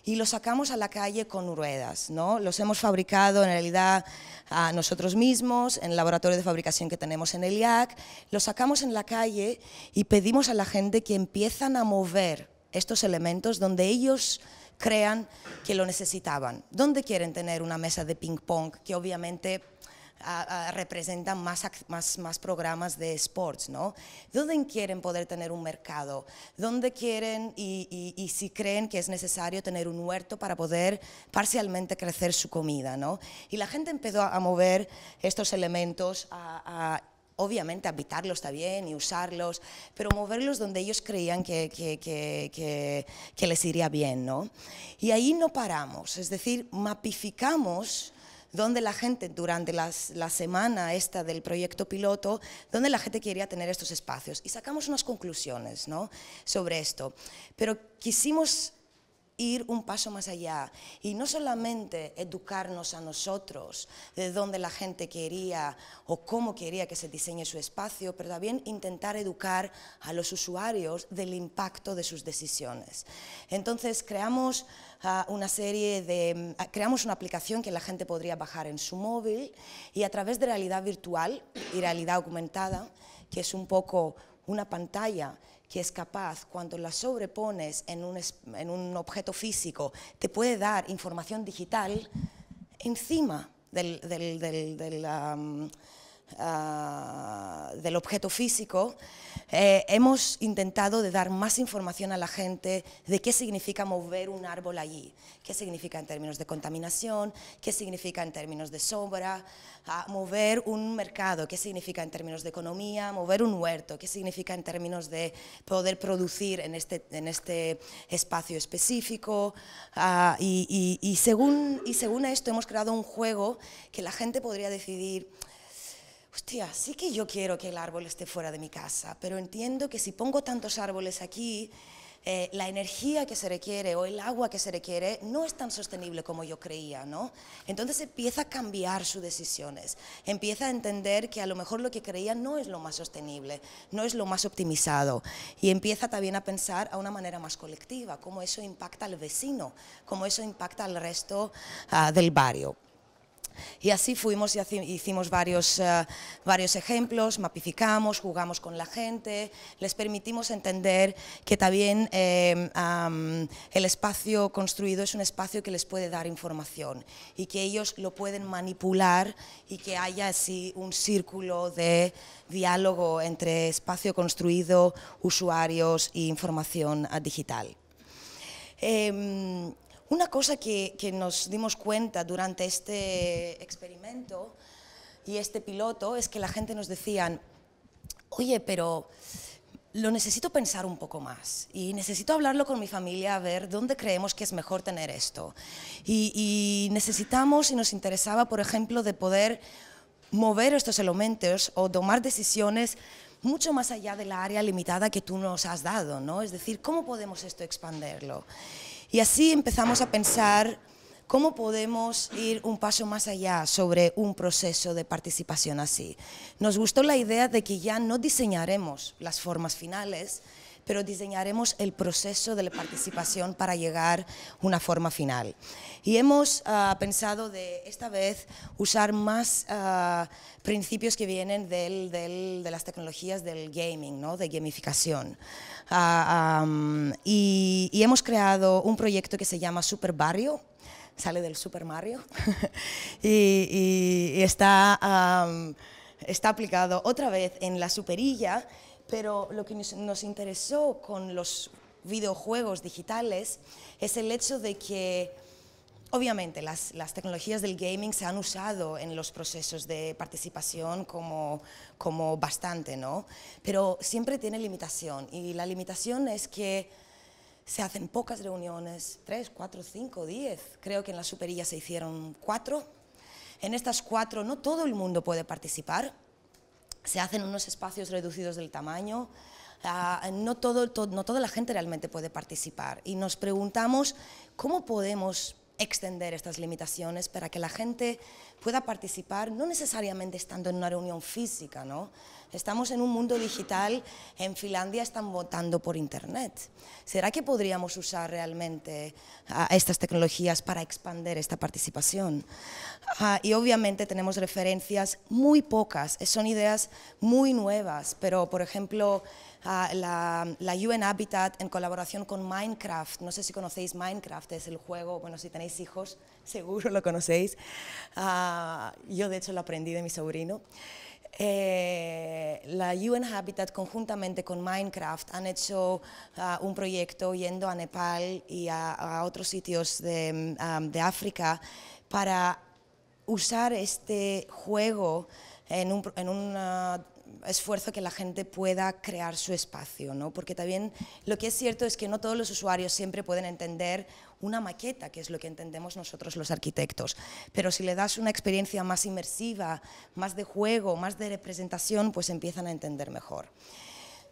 y los sacamos a la calle con ruedas. ¿no? Los hemos fabricado en realidad a ah, nosotros mismos, en el laboratorio de fabricación que tenemos en el IAC, los sacamos en la calle y pedimos a la gente que empiezan a mover estos elementos donde ellos crean que lo necesitaban. ¿Dónde quieren tener una mesa de ping-pong que obviamente representan más, más, programas de sports, ¿no? ¿Dónde quieren poder tener un mercado? ¿Dónde quieren y, si creen que es necesario tener un huerto para poder parcialmente crecer su comida, ¿no? Y la gente empezó a mover estos elementos a, a obviamente habitarlos también y usarlos, pero moverlos donde ellos creían que, que, les iría bien, ¿no? Y ahí no paramos, es decir, mapificamos donde la gente durante la semana esta del proyecto piloto, donde la gente quería tener estos espacios. Y sacamos unas conclusiones sobre esto. Pero quisimos ir un paso más allá y no solamente educarnos a nosotros de dónde la gente quería o cómo quería que se diseñe su espacio, pero también intentar educar a los usuarios del impacto de sus decisiones. Entonces creamos una serie de... Mm, creamos una aplicación que la gente podría bajar en su móvil y a través de realidad virtual y realidad aumentada, que es un poco una pantalla que es capaz, cuando la sobrepones en un, en un objeto físico, te puede dar información digital encima del, del, mm, Ah, del objeto físico, eh, hemos intentado de dar más información a la gente de qué significa mover un árbol allí, qué significa en términos de contaminación, qué significa en términos de sombra, mover un mercado, qué significa en términos de economía, mover un huerto, qué significa en términos de poder producir en este, en este espacio específico. Ah, y, según, y según esto hemos creado un juego que la gente podría decidir hostia, sí que yo quiero que el árbol esté fuera de mi casa, pero entiendo que si pongo tantos árboles aquí, eh, la energía que se requiere o el agua que se requiere no es tan sostenible como yo creía, Entonces empieza a cambiar sus decisiones, empieza a entender que a lo mejor lo que creía no es lo más sostenible, no es lo más optimizado y empieza también a pensar a una manera más colectiva, cómo eso impacta al vecino, cómo eso impacta al resto ah, del barrio. Y así fuimos y hicimos eh, varios, ejemplos, mapificamos, jugamos con la gente, les permitimos entender que también eh, el espacio construido es un espacio que les puede dar información y que ellos lo pueden manipular y que haya así un círculo de diálogo entre espacio construido, usuarios e información ah, digital. Em, una cosa que, nos dimos cuenta durante este experimento y este piloto es que la gente nos decía, oye, pero lo necesito pensar un poco más y necesito hablarlo con mi familia a ver dónde creemos que es mejor tener esto. Y, y necesitamos y nos interesaba, por ejemplo, de poder mover estos elementos o tomar decisiones mucho más allá de la área limitada que tú nos has dado, ¿no? Es decir, ¿cómo podemos esto expanderlo? Y así empezamos a pensar cómo podemos ir un paso más allá sobre un proceso de participación así. Nos gustó la idea de que ya no diseñaremos las formas finales, pero diseñaremos el proceso de la participación para llegar a una forma final. Y hemos ah, pensado de esta vez usar más ah, principios que vienen de las tecnologías del gaming, ¿no? de gamificación. Ah, y, hemos creado un proyecto que se llama Super Barrio, sale del Super Mario y, está, está aplicado otra vez en la superilla pero lo que nos interesó con los videojuegos digitales es el hecho de que Obviamente, las, tecnologías del gaming se han usado en los procesos de participación como, como bastante, ¿no? Pero siempre tiene limitación y la limitación es que se hacen pocas reuniones, tres, cuatro, cinco, diez. Creo que en la superilla se hicieron cuatro. En estas cuatro no todo el mundo puede participar se hacen unos espacios reducidos del tamaño, no, no toda la gente realmente puede participar y nos preguntamos cómo podemos extender estas limitaciones para que la gente pueda participar, no necesariamente estando en una reunión física, ¿no? Estamos en un mundo digital, en Finlandia están votando por Internet. ¿Será que podríamos usar realmente ah, estas tecnologías para expandir esta participación? Ah, y obviamente tenemos referencias muy pocas, son ideas muy nuevas, pero por ejemplo ah, la, la, UN Habitat en colaboración con Minecraft, no sé si conocéis Minecraft, es el juego, bueno si tenéis hijos seguro lo conocéis, yo de hecho lo aprendí de mi sobrino. Eh, la UN Habitat conjuntamente con Minecraft han hecho ah, un proyecto yendo a Nepal y a, otros sitios de, África para usar este juego en un, ah, esfuerzo que la gente pueda crear su espacio, ¿no? porque también lo que es cierto es que no todos los usuarios siempre pueden entender una maqueta, que es lo que entendemos nosotros los arquitectos. Pero si le das una experiencia más inmersiva, más de juego, más de representación, pues empiezan a entender mejor.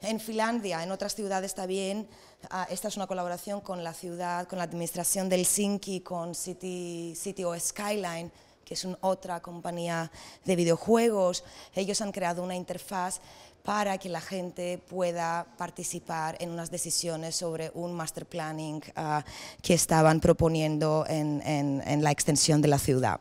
En Finlandia, en otras ciudades también, ah, esta es una colaboración con la ciudad, con la administración de Helsinki, con City, o Skyline, que es otra compañía de videojuegos. Ellos han creado una interfaz para que la gente pueda participar en unas decisiones sobre un master planning ah, que estaban proponiendo en, en la extensión de la ciudad.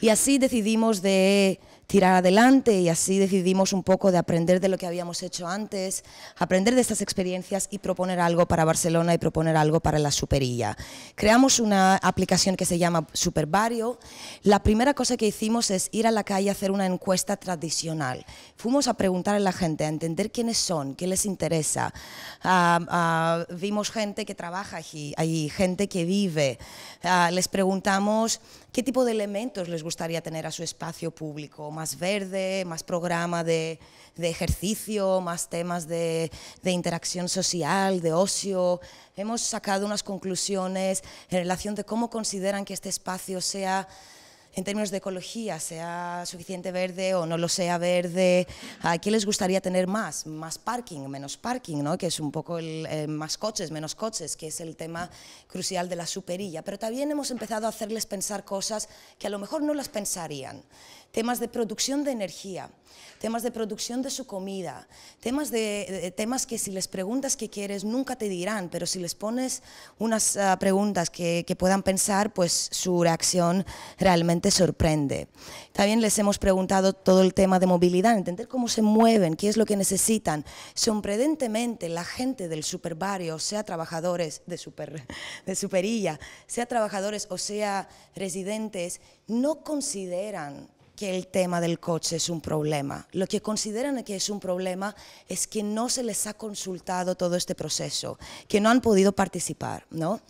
Y así decidimos de tirar adelante y así decidimos un poco de aprender de lo que habíamos hecho antes, aprender de estas experiencias y proponer algo para Barcelona y proponer algo para la Superilla. Creamos una aplicación que se llama Superbarrio. La primera cosa que hicimos es ir a la calle a hacer una encuesta tradicional. Fuimos a preguntar a la gente, a entender quiénes son, qué les interesa. Ah, ah, vimos gente que trabaja allí, hay gente que vive. Ah, les preguntamos qué tipo de elementos les gustaría tener a su espacio público, más verde, más programa de, de ejercicio, más temas de, de, interacción social, de ocio. Hemos sacado unas conclusiones en relación de cómo consideran que este espacio sea en términos de ecología sea suficiente verde o no lo sea verde. ¿A quién les gustaría tener más? Más parking, menos parking, ¿no? que es un poco el, eh, más coches, menos coches, que es el tema crucial de la superilla. Pero también hemos empezado a hacerles pensar cosas que a lo mejor no las pensarían temas de producción de energía, temas de producción de su comida, temas, de, temas que si les preguntas qué quieres nunca te dirán, pero si les pones unas ah, preguntas que, que, puedan pensar, pues su reacción realmente sorprende. También les hemos preguntado todo el tema de movilidad, entender cómo se mueven, qué es lo que necesitan. Sorprendentemente la gente del superbarrio, sea trabajadores de, super, de superilla, sea trabajadores o sea residentes, no consideran que el tema del coche es un problema. Lo que consideran que es un problema es que no se les ha consultado todo este proceso, que no han podido participar. ¿no?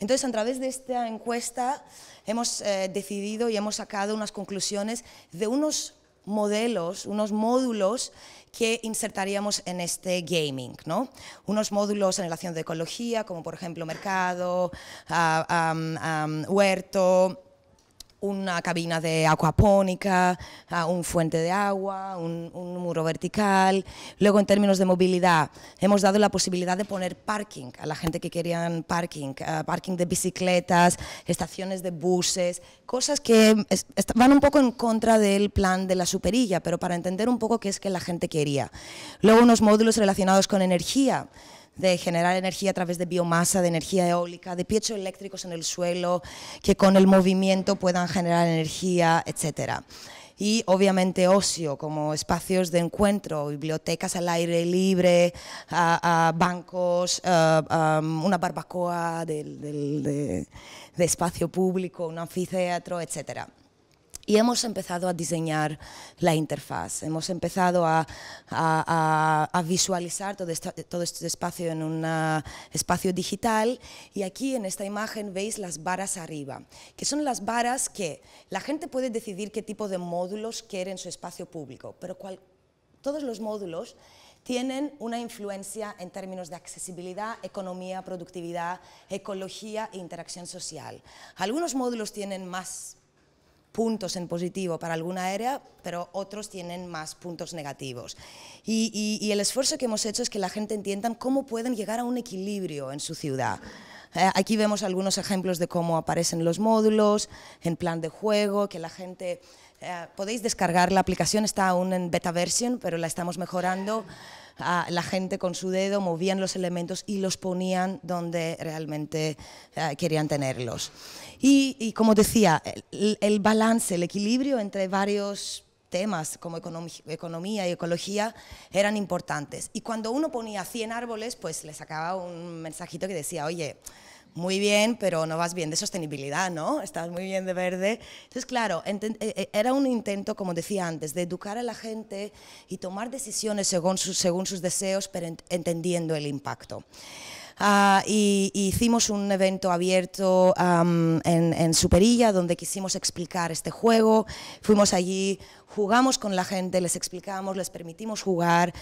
Entonces, a través de esta encuesta hemos eh, decidido y hemos sacado unas conclusiones de unos modelos, unos módulos que insertaríamos en este gaming, ¿no? Unos módulos en relación de ecología, como por ejemplo mercado, ah, huerto, una cabina de acuapónica, un fuente de agua, un, muro vertical. Luego, en términos de movilidad, hemos dado la posibilidad de poner parking a la gente que querían parking, eh, parking de bicicletas, estaciones de buses, cosas que van un poco en contra del plan de la superilla, pero para entender un poco qué es que la gente quería. Luego, unos módulos relacionados con energía de generar energía a través de biomasa, de energía eólica, de piechos eléctricos en el suelo, que con el movimiento puedan generar energía, etcétera y obviamente ocio, como espacios de encuentro, bibliotecas al aire libre, bancos, una barbacoa de, de espacio público, un anfiteatro, etcétera. Y hemos empezado a diseñar la interfaz, hemos empezado a, visualizar todo este, espacio en un espacio digital y aquí en esta imagen veis las varas arriba, que son las varas que la gente puede decidir qué tipo de módulos quiere en su espacio público, pero todos los módulos tienen una influencia en términos de accesibilidad, economía, productividad, ecología e interacción social. Algunos módulos tienen más puntos en positivo para alguna área, pero otros tienen más puntos negativos. Y, el esfuerzo que hemos hecho es que la gente entienda cómo pueden llegar a un equilibrio en su ciudad. Eh, aquí vemos algunos ejemplos de cómo aparecen los módulos, en plan de juego, que la gente eh, podéis descargar la aplicación, está aún en beta version, pero la estamos mejorando. Ah, la gente con su dedo movían los elementos y los ponían donde realmente eh, querían tenerlos. Y, como decía, el, el balance, el equilibrio entre varios temas como economía y ecología eran importantes. Y cuando uno ponía 100 árboles, pues le sacaba un mensajito que decía, oye, muy bien, pero no vas bien de sostenibilidad, ¿no? Estás muy bien de verde. Entonces, claro, eh, eh, era un intento, como decía antes, de educar a la gente y tomar decisiones según sus, deseos, pero entendiendo el impacto. Ah, hicimos un evento abierto en, Superilla donde quisimos explicar este juego. Fuimos allí jugamos con la gente, les explicamos, les permitimos jugar,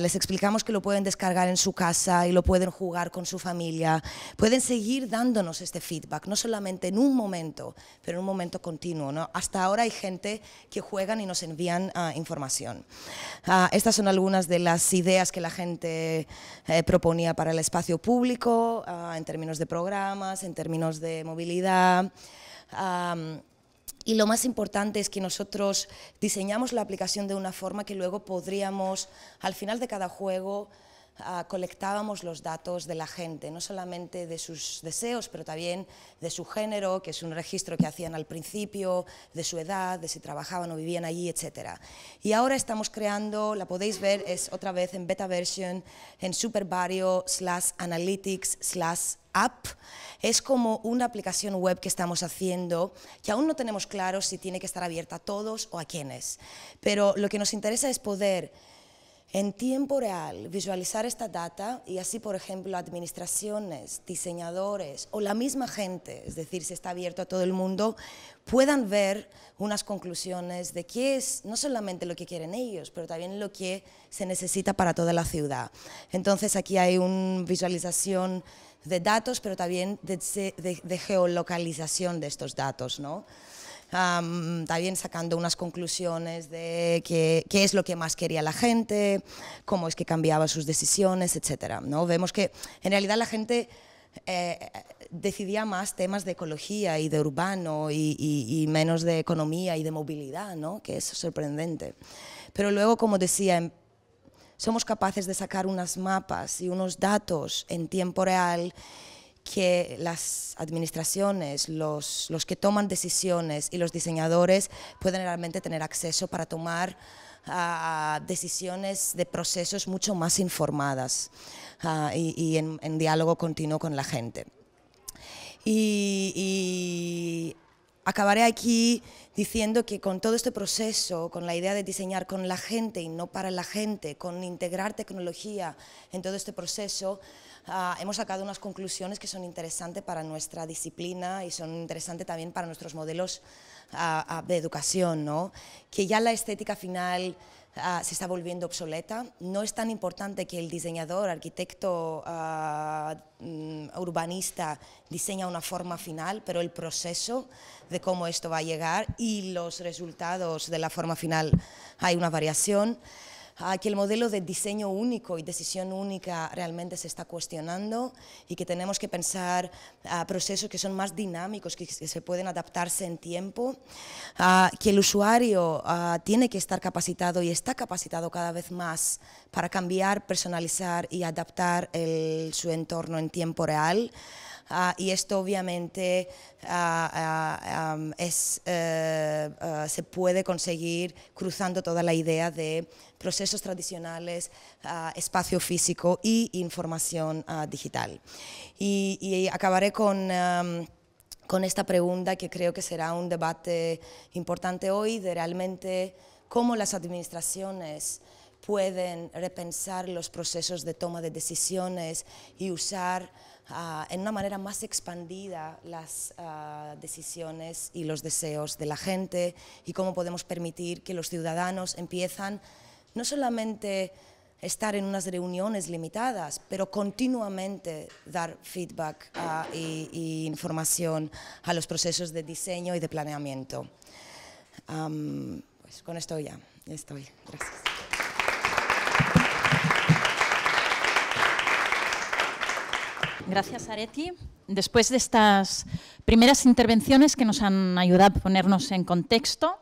les explicamos que lo pueden descargar en su casa y lo pueden jugar con su familia. Pueden seguir dándonos este feedback, no solamente en un momento, pero en un momento continuo. Hasta ahora hay gente que juegan y nos envían ah, información. Ah, estas son algunas de las ideas que la gente eh, proponía para el espacio público, ah, en términos de programas, en términos de movilidad. Y lo más importante es que nosotros diseñamos la aplicación de una forma que luego podríamos, al final de cada juego, Ah, colectábamos los datos de la gente, no solamente de sus deseos, pero también de su género, que es un registro que hacían al principio, de su edad, de si trabajaban o vivían allí, etc. Y ahora estamos creando, la podéis ver, es otra vez en beta version, en superbarrio slash analytics slash app es como una aplicación web que estamos haciendo, que aún no tenemos claro si tiene que estar abierta a todos o a quienes, pero lo que nos interesa es poder en tiempo real visualizar esta data y así, por ejemplo, administraciones, diseñadores o la misma gente, es decir, si está abierto a todo el mundo, puedan ver unas conclusiones de qué es no solamente lo que quieren ellos, pero también lo que se necesita para toda la ciudad. Entonces aquí hay una visualización de datos, pero también de, geolocalización de estos datos, ¿no? también sacando unas conclusiones de qué, es lo que más quería la gente, cómo es que cambiaba sus decisiones, etc. ¿no? Vemos que en realidad la gente... Eh, decidía más temas de ecología y de urbano y, y, menos de economía y de movilidad, ¿no? que es sorprendente. Pero luego, como decía, em, somos capaces de sacar unos mapas y unos datos en tiempo real que las administraciones, los, que toman decisiones y los diseñadores pueden realmente tener acceso para tomar ah, decisiones de procesos mucho más informadas ah, y, en, diálogo continuo con la gente. y acabaré aquí diciendo que con todo este proceso, con la idea de diseñar con la gente y no para la gente, con integrar tecnología en todo este proceso, Ah, hemos sacado unas conclusiones que son interesantes para nuestra disciplina y son interesantes también para nuestros modelos ah, ah, de educación, ¿no? que ya la estética final se está volviendo obsoleta. No es tan importante que el diseñador, arquitecto, mm, urbanista diseña una forma final, pero el proceso de cómo esto va a llegar y los resultados de la forma final hay una variación. Ah, que el modelo de diseño único y decisión única realmente se está cuestionando y que tenemos que pensar a ah, procesos que son más dinámicos, que, se pueden adaptarse en tiempo, ah, que el usuario tiene que estar capacitado y está capacitado cada vez más para cambiar, personalizar y adaptar su entorno en tiempo real. Ah, y esto obviamente ah, ah, es, eh, eh, se puede conseguir cruzando toda la idea de procesos tradicionales, espacio físico y información digital. Y, acabaré con... con esta pregunta que creo que será un debate importante hoy de realmente cómo las administraciones pueden repensar los procesos de toma de decisiones y usar Ah, en una manera más expandida las ah, decisiones y los deseos de la gente y cómo podemos permitir que los ciudadanos empiezan no solamente estar en unas reuniones limitadas, pero continuamente dar feedback e y, información a los procesos de diseño y de planeamiento. pues con esto ya estoy. Gracias. Gracias, Areti. Después de estas primeras intervenciones que nos han ayudado a ponernos en contexto,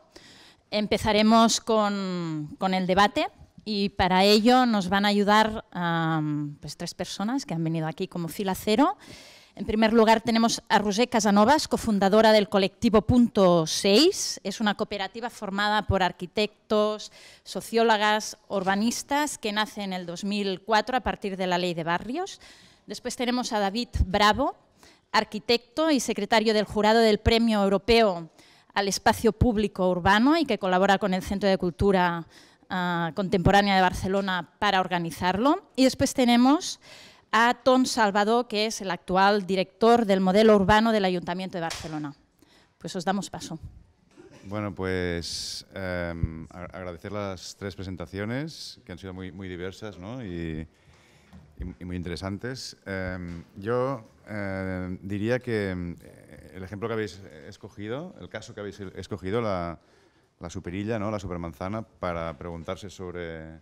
empezaremos con, el debate y para ello nos van a ayudar pues, tres personas que han venido aquí como fila cero. En primer lugar tenemos a Roser Casanovas, cofundadora del colectivo Punto 6. Es una cooperativa formada por arquitectos, sociólogas, urbanistas que nace en el 2004 a partir de la Ley de Barrios Después tenemos a David Bravo, arquitecto y secretario del jurado del Premio Europeo al Espacio Público Urbano y que colabora con el Centro de Cultura ah, Contemporánea de Barcelona para organizarlo. Y después tenemos a Ton Salvador, que es el actual director del modelo urbano del Ayuntamiento de Barcelona. Pues os damos paso. Bueno, pues em, agradecer las tres presentaciones, que han sido muy, muy diversas, ¿no? Y, y, muy interesantes. Em, yo em, diría que em, el ejemplo que habéis escogido, el caso que habéis escogido, la, superilla, ¿no? la supermanzana, para preguntarse sobre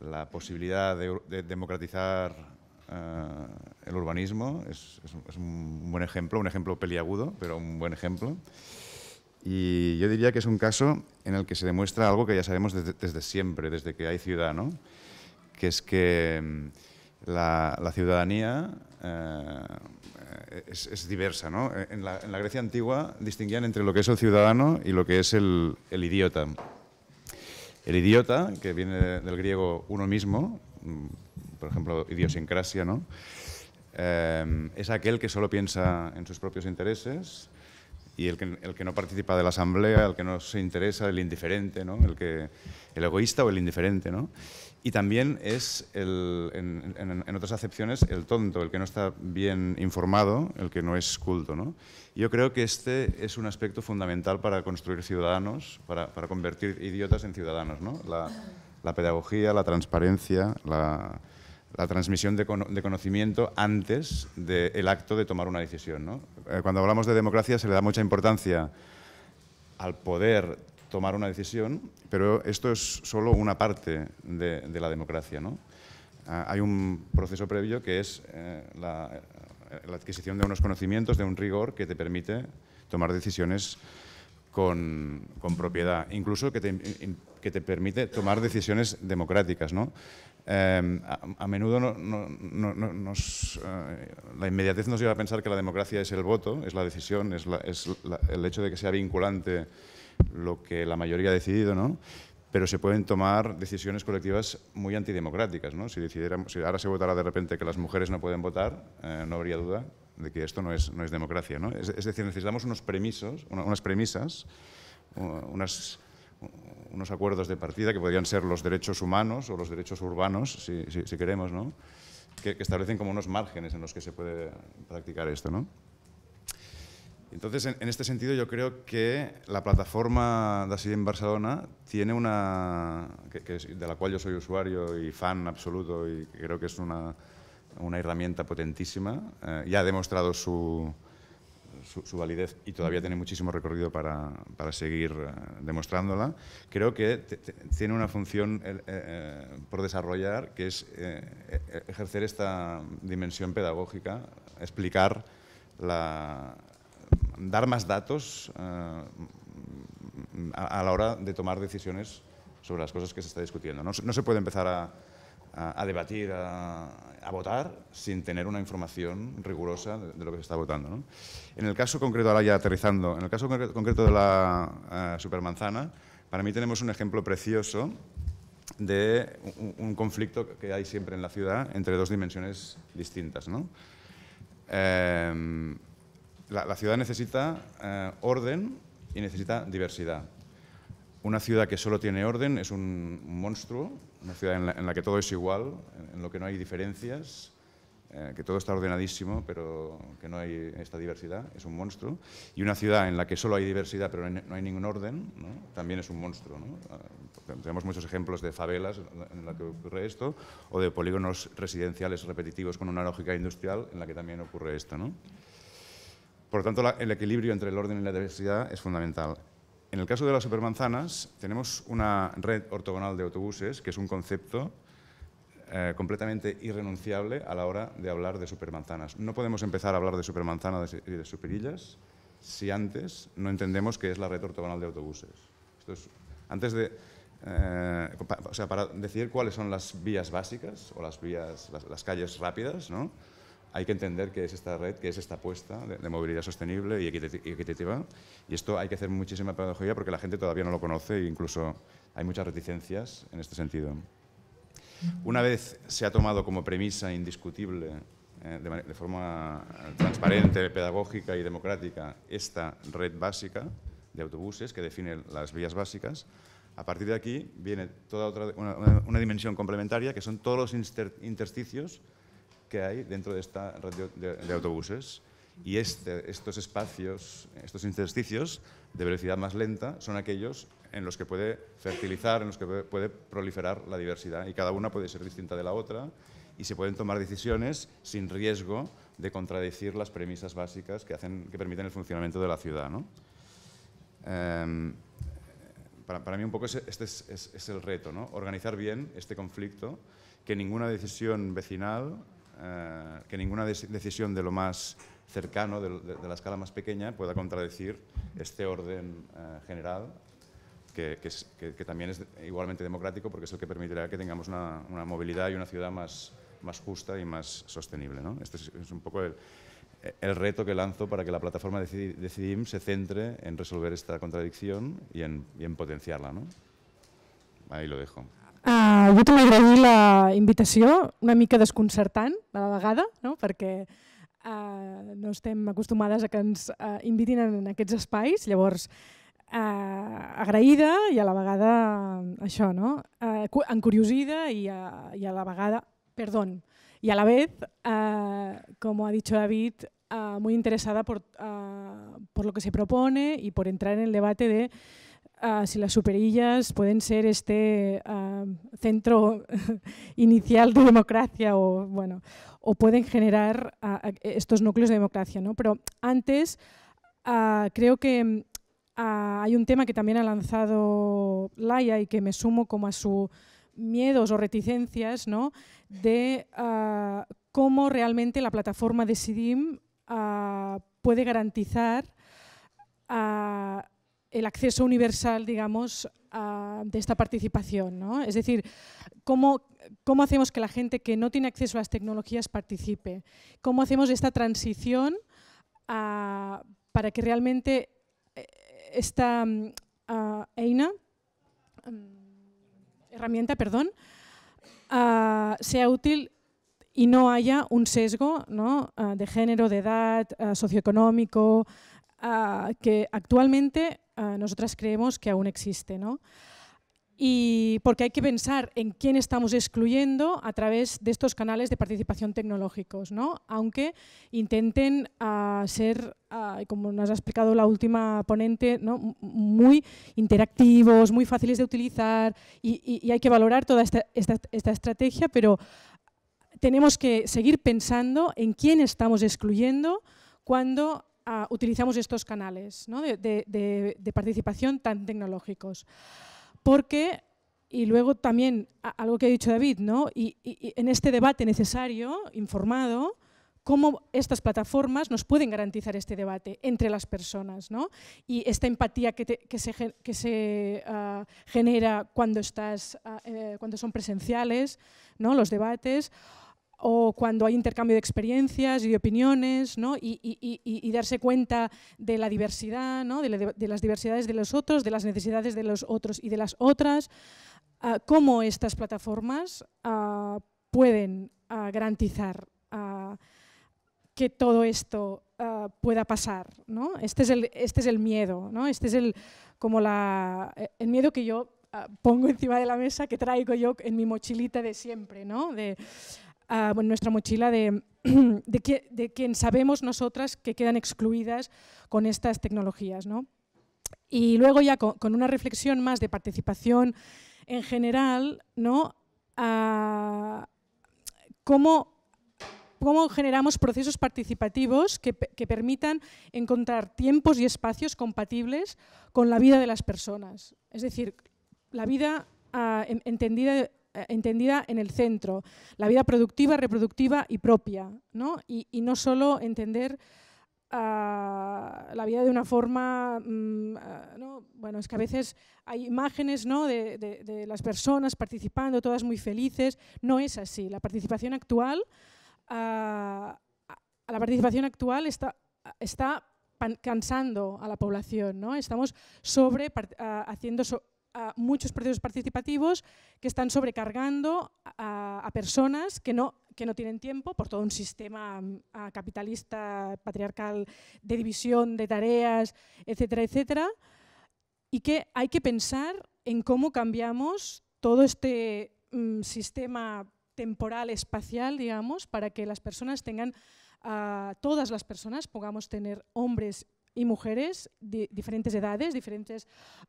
la posibilidad de, democratizar eh, el urbanismo. Es, un buen ejemplo, un ejemplo peliagudo, pero un buen ejemplo. Y yo diría que es un caso en el que se demuestra algo que ya sabemos desde, desde siempre, desde que hay ciudad, ¿no? que es que la, ciudadanía eh, es, diversa. ¿no? Eh, en, la, Grecia antigua distinguían entre lo que es el ciudadano y lo que es el, idiota. El idiota, que viene del griego uno mismo, mm, por ejemplo, idiosincrasia, ¿no? Eh, es aquel que solo piensa en sus propios intereses y el que, no participa de la asamblea, el que no se interesa, el indiferente, ¿no? el, el egoísta o el indiferente. ¿no? Y también es, en, otras acepciones, el tonto, el que no está bien informado, el que no es culto. ¿no? Yo creo que este es un aspecto fundamental para construir ciudadanos, para, convertir idiotas en ciudadanos. ¿no? La, pedagogía, la transparencia, la, transmisión de, conocimiento antes del acto de tomar una decisión. Eh, cuando hablamos de democracia se le da mucha importancia al poder tomar una decisión, pero esto es solo una parte de, la democracia. Ah, hay un proceso previo que es eh, eh, la, adquisición de unos conocimientos, de un rigor que te permite tomar decisiones con, propiedad, incluso que te, permite tomar decisiones democráticas. Em, a, menudo eh, la inmediatez nos lleva a pensar que la democracia es el voto, es la decisión, es, el hecho de que sea vinculante lo que la mayoría ha decidido, ¿no? pero se pueden tomar decisiones colectivas muy antidemocráticas. ¿no? Si, ahora se votara de repente que las mujeres no pueden votar, eh, no habría duda de que esto no es, democracia. ¿no? Es, decir, necesitamos unos premisos, unas premisas, unos acuerdos de partida que podrían ser los derechos humanos o los derechos urbanos, si, queremos, ¿no? que, que establecen como unos márgenes en los que se puede practicar esto. ¿no? Entonces, en, este sentido, yo creo que la plataforma de Así en Barcelona tiene una. de la cual yo soy usuario y fan absoluto, y creo que es una, herramienta potentísima. y eh, ya ha demostrado su, validez y todavía tiene muchísimo recorrido para, para seguir eh, demostrándola. Creo que tiene una función eh, por desarrollar, que es ejercer esta dimensión pedagógica, explicar la dar más datos eh, a, la hora de tomar decisiones sobre las cosas que se está discutiendo. No, se puede empezar a, debatir, a, votar, sin tener una información rigurosa de, lo que se está votando. En el caso concreto, ahora ya aterrizando, en el caso concreto de la eh, supermanzana, para mí tenemos un ejemplo precioso de un, conflicto que hay siempre en la ciudad entre dos dimensiones distintas. Eh, la, ciudad necesita eh, orden y necesita diversidad. Una ciudad que solo tiene orden es un, monstruo, una ciudad en la, que todo es igual, en, lo que no hay diferencias, eh, que todo está ordenadísimo, pero que no hay esta diversidad, es un monstruo. Y una ciudad en la que solo hay diversidad, pero no hay, ningún orden, también es un monstruo. Ah, tenemos muchos ejemplos de favelas en la que ocurre esto, o de polígonos residenciales repetitivos con una lógica industrial en la que también ocurre esto. ¿no? Por lo tanto, el equilibrio entre el orden y la diversidad es fundamental. En el caso de las supermanzanas, tenemos una red ortogonal de autobuses, que es un concepto eh, completamente irrenunciable a la hora de hablar de supermanzanas. No podemos empezar a hablar de supermanzanas y de superillas si antes no entendemos qué es la red ortogonal de autobuses. antes de, eh, para decir cuáles son las vías básicas o las, las calles rápidas, ¿no? hay que entender qué es esta red, qué es esta apuesta de, movilidad sostenible y equitativa. Y esto hay que hacer muchísima pedagogía porque la gente todavía no lo conoce e incluso hay muchas reticencias en este sentido. Una vez se ha tomado como premisa indiscutible, eh, de, forma transparente, pedagógica y democrática, esta red básica de autobuses que define las vías básicas, a partir de aquí viene toda otra, una dimensión complementaria que son todos los intersticios que hay dentro de esta red de, autobuses. Y este, estos espacios, estos intersticios de velocidad más lenta son aquellos en los que puede fertilizar, en los que puede proliferar la diversidad y cada una puede ser distinta de la otra y se pueden tomar decisiones sin riesgo de contradecir las premisas básicas que, hacen, que permiten el funcionamiento de la ciudad. Em, para, mí un poco este es, es el reto, ¿no? organizar bien este conflicto, que ninguna decisión vecinal eh, que ninguna decisión de lo más cercano, de, la escala más pequeña, pueda contradecir este orden eh, general, que, también es igualmente democrático porque es el que permitirá que tengamos una, movilidad y una ciudad más, justa y más sostenible. Este es, un poco el, reto que lanzo para que la plataforma Decidim se centre en resolver esta contradicción y en, potenciarla. Ahí lo dejo. Uh, ah, jo també agrair la invitació, una mica desconcertant a la vegada, no? perquè uh, no estem acostumades a que ens uh, invitin en aquests espais, llavors eh, uh, agraïda i a la vegada això, no? Eh, uh, encuriosida i a, i a la vegada, perdó, i a la vez, eh, uh, ha dit David, eh, molt interessada per eh, lo que se propone i per entrar en el debate de Ah, si las superillas pueden ser este ah, centro inicial de democracia o, bueno, o pueden generar ah, estos núcleos de democracia. ¿no? Pero antes creo que hay un tema que también ha lanzado Laia y que me sumo como a sus miedos o reticencias ¿no? de cómo realmente la plataforma de SIDIM puede garantizar el acceso universal, digamos, de esta participación. ¿no? Es decir, ¿cómo, ¿cómo hacemos que la gente que no tiene acceso a las tecnologías participe? ¿Cómo hacemos esta transición para que realmente eh, esta EINA, mm, herramienta, perdón, sea útil y no haya un sesgo de género, de edad, socioeconómico, que actualmente Ah, nosotras creemos que aún existe. ¿no? Y porque hay que pensar en quién estamos excluyendo a través de estos canales de participación tecnológicos, ¿no? aunque intenten ah, ser, ah, como nos ha explicado la última ponente, muy interactivos, muy fáciles de utilizar y, hay que valorar toda esta, esta estrategia, pero tenemos que seguir pensando en quién estamos excluyendo cuando utilizamos estos canales de, participación tan tecnológicos. Porque, y luego también algo que ha dicho David, ¿no? y, en este debate necesario, informado, cómo estas plataformas nos pueden garantizar este debate entre las personas ¿no? y esta empatía que, que se, ah, genera cuando, estás, ah, eh, cuando son presenciales ¿no? los debates o cuando hay intercambio de experiencias y de opiniones, ¿no? y, y, y, y, darse cuenta de la diversidad, ¿no? de, las diversidades de los otros, de las necesidades de los otros y de las otras, ah, cómo estas plataformas ah, pueden ah, garantizar que todo esto pueda pasar. ¿no? Este, es el, este es el miedo, ¿no? este es el, como la, el miedo que yo pongo encima de la mesa, que traigo yo en mi mochilita de siempre, ¿no? de, nuestra mochila de, de, quien sabemos nosotras que quedan excluidas con estas tecnologías. Y luego ya con, una reflexión más de participación en general, ¿no? ¿cómo generamos procesos participativos que, permitan encontrar tiempos y espacios compatibles con la vida de las personas. Es decir, la vida ah, entendida eh, entendida en el centro, la vida productiva, reproductiva y propia, ¿no? Y, no solo entender ah, la vida de una forma, mm, ah, ¿no? bueno, es que a veces hay imágenes ¿no? de, las personas participando, todas muy felices, no es así. La participación actual, ah, la participación actual está, está cansando a la población, ¿no? Estamos sobre, haciendo a muchos procesos participativos que están sobrecargando a, personas que no, que no tienen tiempo por todo un sistema mm, capitalista, patriarcal, de división de tareas, etcétera, etcétera, y que hay que pensar en cómo cambiamos todo este mm, sistema temporal, espacial, digamos, para que las personas tengan, a ah, todas las personas, podamos tener hombres y mujeres, de diferentes edades, diferentes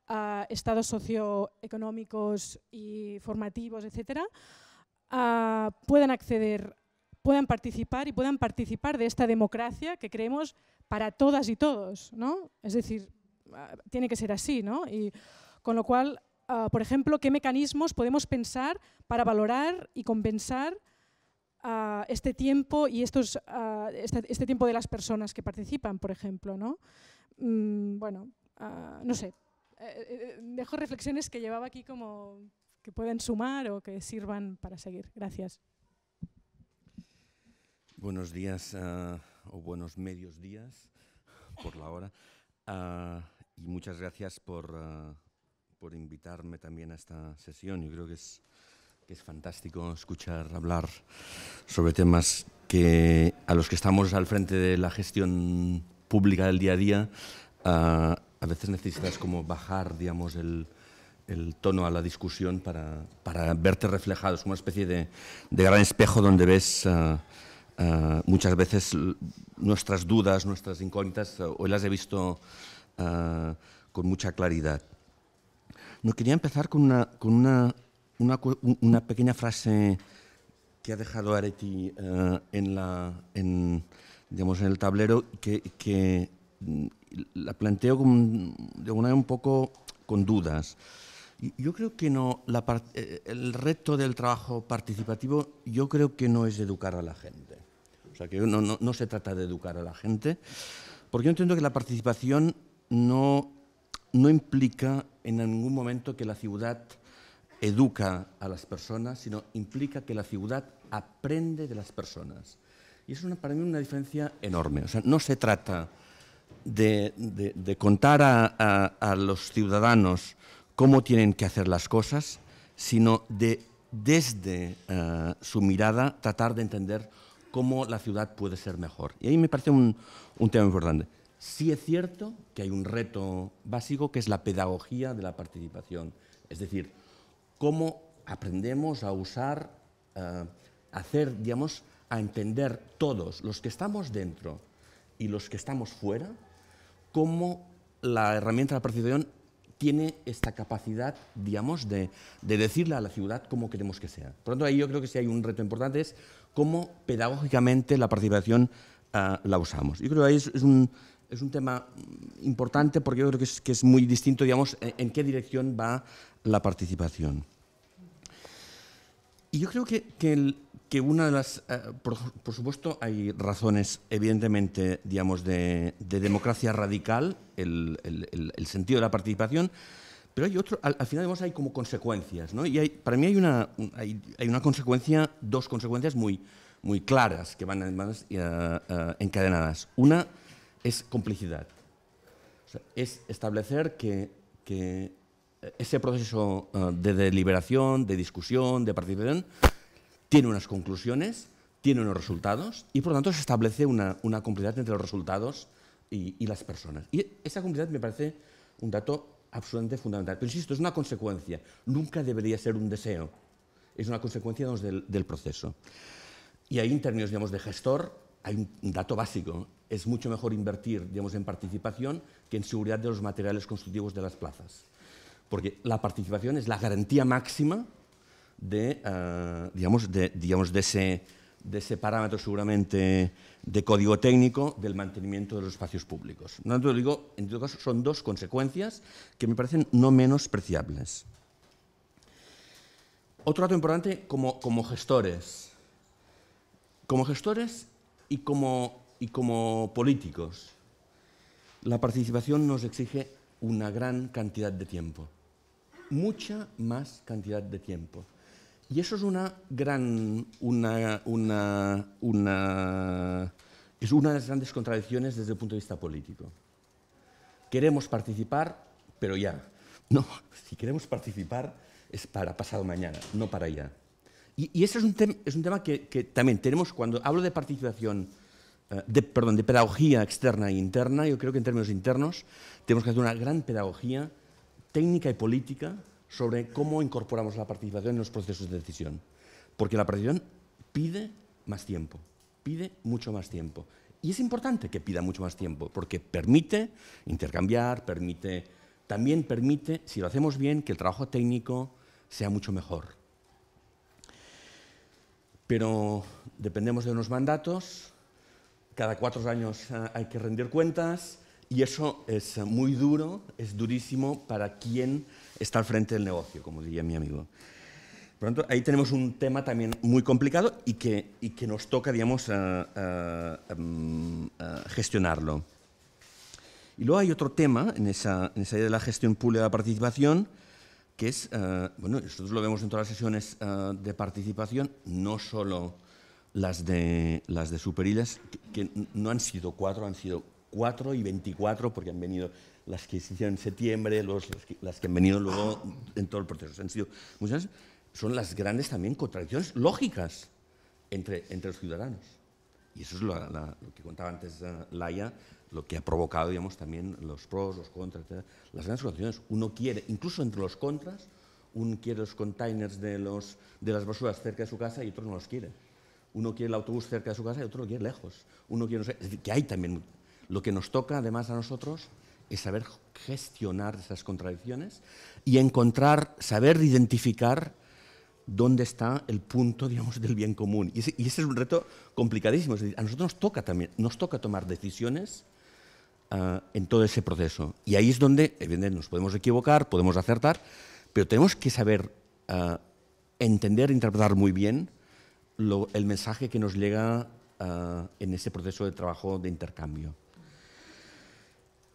ah, estados socioeconómicos y formativos, etc., ah, puedan acceder, puedan participar y puedan participar de esta democracia que creemos para todas y todos. ¿no? Es decir, ah, tiene que ser así. ¿no? Y, con lo cual, por ejemplo, ¿qué mecanismos podemos pensar para valorar y compensar este tiempo y estos, este, este, tiempo de las personas que participan, por ejemplo. ¿no? Mm, bueno, no sé, eh, eh, dejo reflexiones que llevaba aquí como que pueden sumar o que sirvan para seguir. Gracias. Buenos días ah, o buenos medios días por la hora ah, y muchas gracias por, ah, por invitarme también a esta sesión. Yo creo que es que Es fantástico escuchar hablar sobre temas que a los que estamos al frente de la gestión pública del día a día, a, veces necesitas como bajar, digamos, el, tono a la discusión para, verte reflejado. Es una especie de, gran espejo donde ves muchas veces nuestras dudas, nuestras incógnitas. hoy las he visto con mucha claridad. No quería empezar con una una, pequeña frase que ha dejado Areti eh, en, la, en, el tablero que, mm, la planteo con, de una un poco con dudas. Yo creo que no, la, eh, el reto del trabajo participativo yo creo que no es educar a la gente. O sea, que no, se trata de educar a la gente, porque yo entiendo que la participación no, no implica en ningún momento que la ciudad educa a las personas, sino implica que la ciudad aprende de las personas. Y es para mí una diferencia enorme. O sea, no se trata de, contar a, los ciudadanos cómo tienen que hacer las cosas, sino de desde eh, su mirada tratar de entender cómo la ciudad puede ser mejor. Y ahí me parece un, un, tema importante. Sí es cierto que hay un reto básico que es la pedagogía de la participación. Es decir, cómo aprendemos a usar, eh, a hacer, digamos, a entender todos, los que estamos dentro y los que estamos fuera, cómo la herramienta de la participación tiene esta capacidad, digamos, de, decirle a la ciudad cómo queremos que sea. Por lo tanto, ahí yo creo que sí hay un reto importante, es cómo pedagógicamente la participación eh, la usamos. Yo creo que ahí es, un, es un tema mm, importante porque yo creo que es, muy distinto, digamos, en, qué dirección va la participación. Y yo creo que, que, el, que una de las, eh, por, supuesto, hay razones, evidentemente, digamos, de, democracia radical, el, sentido de la participación, pero hay otro, al, final, digamos, hay como consecuencias, ¿no? Y hay, para mí hay una, hay, una consecuencia, dos consecuencias muy, muy claras que van eh, eh, encadenadas. Una es complicidad, es establecer que, ese proceso eh, de deliberación, de discusión, de participación, tiene unas conclusiones, tiene unos resultados y por lo tanto se establece una, una entre los resultados y, las personas. Y esa complicidad me parece un dato absolutamente fundamental. Pero insisto, es una consecuencia, nunca debería ser un deseo, es una consecuencia del, proceso. Y ahí en términos digamos, de gestor, hay un dato básico, es mucho mejor invertir digamos, en participación que en seguridad de los materiales constructivos de las plazas, porque la participación es la garantía máxima de, eh, digamos, digamos, de, ese, de ese parámetro seguramente de código técnico del mantenimiento de los espacios públicos. No digo, en todo caso, son dos consecuencias que me parecen no menos preciables. Otro dato importante como, como gestores. Como gestores y como, políticos, la participación nos exige una gran cantidad de tiempo, mucha más cantidad de tiempo. Y eso es una gran, una, una, una, es una de las grandes contradicciones desde el punto de vista político. Queremos participar, pero ya. No, si queremos participar es para pasado mañana, no para ya. Y, y este es un, es un tema que, también tenemos, cuando hablo de participación, eh, de, perdón, de pedagogía externa e interna, yo creo que en términos internos tenemos que hacer una gran pedagogía técnica y política sobre cómo incorporamos la participación en los procesos de decisión. Porque la participación pide más tiempo, pide mucho más tiempo. Y es importante que pida mucho más tiempo, porque permite intercambiar, permite, también permite, si lo hacemos bien, que el trabajo técnico sea mucho mejor pero dependemos de unos mandatos, cada cuatro años eh, hay que rendir cuentas y eso es muy duro, es durísimo para quien está al frente del negocio, como diría mi amigo. Por lo tanto, ahí tenemos un tema también muy complicado y que, y que nos toca, digamos, eh, eh, em, gestionarlo. Y luego hay otro tema en esa, en esa idea de la gestión pública de la participación, que es, eh, bueno, nosotros lo vemos en todas las sesiones eh, de participación, no solo las de, las de Superillas, que, no han sido cuatro, han sido cuatro y veinticuatro, porque han venido las que se hicieron en septiembre, los, las que han venido luego en todo el proceso. Han sido muchas, son las grandes también contradicciones lógicas entre, entre los ciudadanos. Y eso es lo que contaba antes eh, Laia lo que ha provocado, digamos, también los pros, los contras, etc. Las grandes situaciones. uno quiere, incluso entre los contras, uno quiere los containers de, los, de las basuras cerca de su casa y otro no los quiere. Uno quiere el autobús cerca de su casa y otro lo quiere lejos. Uno quiere, es decir, que hay también, lo que nos toca además a nosotros es saber gestionar esas contradicciones y encontrar, saber identificar dónde está el punto, digamos, del bien común. Y ese, y ese es un reto complicadísimo. Es decir, a nosotros nos toca también, nos toca tomar decisiones Ah, en todo ese proceso. Y ahí es donde, evidentemente, nos podemos equivocar, podemos acertar, pero tenemos que saber ah, entender, interpretar muy bien el mensaje que nos llega ah, en ese proceso de trabajo de intercambio.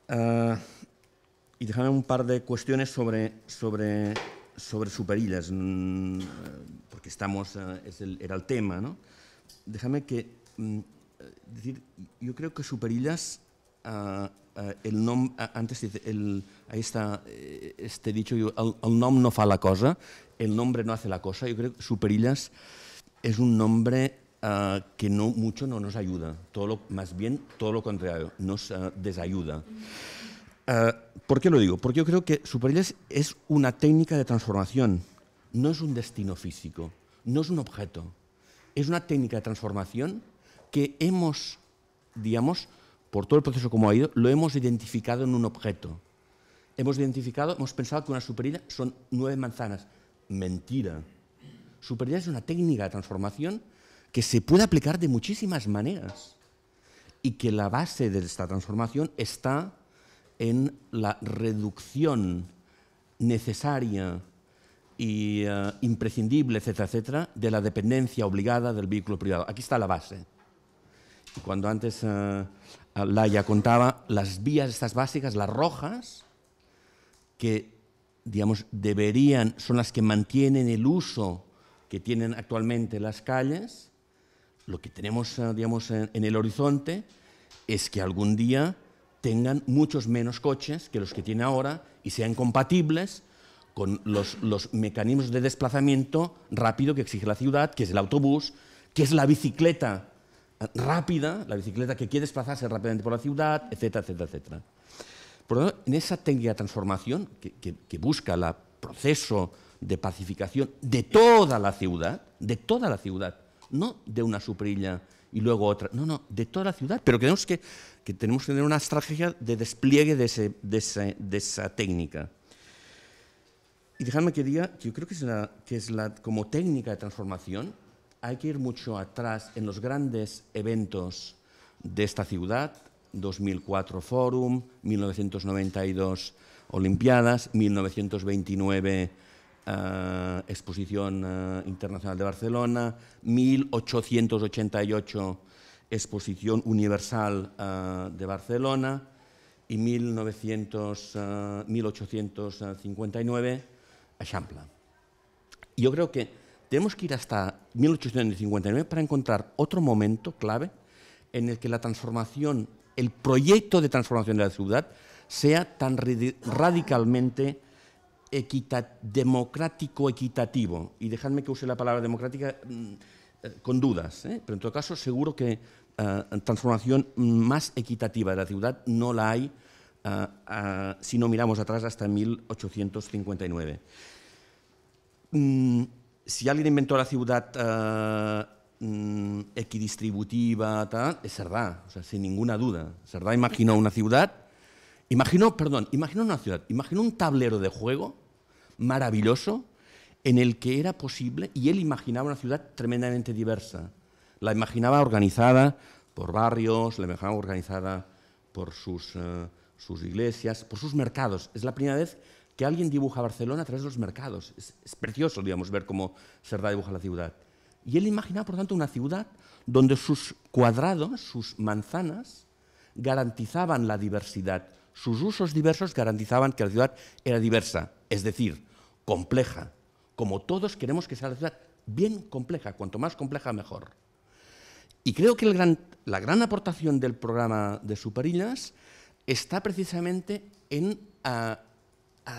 y déjame un par de cuestiones sobre, sobre, sobre superillas, mm, porque estamos, es era el tema. ¿no? Déjame que mm, decir, yo creo que Superillas el nom, antes el, ahí está eh, este dicho, el, nom no fa la cosa, el nombre no hace la cosa, yo creo que Superillas es un nombre eh, que no mucho no nos ayuda, todo lo, más bien todo lo contrario, nos eh, desayuda. ¿Por qué lo digo? Porque yo creo que Superillas es una técnica de transformación, no es un destino físico, no es un objeto, es una técnica de transformación que hemos, digamos, por todo el proceso como ha ido, lo hemos identificado en un objeto. Hemos identificado, hemos pensado que una superilla son nueve manzanas. Mentira. Superida es una técnica de transformación que se puede aplicar de muchísimas maneras y que la base de esta transformación está en la reducción necesaria y eh, imprescindible, etcétera, etcétera, de la dependencia obligada del vehículo privado. Aquí está la base. Cuando antes eh, la ya contaba, las vías estas básicas, las rojas, que digamos, deberían, son las que mantienen el uso que tienen actualmente las calles, lo que tenemos eh, digamos, en el horizonte es que algún día tengan muchos menos coches que los que tiene ahora y sean compatibles con los mecanismos de desplazamiento rápido que exige la ciudad, que es el autobús, que es la bicicleta rápida, la bicicleta que quiere desplazarse rápidamente por la ciudad, etcétera, etcétera, etcétera. Por lo tanto, en esa técnica de transformación que, que, busca el proceso de pacificación de toda la ciudad, de toda la ciudad, no de una suprilla y luego otra, no, no, de toda la ciudad, pero creemos que, que tenemos que tener una estrategia de despliegue de, de, esa técnica. Y dejadme que diga que yo creo que es, la, que es la, como técnica de transformación hay que ir mucho atrás en los grandes eventos de esta ciudad, 2004 Forum, 1992 Olimpiadas, 1929 eh, Exposición eh, Internacional de Barcelona, 1888 Exposición Universal eh, de Barcelona y 1859 a Yo creo que tenemos que ir hasta 1859 para encontrar otro momento clave en el que la transformación, el proyecto de transformación de la ciudad, sea tan radicalmente democrático equitativo. Y dejadme que use la palabra democrática mm, eh, con dudas, ¿eh? pero en todo caso seguro que eh, transformación más equitativa de la ciudad no la hay si no miramos atrás hasta 1859 si alguien inventó la ciudad eh, mm, equidistributiva, es verdad, sin ninguna duda. Serdá imaginó una ciudad, imaginó, perdón, imaginó una ciudad, imaginó un tablero de juego maravilloso en el que era posible, y él imaginaba una ciudad tremendamente diversa. La imaginaba organizada por barrios, la imaginaba organizada por sus, eh, sus iglesias, por sus mercados. Es la primera vez que alguien dibuja Barcelona a través de los mercados. Es, precioso, digamos, ver cómo Cerdá dibuja la ciudad. Y él imaginaba, por tanto, una ciudad donde sus cuadrados, sus manzanas, garantizaban la diversidad. Sus usos diversos garantizaban que la ciudad era diversa, es decir, compleja, como todos queremos que sea la ciudad, bien compleja, cuanto más compleja mejor. Y creo que la gran aportación del programa de Superillas está precisamente en ah,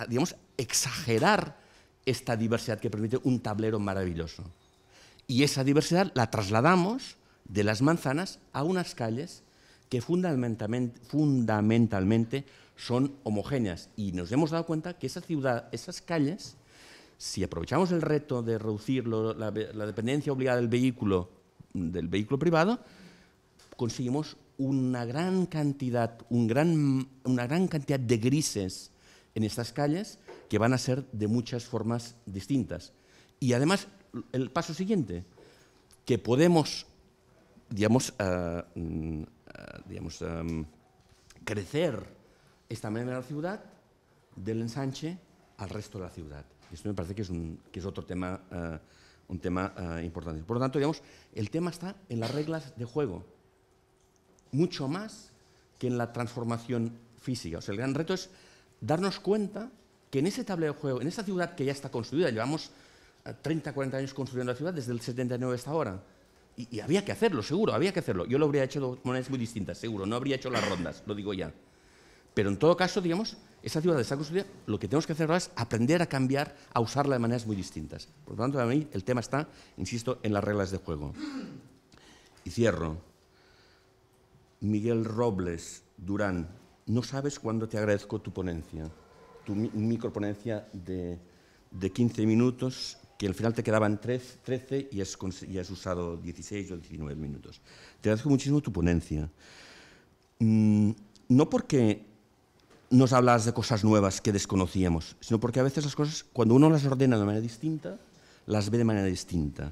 digamos, exagerar esta diversidad que permite un tablero maravilloso. Y esa diversidad la trasladamos de las manzanas a unas calles que fundamentalmente, son homogéneas. Y nos hemos dado cuenta que esa ciudad, esas calles, si aprovechamos el reto de reducir la, dependencia obligada del vehículo, del vehículo privado, conseguimos una gran cantidad, una gran cantidad de grises en estas calles que van a ser de muchas formas distintas. Y además, el paso siguiente, que podemos, digamos, eh, mm, digamos em, crecer esta manera de la ciudad del ensanche al resto de la ciudad. Esto me parece que es, un, que es otro tema, eh, un tema eh, importante. Por lo tanto, digamos, el tema está en las reglas de juego, mucho más que en la transformación física. O sea, el gran reto es darnos cuenta que en ese tablero de juego, en esa ciudad que ya está construida, llevamos 30, eh, 40 años construyendo la ciudad, desde el 79 hasta ahora, y, había que hacerlo, seguro, había que hacerlo. Yo lo habría hecho de maneras muy distintas, seguro, no habría hecho las rondas, lo digo ya. Pero en todo caso, digamos, esa ciudad está construida, lo que tenemos que hacer ahora es aprender a cambiar, a usarla de maneras muy distintas. Por lo tanto, para mí el tema está, insisto, en las reglas de juego. Y cierro. Miguel Robles Durán no sabes cuándo te agradezco tu ponencia, tu microponencia de, de 15 minutos, que al final te quedaban 13 y has, usado 16 o 19 minutos. Te agradezco muchísimo tu ponencia. Mm, no porque nos hablas de cosas nuevas que desconocíamos, sino porque a veces las cosas, cuando uno las ordena de manera distinta, las ve de manera distinta.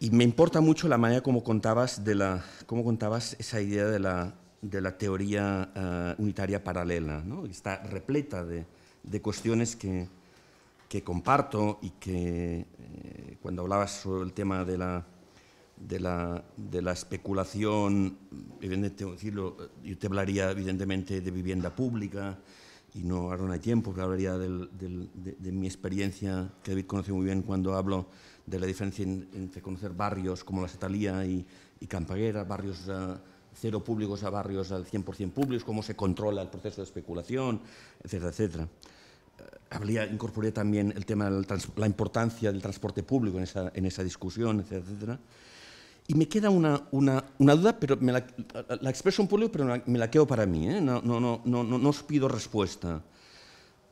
Y me importa mucho la manera como contabas, de la, como contabas esa idea de la, de la teoría eh, unitaria paralela. Está repleta de, cuestiones que, comparto y que eh, cuando hablabas sobre el tema de la, de la, de la especulación, evidentemente yo te hablaría evidentemente de vivienda pública y no ahora no hay tiempo, pero hablaría de, mi experiencia que David conoce muy bien cuando hablo de la diferencia entre conocer barrios como la Setalía y, y Campaguera, barrios... Eh, cero públicos a barrios al 100% públicos, cómo se controla el proceso de especulación, etcétera, etcétera. Eh, habría, incorporé también el tema la importancia del transporte público en esa, en esa discusión, etcétera, etcétera. Y me queda una, una, una duda, pero la, expreso en público, pero me la, quedo para mí. ¿eh? No, no, no, no, no os pido respuesta.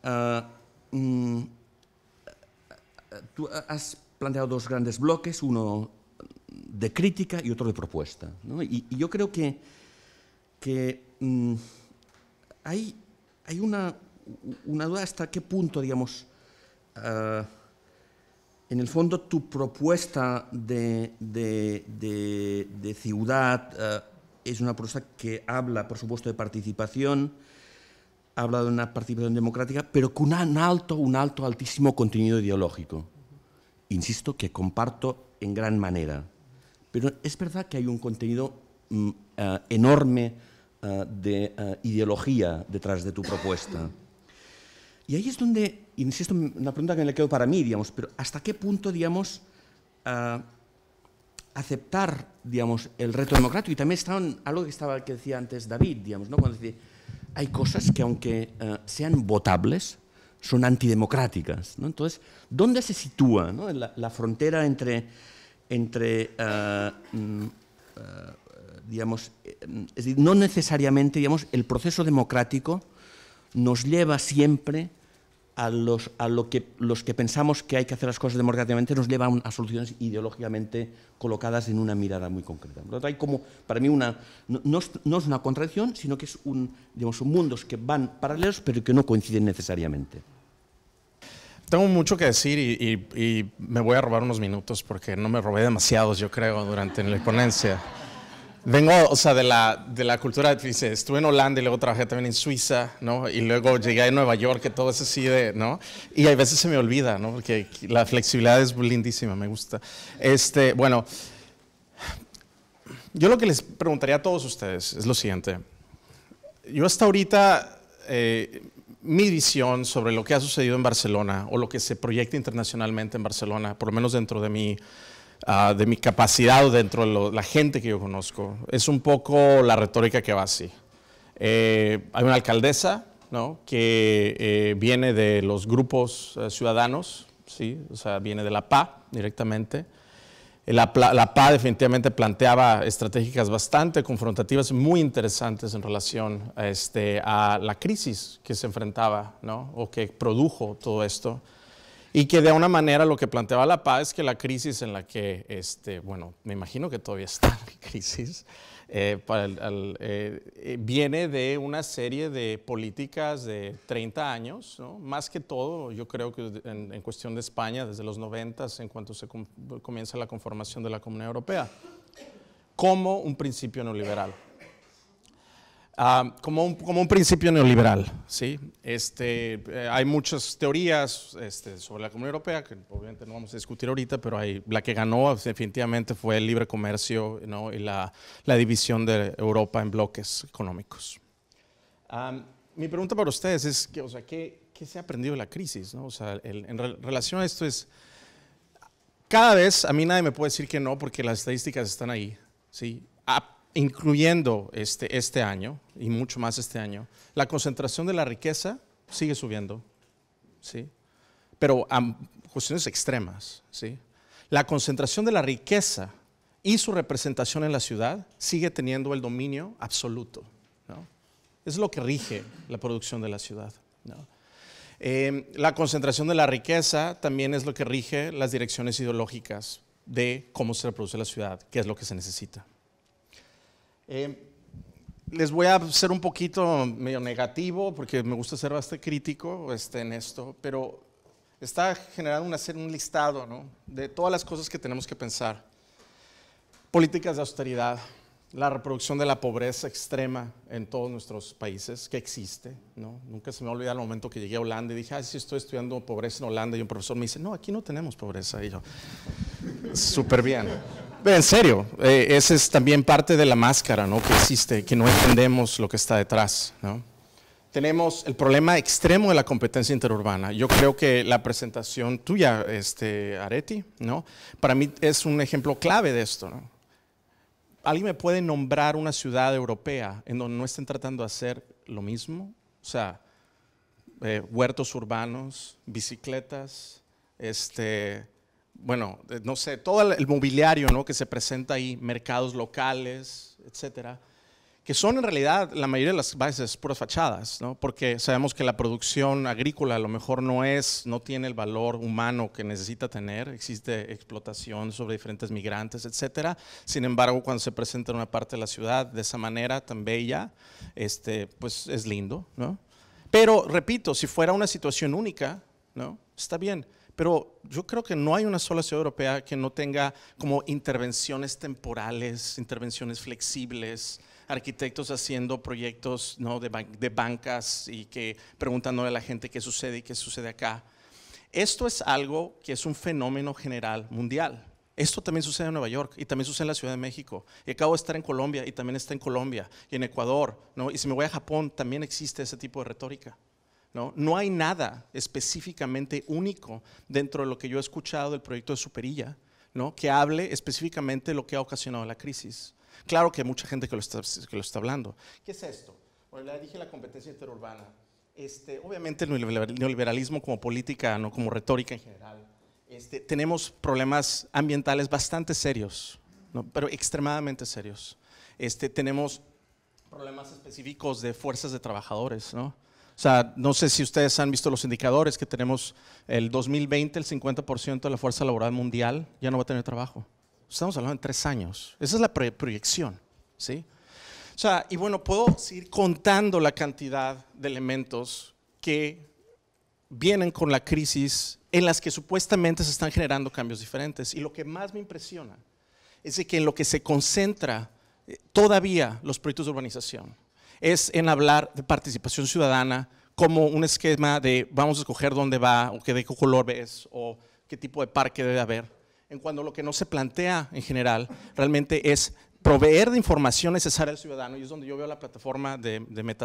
Ah, mm, eh, tú has planteado dos grandes bloques, uno de crítica y otro de propuesta. Y, yo creo que, que mm, hay, una, una, duda hasta qué punto, digamos, ah, en el fondo tu propuesta de, de, ciudad ah, es una propuesta que habla, por supuesto, de participación, habla de una participación democrática, pero con un alto, un alto, altísimo contenido ideológico. Insisto que comparto en gran manera. Pero es verdad que hay un contenido mm, eh, enorme eh, de eh, ideología detrás de tu propuesta. Y ahí es donde, insisto, una pregunta que me quedo para mí, digamos, pero ¿hasta qué punto, digamos, aceptar, digamos, el reto democrático? Y también está algo que estaba que decía antes David, digamos, ¿no? Cuando decía, hay cosas que aunque sean votables, son antidemocráticas, ¿no? Entonces, ¿dónde se sitúa ¿no? la frontera entre entre, eh, mm, eh, digamos, eh, es decir, no necesariamente, digamos, el proceso democrático nos lleva siempre a, los, a lo que los que pensamos que hay que hacer las cosas democráticamente nos llevan a soluciones ideológicamente colocadas en una mirada muy concreta. hay como, para mí, una, no, es, una contradicción, sino que es un, digamos, son mundos que van paralelos pero que no coinciden necesariamente. Tengo mucho que decir y, me voy a robar unos minutos porque no me robé demasiados, yo creo, durante la ponencia. Vengo, o sea, de la, de la cultura, dice, estuve en Holanda y luego trabajé también en Suiza, ¿no? Y luego llegué a Nueva York, que todo es así de, ¿no? Y a veces se me olvida, ¿no? Porque la flexibilidad es lindísima, me gusta. Este, bueno, yo lo que les preguntaría a todos ustedes es lo siguiente. Yo hasta ahorita eh, mi visión sobre lo que ha sucedido en Barcelona o lo que se proyecta internacionalmente en Barcelona, por lo menos dentro de mi, ah, capacidad o dentro de la gente que yo conozco, es un poco la retórica que va así. Eh, hay una alcaldesa que eh, viene de los grupos eh, ciudadanos, ¿sí? o sea, viene de la PA directamente. La, la PA definitivamente planteaba estratégicas bastante confrontativas, muy interesantes en relación este, a, la crisis que se enfrentaba o que produjo todo esto. Y que de una manera lo que planteaba la PA es que la crisis en la que, este, bueno, me imagino que todavía está en crisis, eh, eh, eh, viene de una serie de políticas de 30 años, más que todo, yo creo que en, cuestión de España, desde los 90, en cuanto se comienza la conformación de la Comunidad Europea, como un principio neoliberal. Ah, como, un, como, un, principio neoliberal, ¿sí? Este, eh, hay muchas teorías este, sobre la Comunidad Europea, que obviamente no vamos a discutir ahorita, pero hay, la que ganó definitivamente fue el libre comercio ¿no? y la, la, división de Europa en bloques económicos. mi pregunta para ustedes es, que, o sea, ¿qué, ¿qué, se ha aprendido de la crisis? ¿no? O sea, en relación a esto es, cada vez a mí nadie me puede decir que no, porque las estadísticas están ahí, ¿sí? incluyendo este, este, año y mucho más este año, la concentración de la riqueza sigue subiendo, ¿sí? pero a cuestiones extremas. ¿sí? La concentración de la riqueza y su representación en la ciudad sigue teniendo el dominio absoluto. Es lo que rige la producción de la ciudad. Em, la concentración de la riqueza también es lo que rige las direcciones ideológicas de cómo se reproduce la ciudad, qué es lo que se necesita. Eh, les voy a ser un poquito medio negativo, porque me gusta ser bastante crítico este, en esto, pero está generando un listado de todas las cosas que tenemos que pensar. Políticas de austeridad, la reproducción de la pobreza extrema en todos nuestros países, que existe. Nunca se me olvida el momento que llegué a Holanda y dije, ah, sí, estoy estudiando pobreza en Holanda. Y un profesor me dice, no, aquí no tenemos pobreza. Y yo, súper bien. En serio, eh, ese esa es también parte de la máscara ¿no? que existe, que no entendemos lo que está detrás. ¿no? Tenemos el problema extremo de la competencia interurbana. Yo creo que la presentación tuya, este, Areti, ¿no? para mí es un ejemplo clave de esto. ¿no? ¿Alguien me puede nombrar una ciudad europea en donde no estén tratando de hacer lo mismo? O sea, eh, huertos urbanos, bicicletas, este, bueno, eh, no sé, todo el, mobiliario ¿no? que se presenta ahí, mercados locales, etcétera, que son en realidad la mayoría de las bases, puras fachadas, porque sabemos que la producción agrícola a lo mejor no es, no tiene el valor humano que necesita tener, existe explotación sobre diferentes migrantes, etcétera. Sin embargo, cuando se presenta en una parte de la ciudad de esa manera tan bella, este, pues es lindo, Pero repito, si fuera una situación única, ¿no? Está bien pero yo creo que no hay una sola ciudad europea que no tenga como intervenciones temporales, intervenciones flexibles, arquitectos haciendo proyectos de, bancas y que preguntándole a la gente qué sucede y qué sucede acá. Esto es algo que es un fenómeno general mundial. Esto también sucede en Nueva York y también sucede en la Ciudad de México. Y acabo de estar en Colombia y también está en Colombia y en Ecuador. ¿no? Y si me voy a Japón, también existe ese tipo de retórica. ¿no? hay nada específicamente único dentro de lo que yo he escuchado del proyecto de Superilla, Que hable específicamente de lo que ha ocasionado la crisis. Claro que hay mucha gente que lo está, hablando. ¿Qué es esto? Bueno, le dije la competencia interurbana. Este, obviamente el neoliberalismo como política, no como retórica en general, este, tenemos problemas ambientales bastante serios, pero extremadamente serios. Este, tenemos problemas específicos de fuerzas de trabajadores, ¿no? O sea, no sé si ustedes han visto los indicadores que tenemos el 2020, el 50% de la fuerza laboral mundial ya no va a tener trabajo. Estamos hablando en tres años. Esa es la proyección, O sea, y bueno, puedo seguir contando la cantidad de elementos que vienen con la crisis en las que supuestamente se están generando cambios diferentes. Y lo que más me impresiona es que en lo que se concentra eh, todavía los proyectos de urbanización es en hablar de participación ciudadana como un esquema de vamos a escoger dónde va o qué de color ves o qué tipo de parque debe haber. En cuando lo que no se plantea en general realmente es proveer de información necesaria al ciudadano y es donde yo veo la plataforma de, de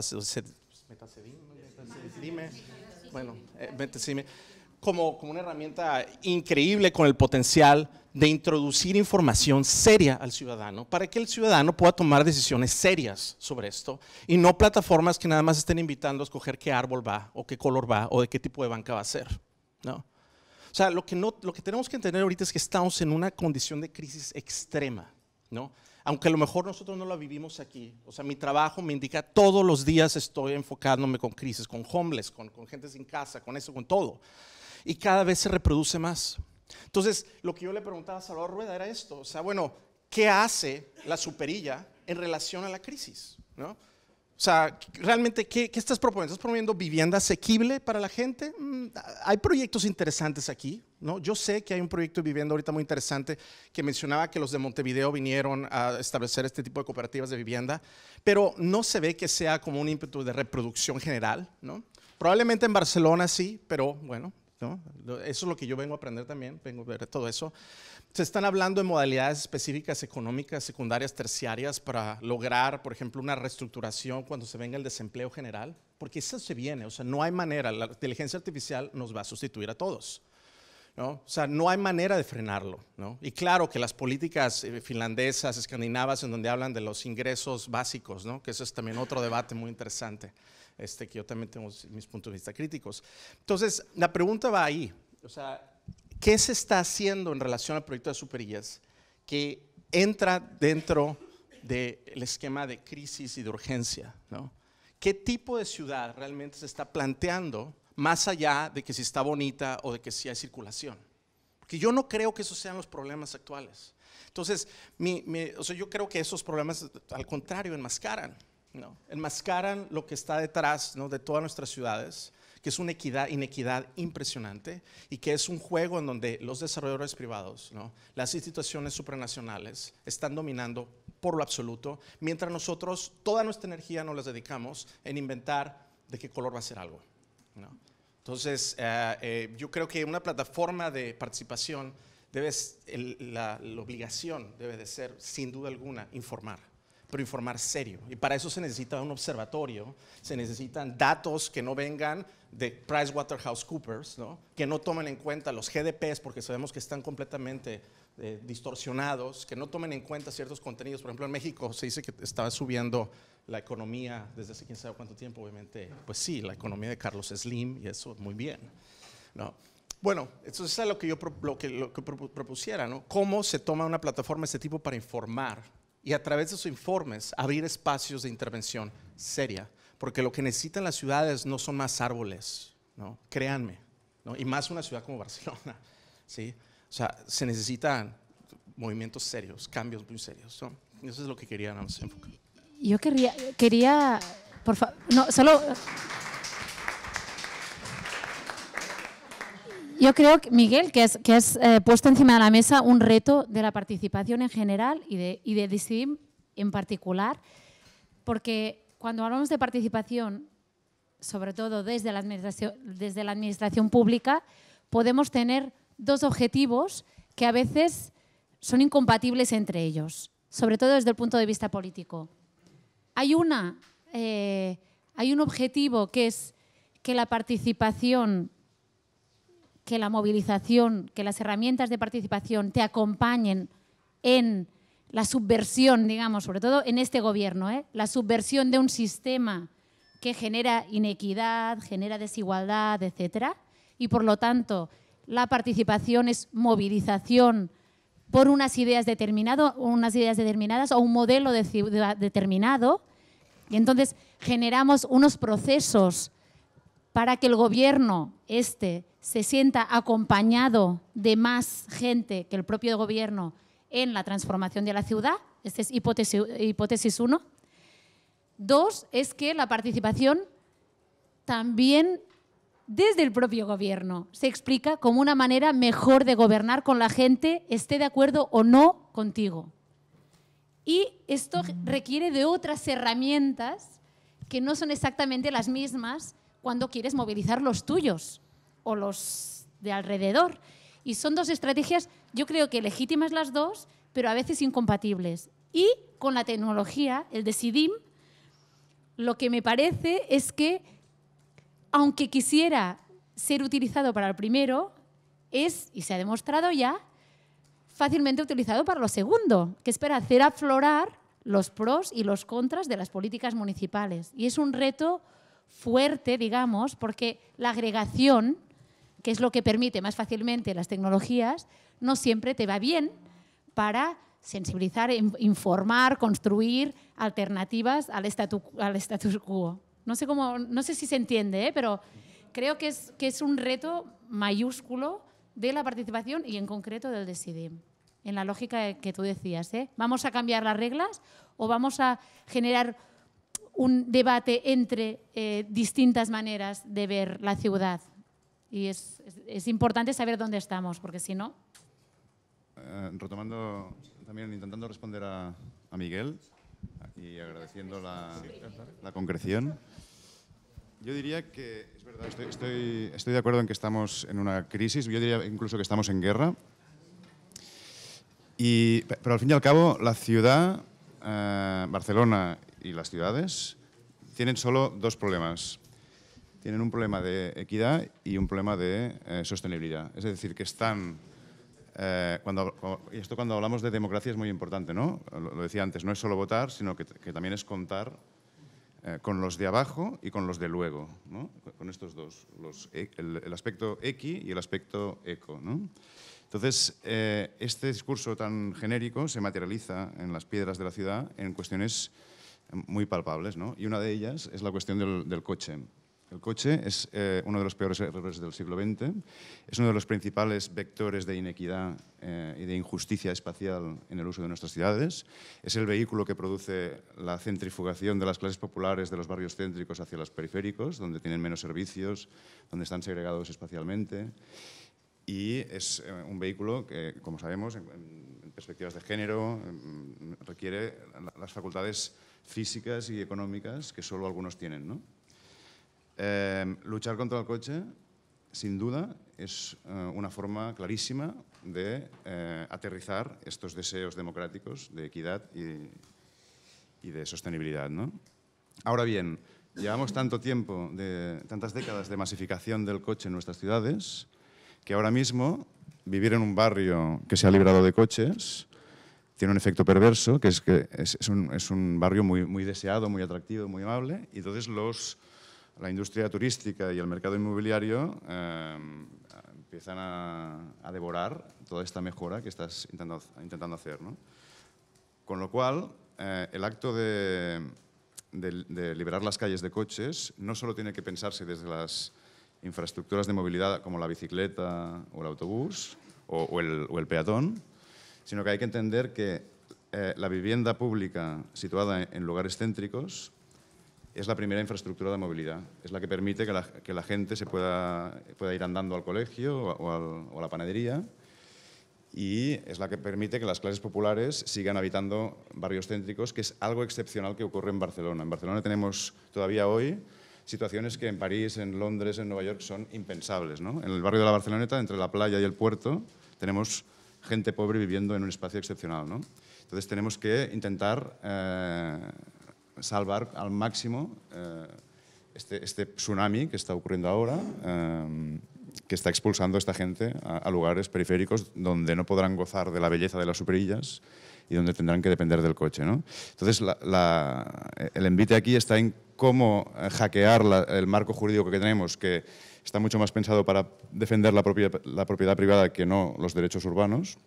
bueno, eh, como, como una herramienta increíble con el potencial de introducir información seria al ciudadano para que el ciudadano pueda tomar decisiones serias sobre esto y no plataformas que nada más estén invitando a escoger qué árbol va o qué color va o de qué tipo de banca va a ser. ¿no? O sea, lo que, no, lo que tenemos que entender ahorita es que estamos en una condición de crisis extrema. ¿no? aunque a lo mejor nosotros no la vivimos aquí. O sea, mi trabajo me indica todos los días estoy enfocándome con crisis, con homeless, con, con gente sin casa, con eso, con todo. Y cada vez se reproduce más. Entonces, lo que yo le preguntaba a Salvador Rueda era esto, o sea, bueno, ¿qué hace la superilla en relación a la crisis? O sea, realmente, ¿qué, qué estás proponiendo? ¿Estás promoviendo vivienda asequible para la gente? Mm, hay proyectos interesantes aquí, ¿no? Yo sé que hay un proyecto de vivienda ahorita muy interesante que mencionaba que los de Montevideo vinieron a establecer este tipo de cooperativas de vivienda, pero no se ve que sea como un ímpetu de reproducción general, ¿no? Probablemente en Barcelona sí, pero bueno, eso es lo que yo vengo a aprender también, vengo a ver todo eso. Se están hablando de modalidades específicas económicas, secundarias, terciarias para lograr, por ejemplo, una reestructuración cuando se venga el desempleo general, porque eso se viene, o sea, no hay manera, la inteligencia artificial nos va a sustituir a todos. ¿No? O sea, no hay manera de frenarlo, ¿no? Y claro que las políticas eh, finlandesas, escandinavas, en donde hablan de los ingresos básicos, ¿no? Que eso es también otro debate muy interesante este, que yo también tengo mis puntos de vista críticos. Entonces, la pregunta va ahí, o sea, ¿qué se está haciendo en relación al proyecto de Superillas que entra dentro del esquema de crisis y de urgencia? ¿Qué tipo de ciudad realmente se está planteando más allá de que si está bonita o de que si hay circulación? Porque yo no creo que esos sean los problemas actuales. Entonces, o sea, yo creo que esos problemas, al contrario, enmascaran no, enmascaran lo que está detrás ¿no? de todas nuestras ciudades, que es una inequidad impresionante y que es un juego en donde los desarrolladores privados, las instituciones supranacionales están dominando por lo absoluto, mientras nosotros toda nuestra energía nos la dedicamos en inventar de qué color va a ser algo. Entonces, eh, eh, yo creo que una plataforma de participación debe, la obligación debe de ser, sin duda alguna, informar pero informar serio. Y para eso se necesita un observatorio, se necesitan datos que no vengan de PricewaterhouseCoopers, ¿no? que no tomen en cuenta los GDPs porque sabemos que están completamente eh, distorsionados, que no tomen en cuenta ciertos contenidos. Por ejemplo, en México se dice que estaba subiendo la economía desde hace quién sabe cuánto tiempo, obviamente. Pues sí, la economía de Carlos Slim y eso, muy bien. ¿no? Bueno, entonces es lo que yo lo que, propusiera, ¿no? ¿Cómo se toma una plataforma de este tipo para informar y a través de sus informes abrir espacios de intervención seria, porque lo que necesitan las ciudades no son más árboles, ¿no? créanme, ¿no? y más una ciudad como Barcelona. ¿sí? O sea, se necesitan movimientos serios, cambios muy serios. Eso es lo que quería enfocar. Yo quería, quería por favor, no, solo... Yo creo, Miguel, que has, eh, puesto encima de la mesa un reto de la participación en general y de, y de DCIM en particular, porque cuando hablamos de participación, sobre todo desde la administración, desde la administración pública, podemos tener dos objetivos que a veces son incompatibles entre ellos, sobre todo desde el punto de vista político. Hay, una, eh, hay un objetivo que es que la participación que la movilización, que las herramientas de participación te acompañen en la subversión, digamos, sobre todo en este gobierno, ¿eh? la subversión de un sistema que genera inequidad, genera desigualdad, etcétera, y por lo tanto la participación es movilización por unas ideas, determinado, unas ideas determinadas o un modelo determinado, y entonces generamos unos procesos para que el gobierno este se sienta acompañado de más gente que el propio gobierno en la transformación de la ciudad. Esta es hipótesis, hipótesis uno. Dos, es que la participación también desde el propio gobierno se explica como una manera mejor de gobernar con la gente, esté de acuerdo o no contigo. Y esto requiere de otras herramientas que no son exactamente las mismas cuando quieres movilizar los tuyos o los de alrededor. Y son dos estrategias, yo creo que legítimas las dos, pero a veces incompatibles. Y con la tecnología, el de SIDIM, lo que me parece es que, aunque quisiera ser utilizado para el primero, es, y se ha demostrado ya, fácilmente utilizado para lo segundo, que es para hacer aflorar los pros y los contras de las políticas municipales. Y es un reto fuerte, digamos, porque la agregación que es lo que permite más fácilmente las tecnologías, no siempre te va bien para sensibilizar, informar, construir alternativas al, al status quo. No sé, cómo, no sé si se entiende, ¿eh? pero creo que es, es un reto mayúsculo de la participación y en concreto del DECIDIM, en la lógica que tú decías. ¿eh? ¿Vamos a cambiar las reglas o vamos a generar un debate entre eh, distintas maneras de ver la ciudad? Y es, importante saber dónde estamos, porque si no... Eh, retomando, también intentando responder a, Miguel y agradeciendo la, concreción. Yo diría que, es verdad, estoy, de acuerdo en que estamos en una crisis, yo diría incluso que estamos en guerra, pero al fin y al cabo la ciudad, eh, Barcelona y las ciudades, tienen solo dos problemas tienen un problema de equidad y un problema de eh, sostenibilidad. Es decir, que están... Eh, cuando, y esto cuando hablamos de democracia es muy importante, ¿no? Lo, decía antes, no es solo votar, sino que, también es contar eh, con los de abajo y con los de luego, ¿no? con estos dos, e, el, aspecto equi y el aspecto eco. ¿no? Entonces, este discurso tan genérico se materializa en las piedras de la ciudad en cuestiones muy palpables, ¿no? y una de ellas es la cuestión del, del coche. El coche es eh, uno de los peores errores del siglo XX, es uno de los principales vectores de inequidad eh, y de injusticia espacial en el uso de nuestras ciudades, es el vehículo que produce la centrifugación de las clases populares de los barrios céntricos hacia los periféricos, donde tienen menos servicios, donde están segregados espacialmente, y es eh, un vehículo que, como sabemos, en, en perspectivas de género, mm, requiere las facultades físicas y económicas que solo algunos tienen. ¿no? Em, luchar contra el coche, sin duda, es eh, una forma clarísima de eh, aterrizar estos deseos democráticos de equidad y, de sostenibilidad. Ahora bien, llevamos tanto tiempo, tantas décadas de masificación del coche en nuestras ciudades, que ahora mismo vivir en un barrio que se ha librado de coches tiene un efecto perverso, que es que es, un, barrio muy, muy deseado, muy atractivo, muy amable, y entonces los la industria turística y el mercado inmobiliario eh, empiezan a, devorar toda esta mejora que estás intentando, hacer. Con lo cual, eh, el acto de, liberar las calles de coches no solo tiene que pensarse desde las infraestructuras de movilidad como la bicicleta o el autobús o, el, peatón, sino que hay que entender que eh, la vivienda pública situada en lugares céntricos es la primera infraestructura de movilidad. Es la que permite que la, que la gente se pueda, pueda, ir andando al colegio o, a la panadería y es la que permite que las clases populares sigan habitando barrios céntricos, que es algo excepcional que ocurre en Barcelona. En Barcelona tenemos todavía hoy situaciones que en París, en Londres, en Nueva York son impensables. En el barrio de la Barceloneta, entre la playa y el puerto, tenemos gente pobre viviendo en un espacio excepcional. Entonces tenemos que intentar... Eh, salvar al máximo eh, este, este, tsunami que está ocurriendo ahora, eh, que está expulsando a esta gente a, lugares periféricos donde no podrán gozar de la belleza de las superillas y donde tendrán que depender del coche. Entonces, el envite aquí está en cómo eh, hackear el marco jurídico que tenemos, que está mucho más pensado para defender la propiedad, privada que no los derechos urbanos,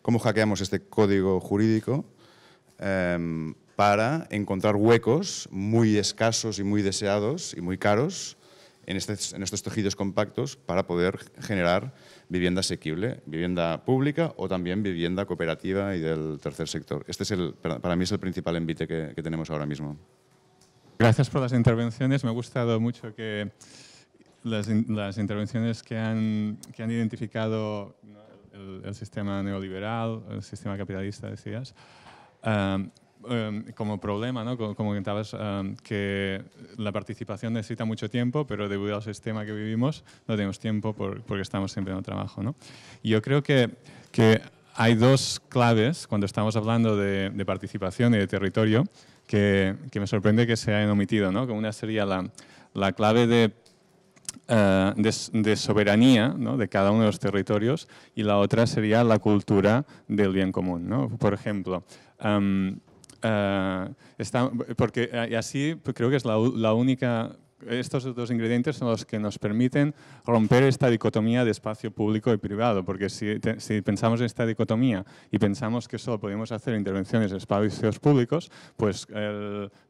cómo hackeamos este código jurídico para encontrar huecos muy escasos y muy deseados y muy caros este, en, estos tejidos compactos para poder generar vivienda asequible, vivienda pública o también vivienda cooperativa y del tercer sector. Este es el, para mí es el principal envite que, tenemos ahora mismo. Gracias por las intervenciones. Me ha gustado mucho que las, intervenciones que han, que han identificado el, sistema neoliberal, el sistema capitalista, decías, um, Em, como problema, ¿no? como, comentabas, em, que la participación necesita mucho tiempo, pero debido al sistema que vivimos no tenemos tiempo porque estamos siempre en el trabajo. ¿no? Yo creo que, que, hay dos claves cuando estamos hablando de, participación y de territorio que, que, me sorprende que se hayan omitido. ¿no? Que una sería la, la clave de eh, de, soberanía ¿no? de cada uno de los territorios y la otra sería la cultura del bien común. ¿no? Por ejemplo, em, eh, está, porque eh, y así pues, creo que es la, única... Estos dos ingredientes son los que nos permiten romper esta dicotomía de espacio público y privado, porque si, si pensamos en esta dicotomía y pensamos que solo podemos hacer intervenciones en espacios públicos, pues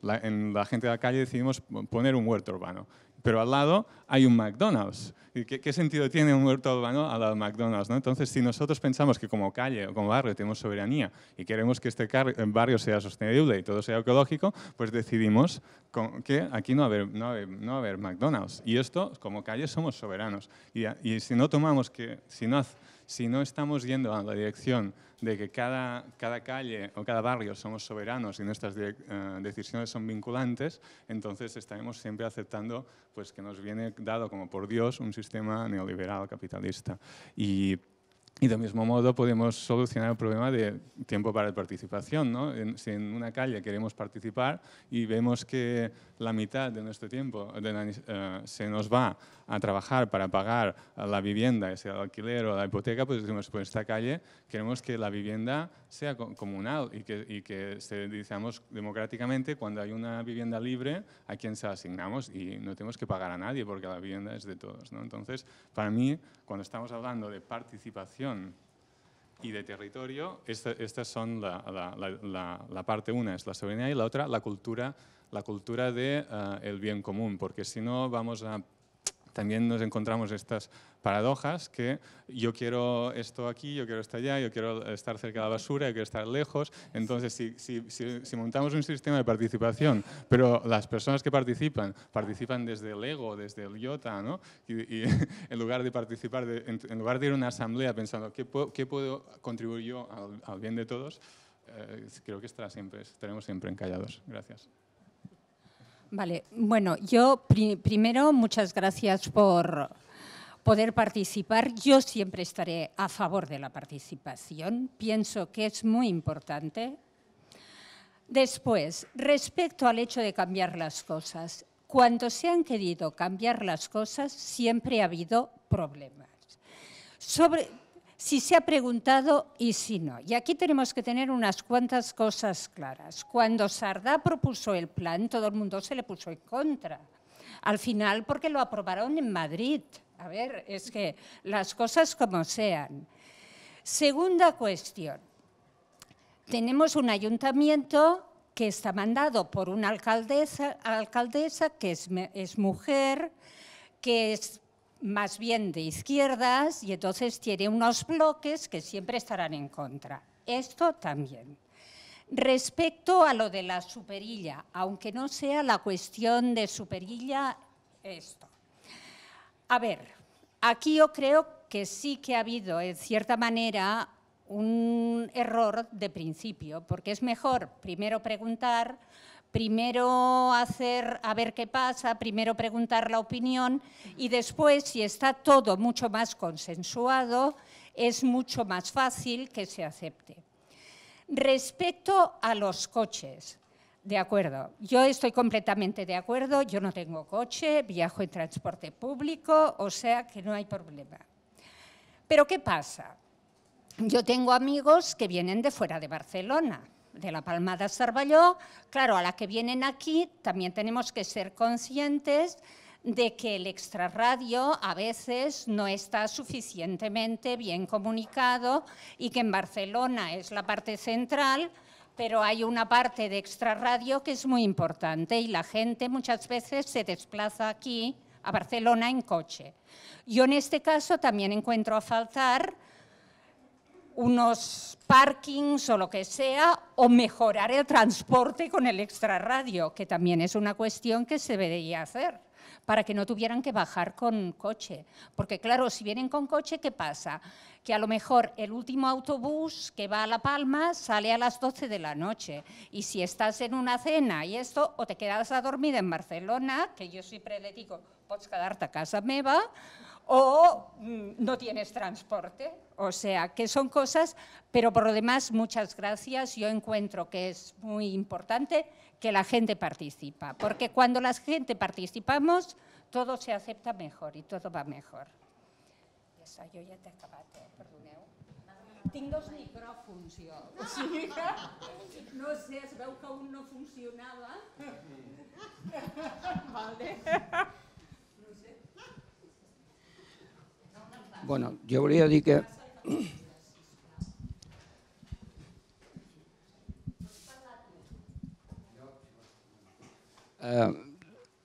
la, en la gente de la calle decidimos poner un huerto urbano pero al lado hay un McDonald's. ¿Qué, qué sentido tiene un huerto urbano al lado de McDonald's? ¿no? Entonces, si nosotros pensamos que como calle o como barrio tenemos soberanía y queremos que este eh, barrio sea sostenible y todo sea ecológico, pues decidimos que aquí no va a haber, no haber, McDonald's. Y esto, como calle, somos soberanos. Y, y si no tomamos que, si no, si no estamos yendo a la dirección de que cada, cada calle o cada barrio somos soberanos y nuestras eh, decisiones son vinculantes, entonces estaremos siempre aceptando pues, que nos viene dado como por Dios un sistema neoliberal capitalista. Y y de mismo modo podemos solucionar el problema de tiempo para participación. ¿no? En, si en una calle queremos participar y vemos que la mitad de nuestro tiempo eh, se nos va a trabajar para pagar la vivienda, sea el alquiler o la hipoteca, pues decimos, pues esta calle queremos que la vivienda sea comunal y que, y que se digamos, democráticamente cuando hay una vivienda libre a quien se la asignamos y no tenemos que pagar a nadie porque la vivienda es de todos. ¿no? Entonces, para mí cuando estamos hablando de participación y de territorio, este, estas esta son la, parte una es la soberanía y la otra la cultura, la cultura del de, eh, bien común, porque si no vamos a también nos encontramos estas paradojas que yo quiero esto aquí, yo quiero esto allá, yo quiero estar cerca de la basura, yo quiero estar lejos. Entonces, si, si, si, montamos un sistema de participación, pero las personas que participan, participan desde el ego, desde el yota, ¿no? y, en lugar de participar, en, lugar de ir a una asamblea pensando qué puedo, qué puedo contribuir yo al, bien de todos, eh, creo que estará siempre, estaremos siempre encallados. Gracias. Vale, bueno, yo primero muchas gracias por poder participar. Yo siempre estaré a favor de la participación, pienso que es muy importante. Después, respecto al hecho de cambiar las cosas, cuando se han querido cambiar las cosas siempre ha habido problemas. Sobre, si se ha preguntado y si no. Y aquí tenemos que tener unas cuantas cosas claras. Cuando Sardá propuso el plan, todo el mundo se le puso en contra. Al final, porque lo aprobaron en Madrid. A ver, es que las cosas como sean. Segunda cuestión. Tenemos un ayuntamiento que está mandado por una alcaldesa, alcaldesa que es mujer, que es más bien de izquierdas y entonces tiene unos bloques que siempre estarán en contra. Esto también. Respecto a lo de la superilla, aunque no sea la cuestión de superilla, esto. A ver, aquí yo creo que sí que ha habido, en cierta manera, un error de principio, porque es mejor primero preguntar primero hacer a ver qué pasa, primero preguntar la opinión y después, si está todo mucho más consensuado, es mucho más fácil que se acepte. Respecto a los coches, de acuerdo, yo estoy completamente de acuerdo, yo no tengo coche, viajo en transporte público, o sea que no hay problema. Pero ¿qué pasa? Yo tengo amigos que vienen de fuera de Barcelona de La Palmada Cervelló, claro, a la que vienen aquí también tenemos que ser conscientes de que el extrarradio a veces no está suficientemente bien comunicado y que en Barcelona es la parte central, pero hay una parte de extrarradio que es muy importante y la gente muchas veces se desplaza aquí a Barcelona en coche. Yo en este caso también encuentro a faltar unos parkings o lo que sea, o mejorar el transporte con el extrarradio, que también es una cuestión que se debería hacer, para que no tuvieran que bajar con coche. Porque claro, si vienen con coche, ¿qué pasa? Que a lo mejor el último autobús que va a La Palma sale a las 12 de la noche. Y si estás en una cena y esto, o te quedas a dormir en Barcelona, que yo siempre le digo, puedes quedarte a casa me va, o mm, no tienes transporte. O sea, que son cosas, pero por lo demás, muchas gracias. Yo encuentro que es muy importante que la gente participa, porque cuando la gente participamos, todo se acepta mejor y todo va mejor. está, yo ya te acabaste, perdoneu. Tinc dos micròfons, no sé, es que aún no funcionaba. Vale. Bueno, jo volia dir que... Eh,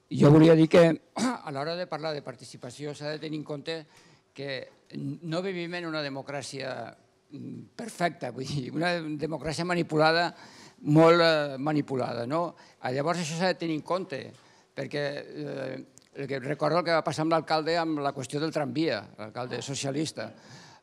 jo volia dir que a l'hora de parlar de participació s'ha de tenir en compte que no vivim en una democràcia mm, perfecta, vull dir, una democràcia manipulada, molt eh, manipulada. No? Llavors això s'ha de tenir en compte, perquè eh, Recordo el que va passar amb l'alcalde amb la qüestió del tramvia, l'alcalde socialista.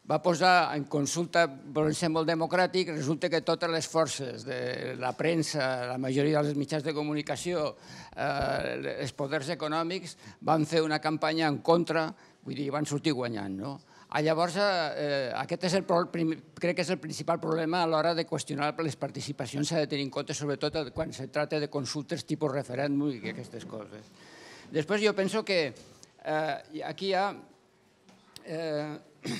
Va posar en consulta, volent ser molt democràtic, resulta que totes les forces de la premsa, la majoria dels mitjans de comunicació, eh, els poders econòmics, van fer una campanya en contra, vull dir, van sortir guanyant, no? Ah, llavors, eh, aquest és el crec que és el principal problema a l'hora de qüestionar les participacions s'ha de tenir en compte, sobretot quan se trata de consultes tipus referèndum i aquestes coses. Després jo penso que eh, aquí hi ha... Eh,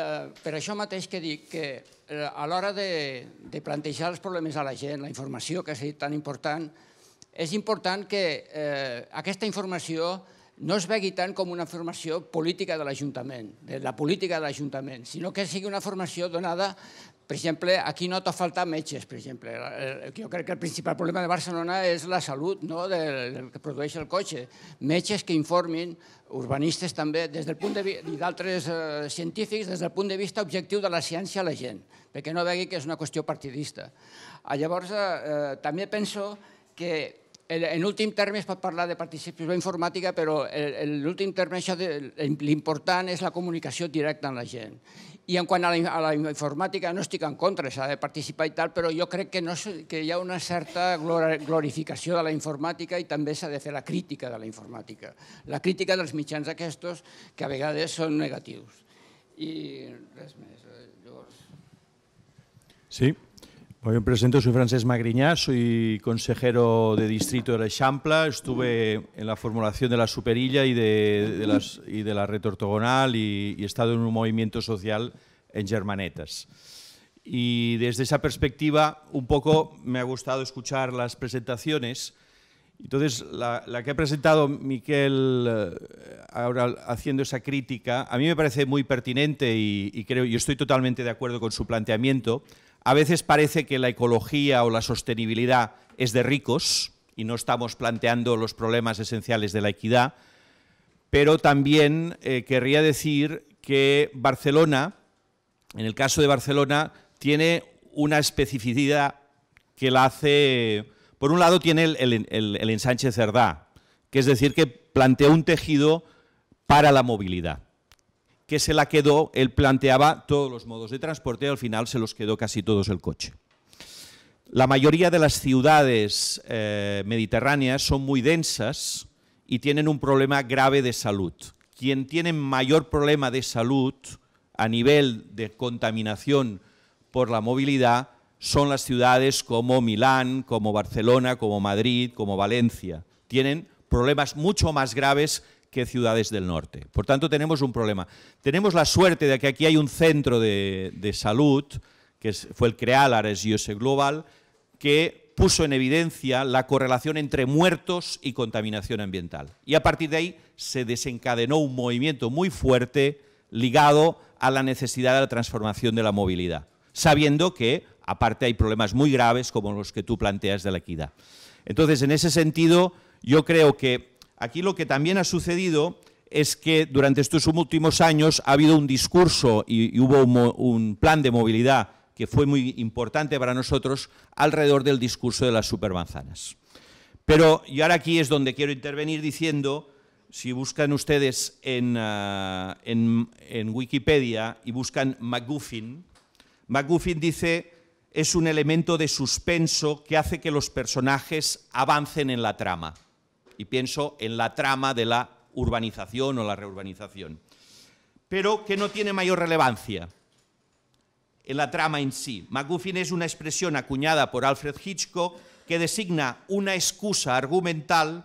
eh, per això mateix que dic que eh, a l'hora de, de plantejar els problemes a la gent, la informació que ha sigut tan important, és important que eh, aquesta informació no es vegui tant com una formació política de l'Ajuntament, de la política de l'Ajuntament, sinó que sigui una formació donada per exemple, aquí no t'ha faltat metges, per exemple. Jo crec que el principal problema de Barcelona és la salut no? del, del que produeix el cotxe. Metges que informin, urbanistes també, des del punt de i d'altres eh, científics, des del punt de vista objectiu de la ciència a la gent, perquè no vegi que és una qüestió partidista. Llavors, eh, eh, també penso que en últim terme es pot parlar de participació informàtica, però en l'últim terme l'important és la comunicació directa amb la gent. I en quant a la, informàtica, no estic en contra, s'ha de participar i tal, però jo crec que, no, que hi ha una certa glorificació de la informàtica i també s'ha de fer la crítica de la informàtica. La crítica dels mitjans aquests que a vegades són negatius. I res més. Eh, sí. Bueno, me presento, soy Francesc Magriñá, soy consejero de distrito de la Champla. estuve en la formulación de la superilla y de, la red ortogonal y, he estado en un movimiento social en Germanetas. Y desde esa perspectiva, un poco me ha gustado escuchar las presentaciones. Entonces, la, que ha presentado Miquel eh, ahora haciendo esa crítica, a mí me parece muy pertinente y creo, y estoy totalmente de acuerdo con su planteamiento, a veces parece que la ecología o la sostenibilidad es de ricos y no estamos planteando los problemas esenciales de la equidad, pero también eh, querría decir que Barcelona, en el caso de Barcelona, tiene una especificidad que la hace, por un lado tiene el, el ensanche Cerdá, que es decir, que plantea un tejido para la movilidad que se la quedó, él planteaba todos los modos de transporte y al final se los quedó casi todos el coche. La mayoría de las ciudades eh, mediterráneas son muy densas y tienen un problema grave de salud. Quien tiene mayor problema de salud a nivel de contaminación por la movilidad son las ciudades como Milán, como Barcelona, como Madrid, como Valencia. Tienen problemas mucho más graves que ciudades del norte. Por tanto, tenemos un problema. Tenemos la suerte de que aquí hay un centro de, salud, que fue el CREALARES y e Global, que puso en evidencia la correlación entre muertos y contaminación ambiental. Y a partir de ahí se desencadenó un movimiento muy fuerte ligado a la necesidad de la transformación de la movilidad, sabiendo que aparte hay problemas muy graves como los que tú planteas de la equidad. Entonces, en ese sentido, yo creo que Aquí lo que también ha sucedido es que durante estos últimos años ha habido un discurso y, hubo un, plan de movilidad que fue muy importante para nosotros alrededor del discurso de las supermanzanas. Pero y ahora aquí es donde quiero intervenir diciendo, si buscan ustedes en, ah, en Wikipedia y buscan McGuffin, McGuffin dice es un elemento de suspenso que hace que los personajes avancen en la trama y pienso en la trama de la urbanización o la reurbanización, pero que no tiene mayor relevancia en la trama en sí. MacGuffin es una expresión acuñada por Alfred Hitchcock que designa una excusa argumental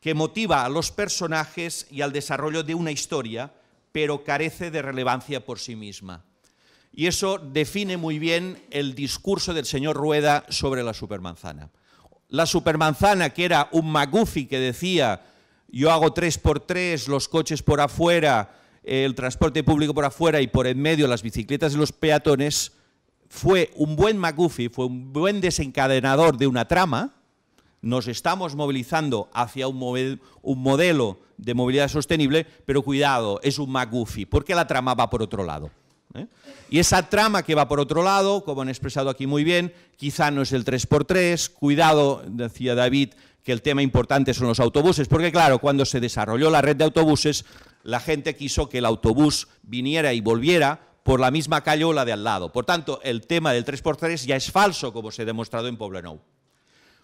que motiva a los personajes y al desarrollo de una historia, pero carece de relevancia por sí misma. Y eso define muy bien el discurso del señor Rueda sobre la supermanzana la supermanzana, que era un McGuffy que decía, yo hago 3x3, los coches por afuera, el transporte público por afuera y por en medio las bicicletas y los peatones, fue un buen McGuffy, fue un buen desencadenador de una trama. Nos estamos movilizando hacia un, un modelo de movilidad sostenible, pero cuidado, es un McGuffy, porque la trama va por otro lado. ¿eh? Y esa trama que va por otro lado, como han expresado aquí muy bien, quizá no es el 3x3, cuidado, decía David, que el tema importante son los autobuses, porque claro, cuando se desarrolló la red de autobuses, la gente quiso que el autobús viniera y volviera por la misma calle o la de al lado. Por tanto, el tema del 3x3 ya es falso, como se ha demostrado en Poblenou.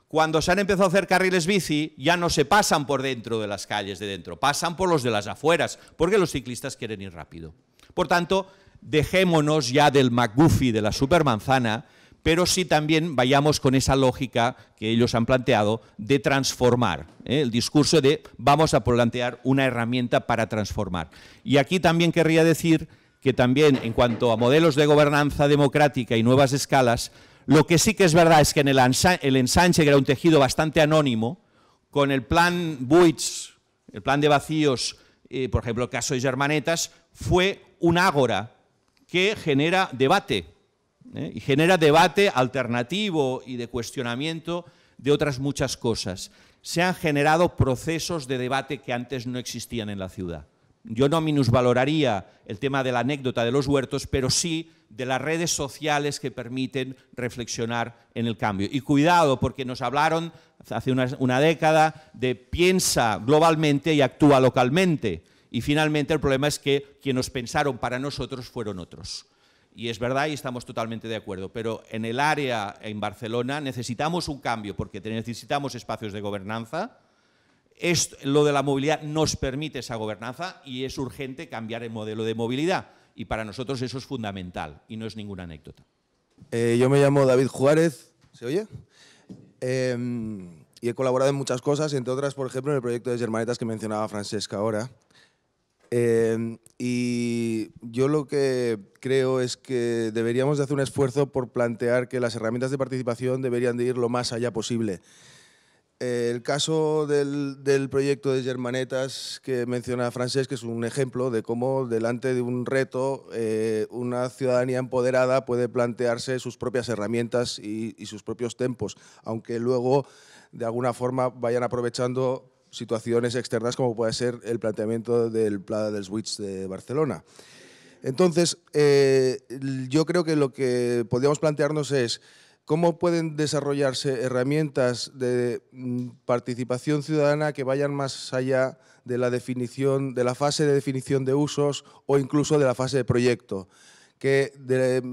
Cuando se han empezado a hacer carriles bici, ya no se pasan por dentro de las calles de dentro, pasan por los de las afueras, porque los ciclistas quieren ir rápido. Por tanto, dejémonos ya del McGuffey, de la supermanzana, pero sí también vayamos con esa lógica que ellos han planteado de transformar, ¿eh? el discurso de vamos a plantear una herramienta para transformar. Y aquí también querría decir que también en cuanto a modelos de gobernanza democrática y nuevas escalas, lo que sí que es verdad es que en el, ensanche, que era un tejido bastante anónimo, con el plan Buits, el plan de vacíos, eh, por ejemplo, el caso de Germanetas, fue un ágora que genera debate, ¿eh? y genera debate alternativo y de cuestionamiento de otras muchas cosas. Se han generado procesos de debate que antes no existían en la ciudad. Yo no minusvaloraría el tema de la anécdota de los huertos, pero sí de las redes sociales que permiten reflexionar en el cambio. Y cuidado, porque nos hablaron hace una, una década de piensa globalmente y actúa localmente. Y finalmente el problema es que quienes pensaron para nosotros fueron otros. Y es verdad y estamos totalmente de acuerdo, pero en el área, en Barcelona, necesitamos un cambio porque necesitamos espacios de gobernanza. Esto, lo de la movilidad nos permite esa gobernanza y es urgente cambiar el modelo de movilidad. Y para nosotros eso es fundamental y no es ninguna anécdota. Eh, yo me llamo David Juárez, ¿se oye? Em, y he colaborado en muchas cosas, entre otras, por ejemplo, en el proyecto de Germanetas que mencionaba Francesca ahora. Em, y yo lo que creo es que deberíamos de hacer un esfuerzo por plantear que las herramientas de participación deberían de ir lo más allá posible. Eh, el caso del, proyecto de Germanetas que menciona Francesca es un ejemplo de cómo delante de un reto eh, una ciudadanía empoderada puede plantearse sus propias herramientas y, y sus propios tempos, aunque luego de alguna forma vayan aprovechando situaciones externas como puede ser el planteamiento del Plada del Switch de Barcelona. Entonces, eh, yo creo que lo que podríamos plantearnos es cómo pueden desarrollarse herramientas de mm, participación ciudadana que vayan más allá de la definición, de la fase de definición de usos o incluso de la fase de proyecto que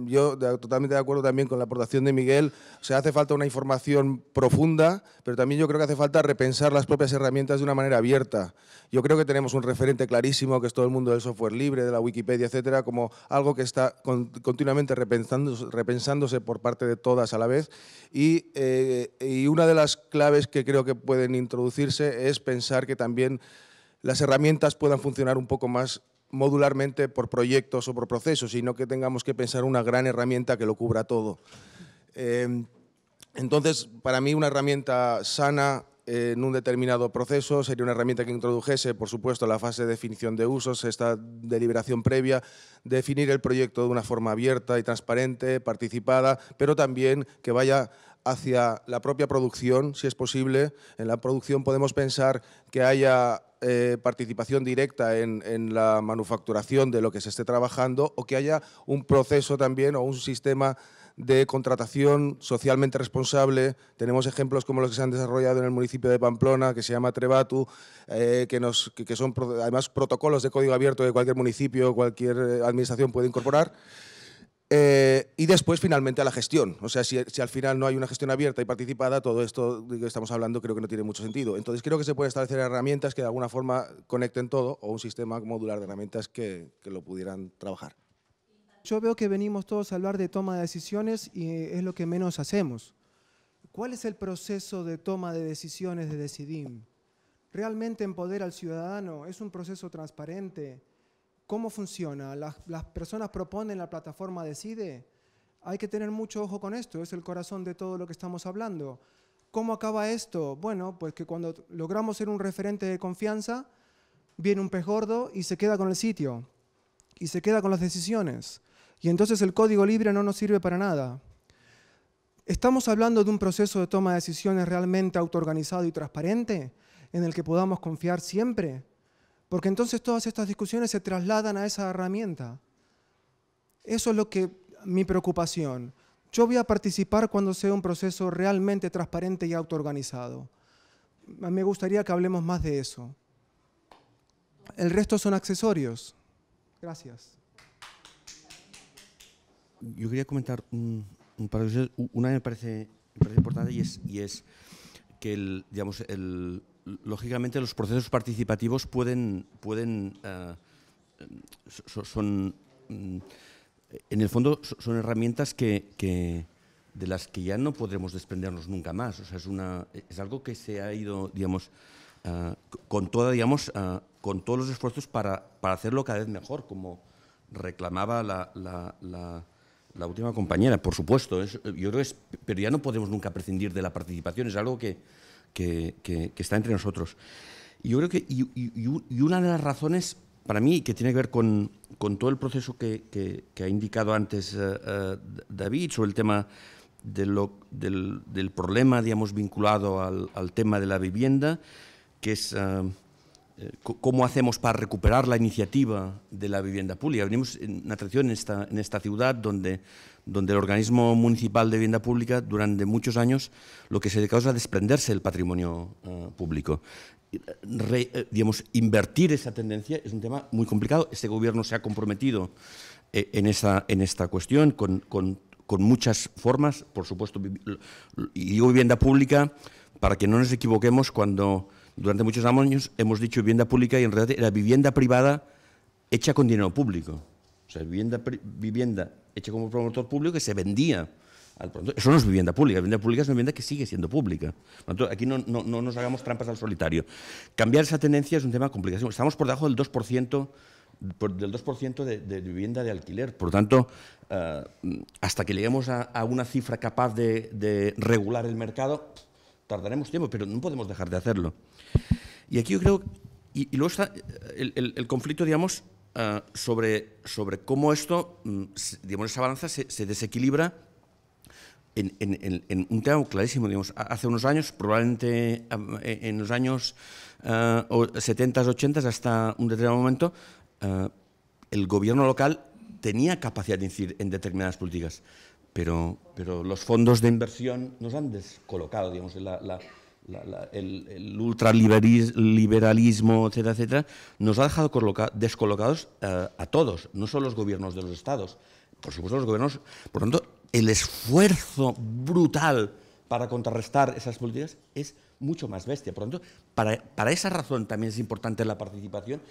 yo totalmente de acuerdo también con la aportación de Miguel, o sea, hace falta una información profunda, pero también yo creo que hace falta repensar las propias herramientas de una manera abierta. Yo creo que tenemos un referente clarísimo, que es todo el mundo del software libre, de la Wikipedia, etcétera, como algo que está continuamente repensándose, repensándose, por parte de todas a la vez. Y, eh, y una de las claves que creo que pueden introducirse es pensar que también las herramientas puedan funcionar un poco más modularmente por proyectos o por procesos, sino que tengamos que pensar una gran herramienta que lo cubra todo. Em, entonces, para mí una herramienta sana eh, en un determinado proceso sería una herramienta que introdujese, por supuesto, la fase de definición de usos, esta deliberación previa, definir el proyecto de una forma abierta y transparente, participada, pero también que vaya hacia la propia producción, si es posible. En la producción podemos pensar que haya eh, participación directa en, la manufacturación de lo que se esté trabajando o que haya un proceso también o un sistema de contratación socialmente responsable. Tenemos ejemplos como los que se han desarrollado en el municipio de Pamplona, que se llama Trebatu, eh, que, son además protocolos de código abierto que cualquier municipio, cualquier eh, administración puede incorporar. Eh, y después, finalmente, a la gestión. O sea, si, al final no hay una gestión abierta y participada, todo esto de que estamos hablando creo que no tiene mucho sentido. Entonces, creo que se pueden establecer herramientas que de alguna forma conecten todo o un sistema modular de herramientas que, que lo pudieran trabajar. Yo veo que venimos todos a hablar de toma de decisiones y es lo que menos hacemos. ¿Cuál es el proceso de toma de decisiones de Decidim? ¿Realmente empoderar al ciudadano? ¿Es un proceso transparente? cómo funciona, las, personas proponen, la plataforma decide. Hay que tener mucho ojo con esto, es el corazón de todo lo que estamos hablando. ¿Cómo acaba esto? Bueno, pues que cuando logramos ser un referente de confianza, viene un pez gordo y se queda con el sitio, y se queda con las decisiones. Y entonces el código libre no nos sirve para nada. ¿Estamos hablando de un proceso de toma de decisiones realmente autoorganizado y transparente, en el que podamos confiar siempre? Porque entonces todas estas discusiones se trasladan a esa herramienta. Eso es lo que mi preocupación. Yo voy a participar cuando sea un proceso realmente transparente y autoorganizado. Ah, me gustaría que hablemos más de eso. El resto son accesorios. Gracias. Yo quería comentar un, par de cosas. Una me parece, importante y es, que digamos, el, lógicamente los procesos participativos pueden, pueden eh, son, mm, en el fondo son herramientas que, de las que ya no podremos desprendernos nunca más. O sea, es, una, es algo que se ha ido, digamos, eh, con toda, digamos, eh, con todos los esfuerzos para, hacerlo cada vez mejor, como reclamaba la, última compañera, por supuesto. yo es, pero ya no podemos nunca prescindir de la participación. Es algo que, que, está entre nosotros. Y yo creo que y, una de las razones para mí que tiene que ver con, con todo el proceso que, ha indicado antes eh, eh, David sobre el tema de lo, del, del, problema, digamos, vinculado al, al, tema de la vivienda, que es... Eh, cómo hacemos para recuperar la iniciativa de la vivienda pública. Venimos en una en esta, en esta ciudad donde, donde el organismo municipal de vivienda pública durante muchos años lo que se dedicó es desprenderse del patrimonio eh, público. Eh, eh, digamos, invertir esa tendencia es un tema muy complicado. Este gobierno se ha comprometido en, esa, en esta cuestión con, con, con muchas formas, por supuesto, y digo vivienda pública para que no nos equivoquemos cuando durante muchos años hemos dicho vivienda pública y en realidad era vivienda privada hecha con dinero público. O sea, vivienda, vivienda hecha como promotor público que se vendía. Al Eso no es vivienda pública. vivienda pública es una vivienda que sigue siendo pública. Por aquí no, no, no, nos hagamos trampas al solitario. Cambiar esa tendencia es un tema complicado. Estamos por debajo del 2%, del 2 de, vivienda de alquiler. Por lo tanto, eh, hasta que lleguemos a, una cifra capaz de, de regular el mercado, Tardaremos tiempo, pero no podemos dejar de hacerlo. Y aquí yo creo, y, luego está el, conflicto, digamos, ah, sobre, sobre cómo esto, mm, digamos, esa balanza se, desequilibra en, un tema clarísimo, digamos, hace unos años, probablemente e, en los años 70, ah, 80, hasta un determinado momento, ah, el gobierno local tenía capacidad de incidir en determinadas políticas pero, pero los fondos de inversión nos han descolocado, digamos, el, ultraliberalismo, etcétera, etcétera, nos ha dejado descolocados eh, a, todos, no solo los gobiernos de los estados, por supuesto los gobiernos, por lo tanto, el esfuerzo brutal para contrarrestar esas políticas es mucho más bestia. Por lo tanto, para, esa razón también es importante la participación,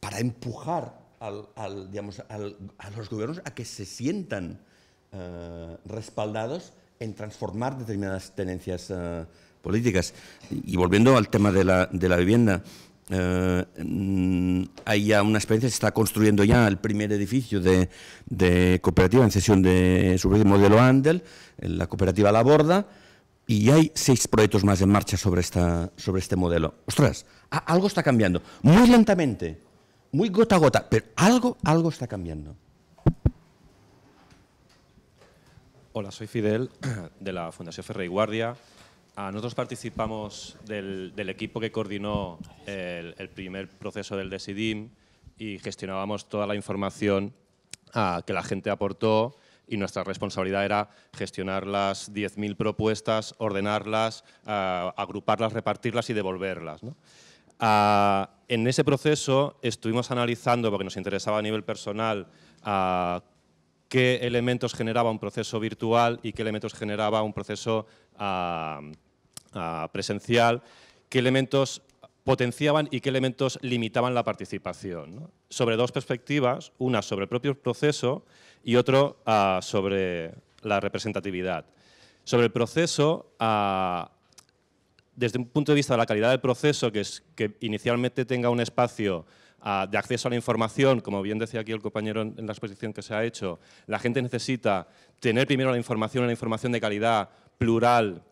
para empujar al, digamos, a los gobiernos a que se sientan eh, respaldados en transformar determinadas tendencias eh, políticas. Y volviendo al tema de la, vivienda, eh, mm, hay ya una experiencia, se está construyendo ya el primer edificio de, cooperativa en sesión de su modelo Andel, en la cooperativa La Borda, y hay seis proyectos más en marcha sobre, esta, sobre este modelo. Ostras, algo está cambiando, muy lentamente, muy gota a gota, pero algo, algo está cambiando. Hola, soy Fidel de la Fundación Ferrey Guardia. Ah, nosotros participamos del, equipo que coordinó el, primer proceso del DESIDIM y gestionábamos toda la información ah, que la gente aportó y nuestra responsabilidad era gestionar las 10.000 propuestas, ordenarlas, ah, agruparlas, repartirlas y devolverlas. en ese proceso estuvimos analizando, porque nos interesaba a nivel personal, qué elementos generaba un proceso virtual y qué elementos generaba un proceso ah, ah, presencial, qué elementos potenciaban y qué elementos limitaban la participación. Sobre dos perspectivas, una sobre el propio proceso y otro ah, sobre la representatividad. Sobre el proceso, desde un punto de vista de la calidad del proceso, que es que inicialmente tenga un espacio de acceso a la información, como bien decía aquí el compañero en la exposición que se ha hecho, la gente necesita tener primero la información, la información de calidad plural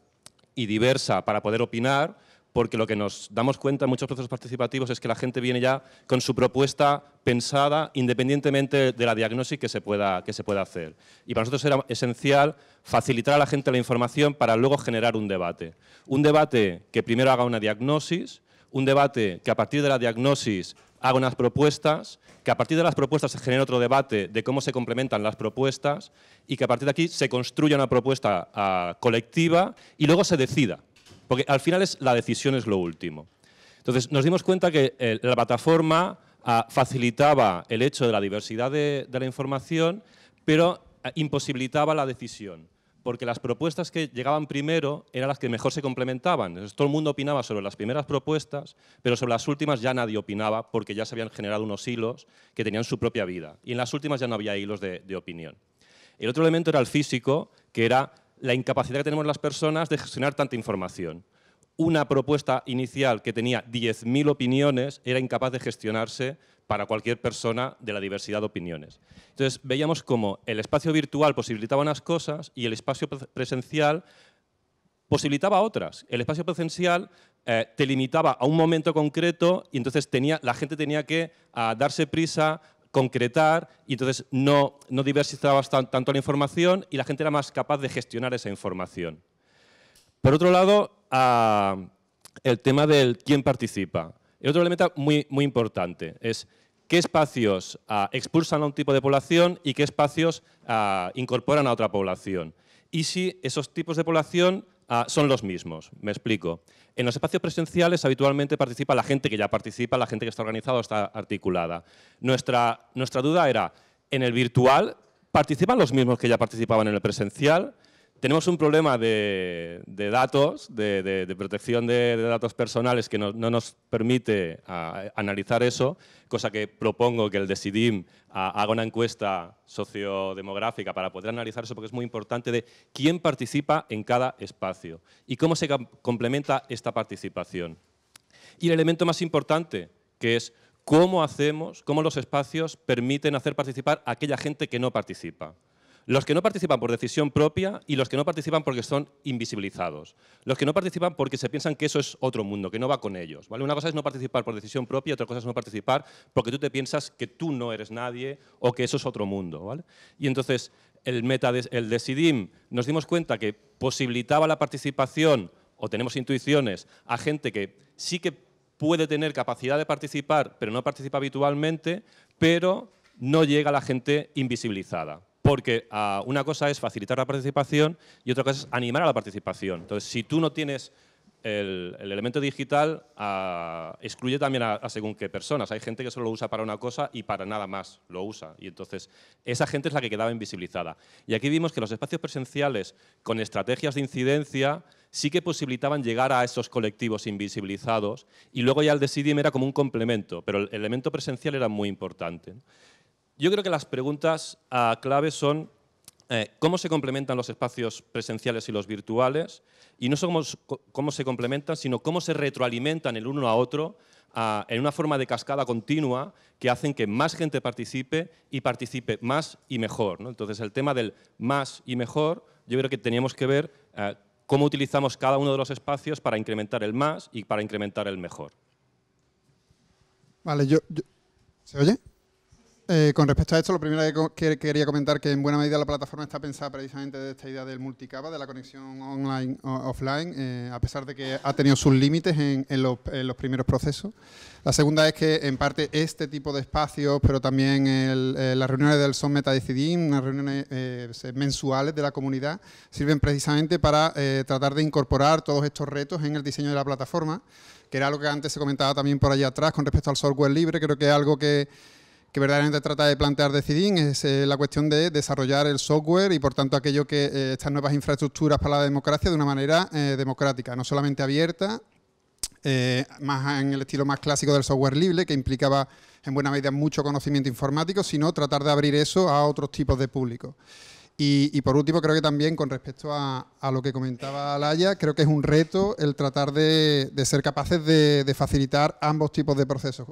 y diversa para poder opinar, porque lo que nos damos cuenta en muchos procesos participativos es que la gente viene ya con su propuesta pensada independientemente de la diagnosis que se pueda, que se pueda hacer. Y para nosotros era esencial facilitar a la gente la información para luego generar un debate. Un debate que primero haga una diagnosis, un debate que a partir de la diagnosis haga unas propuestas, que a partir de las propuestas se genere otro debate de cómo se complementan las propuestas y que a partir de aquí se construya una propuesta ah, colectiva y luego se decida. Porque al final es, la decisión es lo último. Entonces nos dimos cuenta que eh, la plataforma ah, facilitaba el hecho de la diversidad de la información, pero ah, imposibilitaba la decisión porque las propuestas que llegaban primero eran las que mejor se complementaban. todo el mundo opinaba sobre las primeras propuestas, pero sobre las últimas ya nadie opinaba porque ya se habían generado unos hilos que tenían su propia vida. Y en las últimas ya no había hilos de opinión. El otro elemento era el físico, que era la incapacidad que tenemos las personas de gestionar tanta información una propuesta inicial que tenía 10.000 opiniones era incapaz de gestionarse para cualquier persona de la diversidad de opiniones. Entonces veíamos como el espacio virtual posibilitaba unas cosas y el espacio presencial posibilitaba otras. El espacio presencial eh, te limitaba a un momento concreto y entonces tenía, la gente tenía que darse prisa, concretar y entonces no, no diversificabas tanto la información y la gente era más capaz de gestionar esa información. Por otro lado, a el tema del quién participa. El otro elemento muy, muy importante es qué espacios ah, expulsan a un tipo de población y qué espacios ah, incorporan a otra población. Y si esos tipos de población ah, son los mismos, me explico. En los espacios presenciales habitualmente participa la gente que ya participa, la gente que está organizada o está articulada. nuestra duda era, ¿en el virtual participan los mismos que ya participaban en el presencial? tenemos un problema de, datos, de, protección de, datos personales que no, nos permite analizar eso, cosa que propongo que el Decidim haga una encuesta sociodemográfica para poder analizar eso, porque es muy importante de quién participa en cada espacio y cómo se complementa esta participación. Y el elemento más importante, que es cómo hacemos, cómo los espacios permiten hacer participar a aquella gente que no participa. Los que no participan por decisión propia y los que no participan porque son invisibilizados. Los que no participan porque se piensan que eso es otro mundo, que no va con ellos. ¿vale? Una cosa es no participar por decisión propia, otra cosa es no participar porque tú te piensas que tú no eres nadie o que eso es otro mundo. ¿vale? Y entonces el, meta el Decidim nos dimos cuenta que posibilitaba la participación o tenemos intuiciones a gente que sí que puede tener capacidad de participar, pero no participa habitualmente, pero no llega a la gente invisibilizada porque ah, una cosa es facilitar la participación y otra cosa es animar a la participación. Entonces, si tú no tienes el, elemento digital, ah, excluye también a, según qué personas. Hay gente que solo lo usa para una cosa y para nada más lo usa. Y entonces, esa gente es la que quedaba invisibilizada. Y aquí vimos que los espacios presenciales con estrategias de incidencia sí que posibilitaban llegar a esos colectivos invisibilizados y luego ya el de era como un complemento, pero el elemento presencial era muy importante. Yo creo que las preguntas claves ah, clave son eh, cómo se complementan los espacios presenciales y los virtuales, y no solo cómo, se complementan, sino cómo se retroalimentan el uno a otro ah, en una forma de cascada continua que hacen que más gente participe y participe más y mejor. Entonces, el tema del más y mejor, yo creo que teníamos que ver ah, cómo utilizamos cada uno de los espacios para incrementar el más y para incrementar el mejor. Vale, ¿Se oye? Eh, con respecto a esto, lo primero que, quería comentar es que en buena medida la plataforma está pensada precisamente de esta idea del multicapa, de la conexión online offline, eh, a pesar de que ha tenido sus límites en, los, primeros procesos. La segunda es que en parte este tipo de espacios, pero también eh, las reuniones del SOM Meta Decidim, las reuniones mensuales de la comunidad, sirven precisamente para tratar de incorporar todos estos retos en el diseño de la plataforma, que era algo que antes se comentaba también por allá atrás con respecto al software libre, creo que es algo que que verdaderamente trata de plantear Decidin es eh, la cuestión de desarrollar el software y por tanto aquello que eh, estas nuevas infraestructuras para la democracia de una manera eh, democrática, no solamente abierta, más en el estilo más clásico del software libre, que implicaba en buena medida mucho conocimiento informático, sino tratar de abrir eso a otros tipos de público. Y, por último, creo que también con respecto a, lo que comentaba Laia, creo que es un reto el tratar de, ser capaces de facilitar ambos tipos de procesos.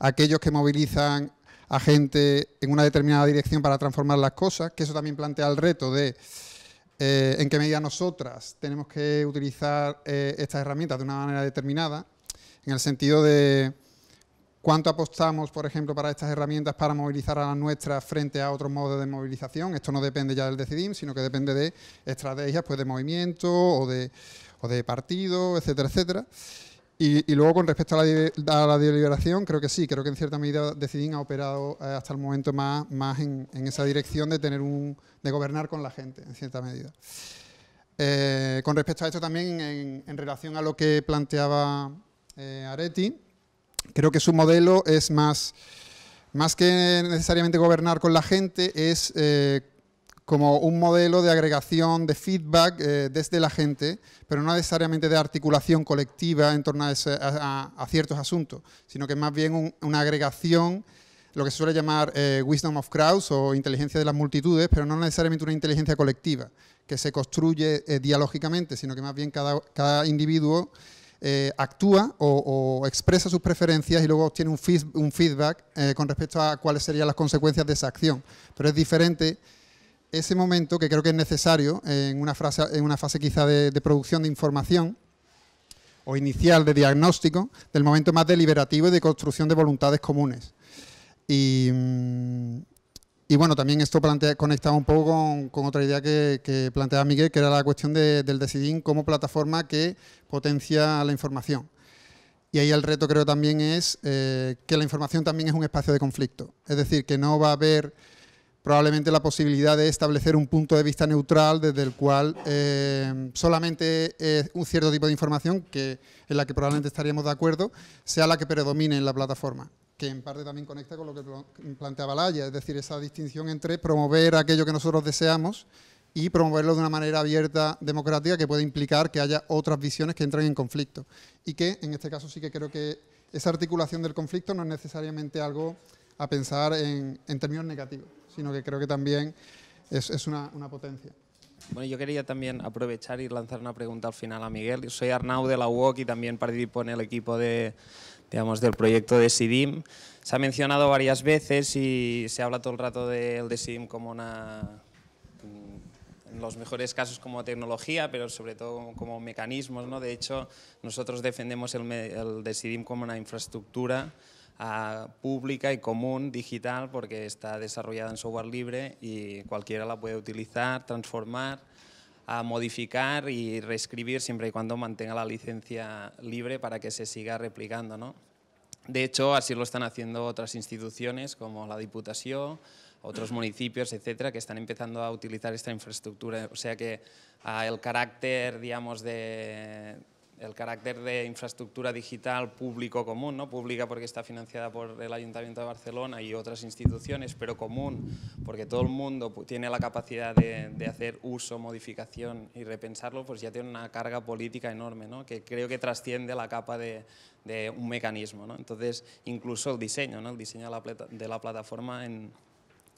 Aquellos que movilizan a gente en una determinada dirección para transformar las cosas, que eso también plantea el reto de eh, en qué medida nosotras tenemos que utilizar eh, estas herramientas de una manera determinada, en el sentido de cuánto apostamos, por ejemplo, para estas herramientas para movilizar a las nuestras frente a otros modos de movilización. Esto no depende ya del decidim, sino que depende de estrategias pues, de movimiento o de, o de partido, etcétera, etcétera. Y, luego con respecto a la, deliberación, creo que sí, creo que en cierta medida Decidín ha operado eh, hasta el momento más, más en, esa dirección de tener un, de gobernar con la gente, en cierta medida. Eh, con respecto a esto también, en, relación a lo que planteaba eh, Areti, creo que su modelo es más, más que necesariamente gobernar con la gente, es como un modelo de agregación de feedback eh, desde la gente, pero no necesariamente de articulación colectiva en torno a, ciertos asuntos, sino que más bien una agregación, lo que se suele llamar eh, wisdom of crowds o inteligencia de las multitudes, pero no necesariamente una inteligencia colectiva que se construye eh, dialógicamente, sino que más bien cada, individuo actúa o, o, expresa sus preferencias y luego obtiene un, feedback con respecto a cuáles serían las consecuencias de esa acción. Pero es diferente ese momento que creo que es necesario en una, en una fase quizá de, producción de información o inicial de diagnóstico, del momento más deliberativo y de construcción de voluntades comunes. Y, mm, bueno, también esto plantea, conectaba un poco con, otra idea que, planteaba Miguel, que era la cuestión del decidir como plataforma que potencia la información. Y ahí el reto creo también es eh, que la información también es un espacio de conflicto. Es decir, que no va a haber probablemente la posibilidad de establecer un punto de vista neutral desde el cual eh, solamente eh, un cierto tipo de información, que, en la que probablemente estaríamos de acuerdo, sea la que predomine en la plataforma que en parte también conecta con lo que planteaba Laya, es decir, esa distinción entre promover aquello que nosotros deseamos y promoverlo de una manera abierta, democrática, que puede implicar que haya otras visiones que entren en conflicto. Y que, en este caso, sí que creo que esa articulación del conflicto no es necesariamente algo a pensar en términos negativos sino que creo que también es, una, potencia. Bueno, yo quería también aprovechar y lanzar una pregunta al final a Miguel. Yo soy Arnau de la UOC y también participo en el equipo de, digamos, del proyecto de SIDIM. Se ha mencionado varias veces y se habla todo el rato del SIDIM como una, en los mejores casos como tecnología, pero sobre todo como mecanismos. ¿no? De hecho, nosotros defendemos el, SIDIM como una infraestructura pública y común digital porque está desarrollada en software libre y cualquiera la puede utilizar, transformar, modificar y reescribir siempre y cuando mantenga la licencia libre para que se siga replicando. ¿no? De hecho, así lo están haciendo otras instituciones como la Diputación, otros municipios, etcétera, que están empezando a utilizar esta infraestructura. O sea que ah, el carácter, digamos, de el carácter de infraestructura digital público común, ¿no? pública porque está financiada por el Ayuntamiento de Barcelona y otras instituciones, pero común porque todo el mundo tiene la capacidad de, hacer uso, modificación y repensarlo, pues ya tiene una carga política enorme, ¿no? que creo que trasciende la capa de, un mecanismo. Entonces, incluso el diseño, ¿no? el diseño la, de la plataforma en,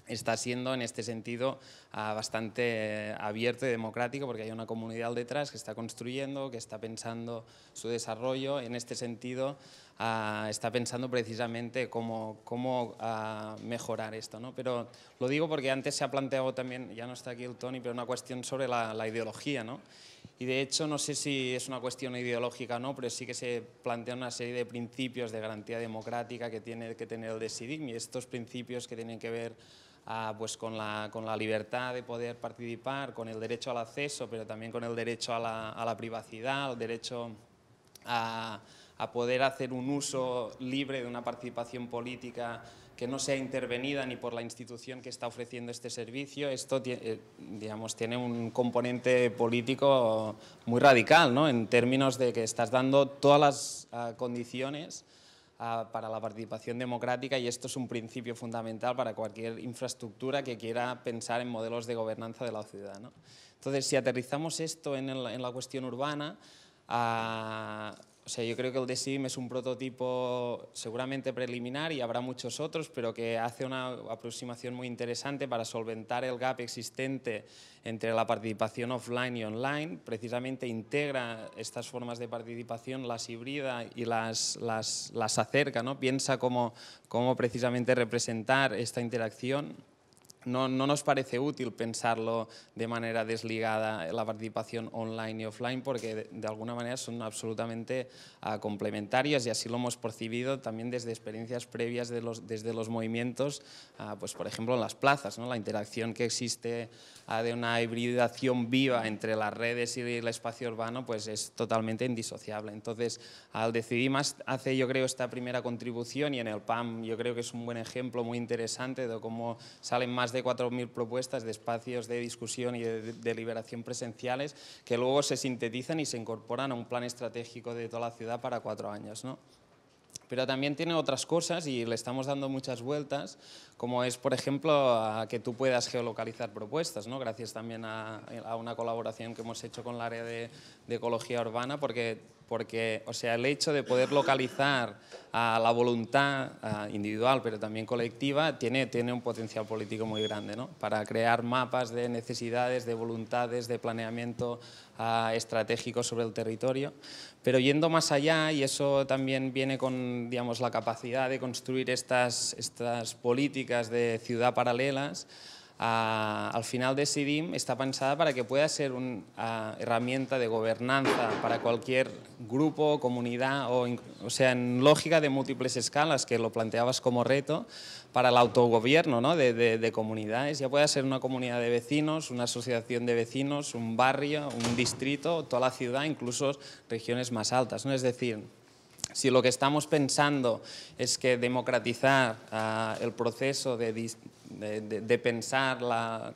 está siendo en este sentido ah, bastante eh, abierto y democrático porque hay una comunidad detrás que está construyendo, que está pensando su desarrollo. En este sentido, ah, está pensando precisamente cómo, cómo ah, mejorar esto. ¿no? Pero lo digo porque antes se ha planteado también, ya no está aquí el Tony, pero una cuestión sobre la, ideología. ¿no? Y de hecho, no sé si es una cuestión ideológica o no, pero sí que se plantea una serie de principios de garantía democrática que tiene que tener el Decidim y estos principios que tienen que ver pues con la, con la, libertad de poder participar, con el derecho al acceso, pero también con el derecho a la, a la privacidad, el derecho a, a poder hacer un uso libre de una participación política que no sea intervenida ni por la institución que está ofreciendo este servicio, esto eh, digamos, tiene un componente político muy radical, ¿no? en términos de que estás dando todas las ah, condiciones para la participación democrática y esto es un principio fundamental para cualquier infraestructura que quiera pensar en modelos de gobernanza de la ciudad. Entonces, si aterrizamos esto en, la cuestión urbana, ah, o sea, yo creo que el de es un prototipo seguramente preliminar y habrá muchos otros, pero que hace una aproximación muy interesante para solventar el gap existente entre la participación offline y online. Precisamente integra estas formas de participación, las hibrida y las, acerca, ¿no? piensa cómo precisamente representar esta interacción no, nos parece útil pensarlo de manera desligada eh, la participación online y offline porque de, alguna manera son absolutamente ah, complementarios y así lo hemos percibido también desde experiencias previas desde los movimientos, ah, pues por ejemplo en las plazas, ¿no? la interacción que existe de una hibridación viva entre las redes y el espacio urbano, pues es totalmente indisociable. Entonces, al decidir más, hace yo creo esta primera contribución y en el PAM yo creo que es un buen ejemplo muy interesante de cómo salen más de 4.000 propuestas de espacios de discusión y de deliberación presenciales que luego se sintetizan y se incorporan a un plan estratégico de toda la ciudad para cuatro años. ¿no? Pero también tiene otras cosas y le estamos dando muchas vueltas, como es, por ejemplo, que tú puedas geolocalizar propuestas, ¿no? gracias también a, una colaboración que hemos hecho con el área de, de ecología urbana, porque porque, o sea, el hecho de poder localizar a ah, la voluntad ah, individual, pero también colectiva, tiene, tiene un potencial político muy grande, ¿no? Para crear mapas de necesidades, de voluntades, de planeamiento ah, estratégico sobre el territorio. Pero yendo más allá, y eso también viene con, digamos, la capacidad de construir estas, estas políticas de ciudad paralelas, Ah, al final Decidim está pensada para que pueda ser una ah, herramienta de gobernanza para cualquier grupo, comunidad, o, sea, en lógica de múltiples escalas, que lo planteabas como reto, para el autogobierno ¿no? de, comunidades. Ya pueda ser una comunidad de vecinos, una asociación de vecinos, un barrio, un distrito, toda la ciudad, incluso regiones más altas. ¿no? Es decir, si lo que estamos pensando es que democratizar ah, el proceso de de, pensar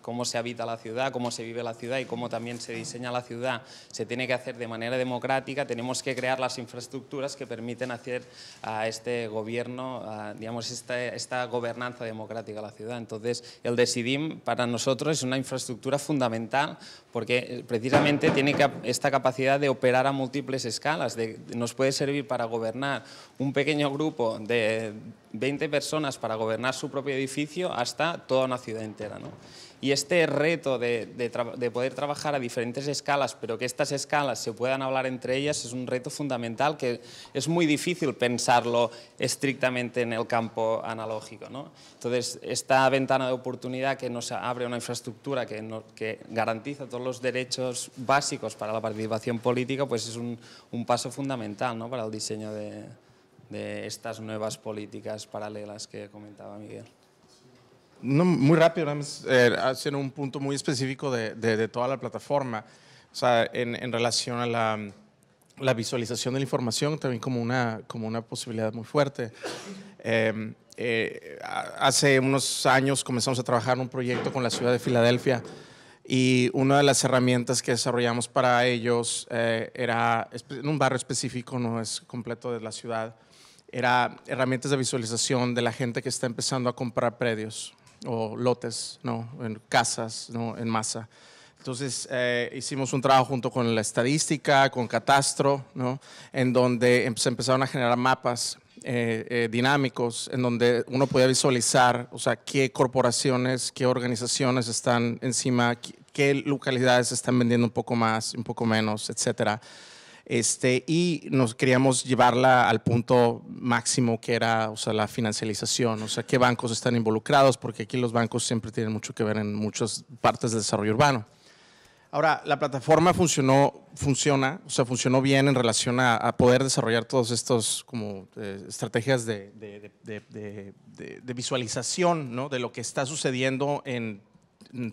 cómo se habita la ciudad, cómo se vive la ciudad y cómo también se diseña la ciudad, se tiene que hacer de manera democrática, tenemos que crear las infraestructuras que permiten hacer a este gobierno, digamos, esta, esta, gobernanza democrática de la ciudad. Entonces, el Decidim para nosotros es una infraestructura fundamental porque eh, precisamente tiene esta capacidad de operar a múltiples escalas, de, nos puede servir para gobernar un pequeño grupo de 20 personas para gobernar su propio edificio hasta toda una ciudad entera. Y este reto de, poder trabajar a diferentes escalas, pero que estas escalas se puedan hablar entre ellas, es un reto fundamental que es muy difícil pensarlo estrictamente en el campo analógico. Entonces, esta ventana de oportunidad que nos abre una infraestructura que, garantiza todos los derechos básicos para la participación política, pues es un, un paso fundamental ¿no? para el diseño de, de estas nuevas políticas paralelas que comentaba Miguel. muy rápido, nada eh, haciendo un punto muy específico de, de, toda la plataforma, o sea, en, en relación a la, la, visualización de la información, también como una, como una posibilidad muy fuerte. Em, eh, hace unos años comenzamos a trabajar en un proyecto con la ciudad de Filadelfia y una de las herramientas que desarrollamos para ellos eh, era en un barrio específico, no es completo de la ciudad, era herramientas de visualización de la gente que está empezando a comprar predios o lotes, ¿no? En casas, ¿no? En masa. Entonces eh, hicimos un trabajo junto con la estadística, con Catastro, En donde em-, se empezaron a generar mapas eh, eh, dinámicos en donde uno podía visualizar, o sea, qué corporaciones, qué organizaciones están encima, qué, qué localidades están vendiendo un poco más, un poco menos, etcétera este, y nos queríamos llevarla al punto máximo que era o sea, la financialización, o sea, qué bancos están involucrados, porque aquí los bancos siempre tienen mucho que ver en muchas partes del desarrollo urbano. Ahora, la plataforma funcionó, funciona, o sea, funcionó bien en relación a, poder desarrollar todas estas como eh, estrategias de, visualización ¿no? de lo que está sucediendo en,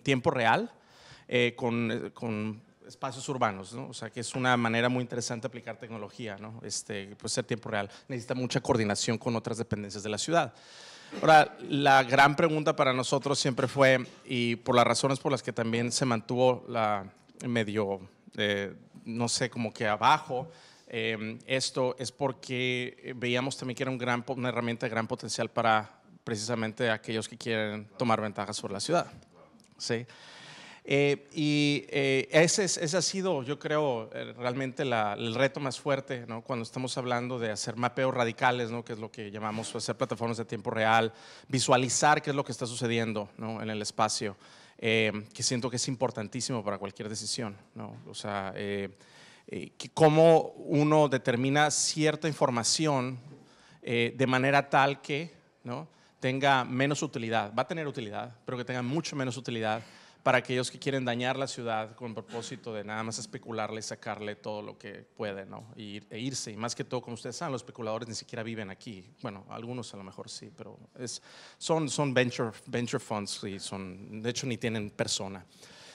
tiempo real eh, con, eh, con espacios urbanos, O sea, que es una manera muy interesante de aplicar tecnología, ¿no? Este, pues ser tiempo real. Necesita mucha coordinación con otras dependencias de la ciudad. Ahora, la gran pregunta para nosotros siempre fue, y por las razones por las que también se mantuvo la medio, eh, no sé, como que abajo, em, esto es porque veíamos también que era un gran, una herramienta de gran potencial para precisamente aquellos que quieren tomar ventajas sobre la ciudad. ¿sí? Eh, y eh, ese, ha sido, yo creo, eh, realmente el reto más fuerte, cuando estamos hablando de hacer mapeos radicales, ¿no? que es lo que llamamos hacer plataformas de tiempo real, visualizar qué es lo que está sucediendo en el espacio, que siento que es importantísimo para cualquier decisión. O sea, cómo uno determina cierta información de manera tal que tenga menos utilidad, va a tener utilidad, pero que tenga mucho menos utilidad para aquellos que quieren dañar la ciudad con propósito de nada más especularle, y sacarle todo lo que puede ¿no? e irse. Y más que todo, como ustedes saben, los especuladores ni siquiera viven aquí. Bueno, algunos a lo mejor sí, pero es, son, son venture, venture funds y son, de hecho ni tienen persona.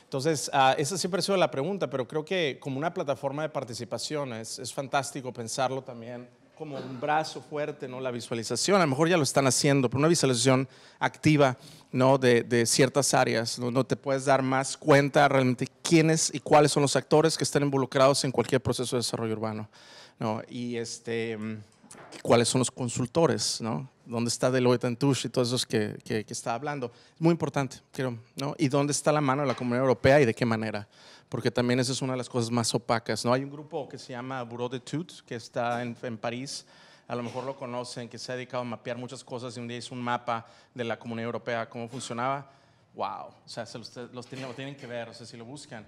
Entonces, ah, esa siempre ha sido la pregunta, pero creo que como una plataforma de participación es, es fantástico pensarlo también como un brazo fuerte, ¿no? La visualización, a lo mejor ya lo están haciendo, pero una visualización activa, ¿no? De, ciertas áreas, ¿no? te puedes dar más cuenta realmente quiénes y cuáles son los actores que están involucrados en cualquier proceso de desarrollo urbano, ¿no? Y este... Mm, cuáles son los consultores, ¿no? ¿Dónde está Deloitte Touche y todos esos que, que, está hablando? Muy importante, creo. ¿no? ¿Y dónde está la mano de la Comunidad Europea y de qué manera? Porque también esa es una de las cosas más opacas, ¿no? Hay un grupo que se llama Bureau de Tut, que está en, en París, a lo mejor lo conocen, que se ha dedicado a mapear muchas cosas y un día hizo un mapa de la Comunidad Europea, cómo funcionaba. ¡Wow! O sea, se los, tienen, tienen que ver, o sea, si lo buscan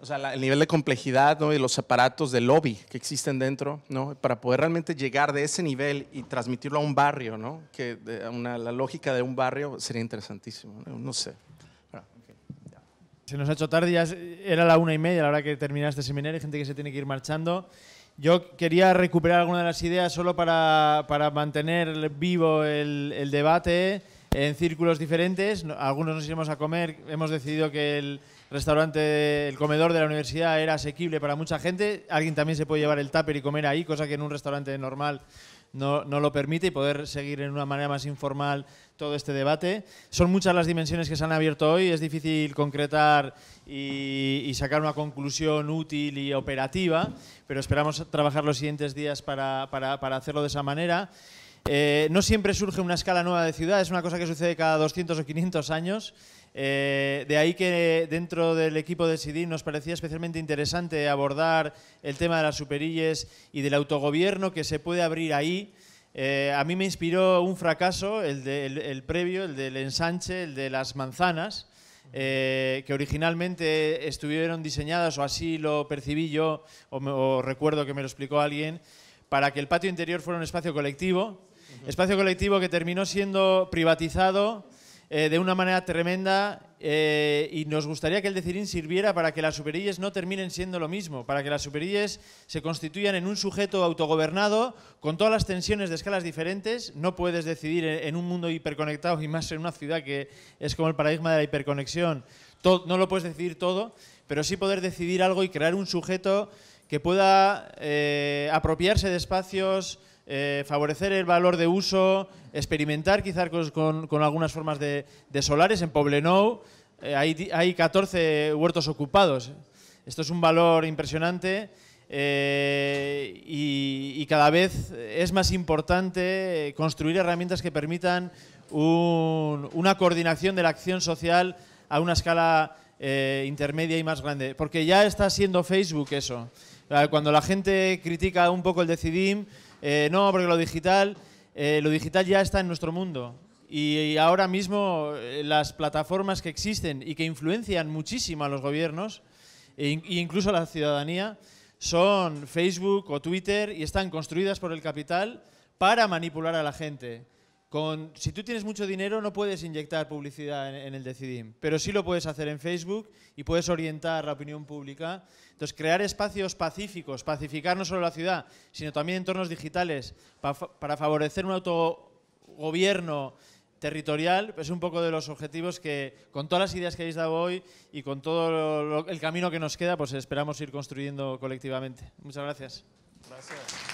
o sea, el nivel de complejidad ¿no? y los aparatos de lobby que existen dentro, ¿no? Para poder realmente llegar de ese nivel y transmitirlo a un barrio, ¿no? Que una, la lógica de un barrio sería interesantísimo, no, sé. Se nos ha hecho tarde, ya era la una y media la hora que terminaste este seminario, hay gente que se tiene que ir marchando. Yo quería recuperar alguna de las ideas solo para, para mantener vivo el, el, debate en círculos diferentes. Algunos nos iremos a comer, hemos decidido que el, restaurante, el comedor de la universidad era asequible para mucha gente. Alguien también se puede llevar el tupper y comer ahí, cosa que en un restaurante normal no, lo permite y poder seguir en una manera más informal todo este debate. Son muchas las dimensiones que se han abierto hoy, es difícil concretar y, sacar una conclusión útil y operativa, pero esperamos trabajar los siguientes días para, hacerlo de esa manera. Eh, no siempre surge una escala nueva de ciudades, es una cosa que sucede cada 200 o 500 años. Eh, de ahí que dentro del equipo de SIDI nos parecía especialmente interesante abordar el tema de las superillas y del autogobierno que se puede abrir ahí. Eh, a mí me inspiró un fracaso, el, previo, el del ensanche, el de las manzanas, eh, que originalmente estuvieron diseñadas, o así lo percibí yo, o recuerdo que me lo explicó alguien, para que el patio interior fuera un espacio colectivo. Espacio colectivo que terminó siendo privatizado eh, de una manera tremenda eh, y nos gustaría que el decirín sirviera para que las superilles no terminen siendo lo mismo, para que las superilles se constituyan en un sujeto autogobernado con todas las tensiones de escalas diferentes. No puedes decidir en un mundo hiperconectado y más en una ciudad que es como el paradigma de la hiperconexión. no lo puedes decidir todo, pero sí poder decidir algo y crear un sujeto que pueda eh, apropiarse de espacios eh, favorecer el valor de uso, experimentar quizás con, algunas formas de, solares. En Poblenou eh, hay, 14 huertos ocupados. Esto es un valor impresionante eh, y, cada vez es más importante construir herramientas que permitan una coordinación de la acción social a una escala intermedia y más grande. Porque ya está siendo Facebook eso. Ah, cuando la gente critica un poco el decidim, eh, no, porque lo digital, eh, lo digital ya está en nuestro mundo. Y, ahora mismo eh, las plataformas que existen y que influencian muchísimo a los gobiernos e, e, incluso a la ciudadanía son Facebook o Twitter y están construidas por el capital para manipular a la gente. si tú tienes mucho dinero no puedes inyectar publicidad en, el Decidim, pero sí lo puedes hacer en Facebook y puedes orientar la opinión pública entonces, crear espacios pacíficos, pacificar no solo la ciudad, sino también entornos digitales para, favorecer un autogobierno territorial es un poco de los objetivos que, con todas las ideas que habéis dado hoy y con todo el camino que nos queda, pues esperamos ir construyendo colectivamente. Muchas Gracias.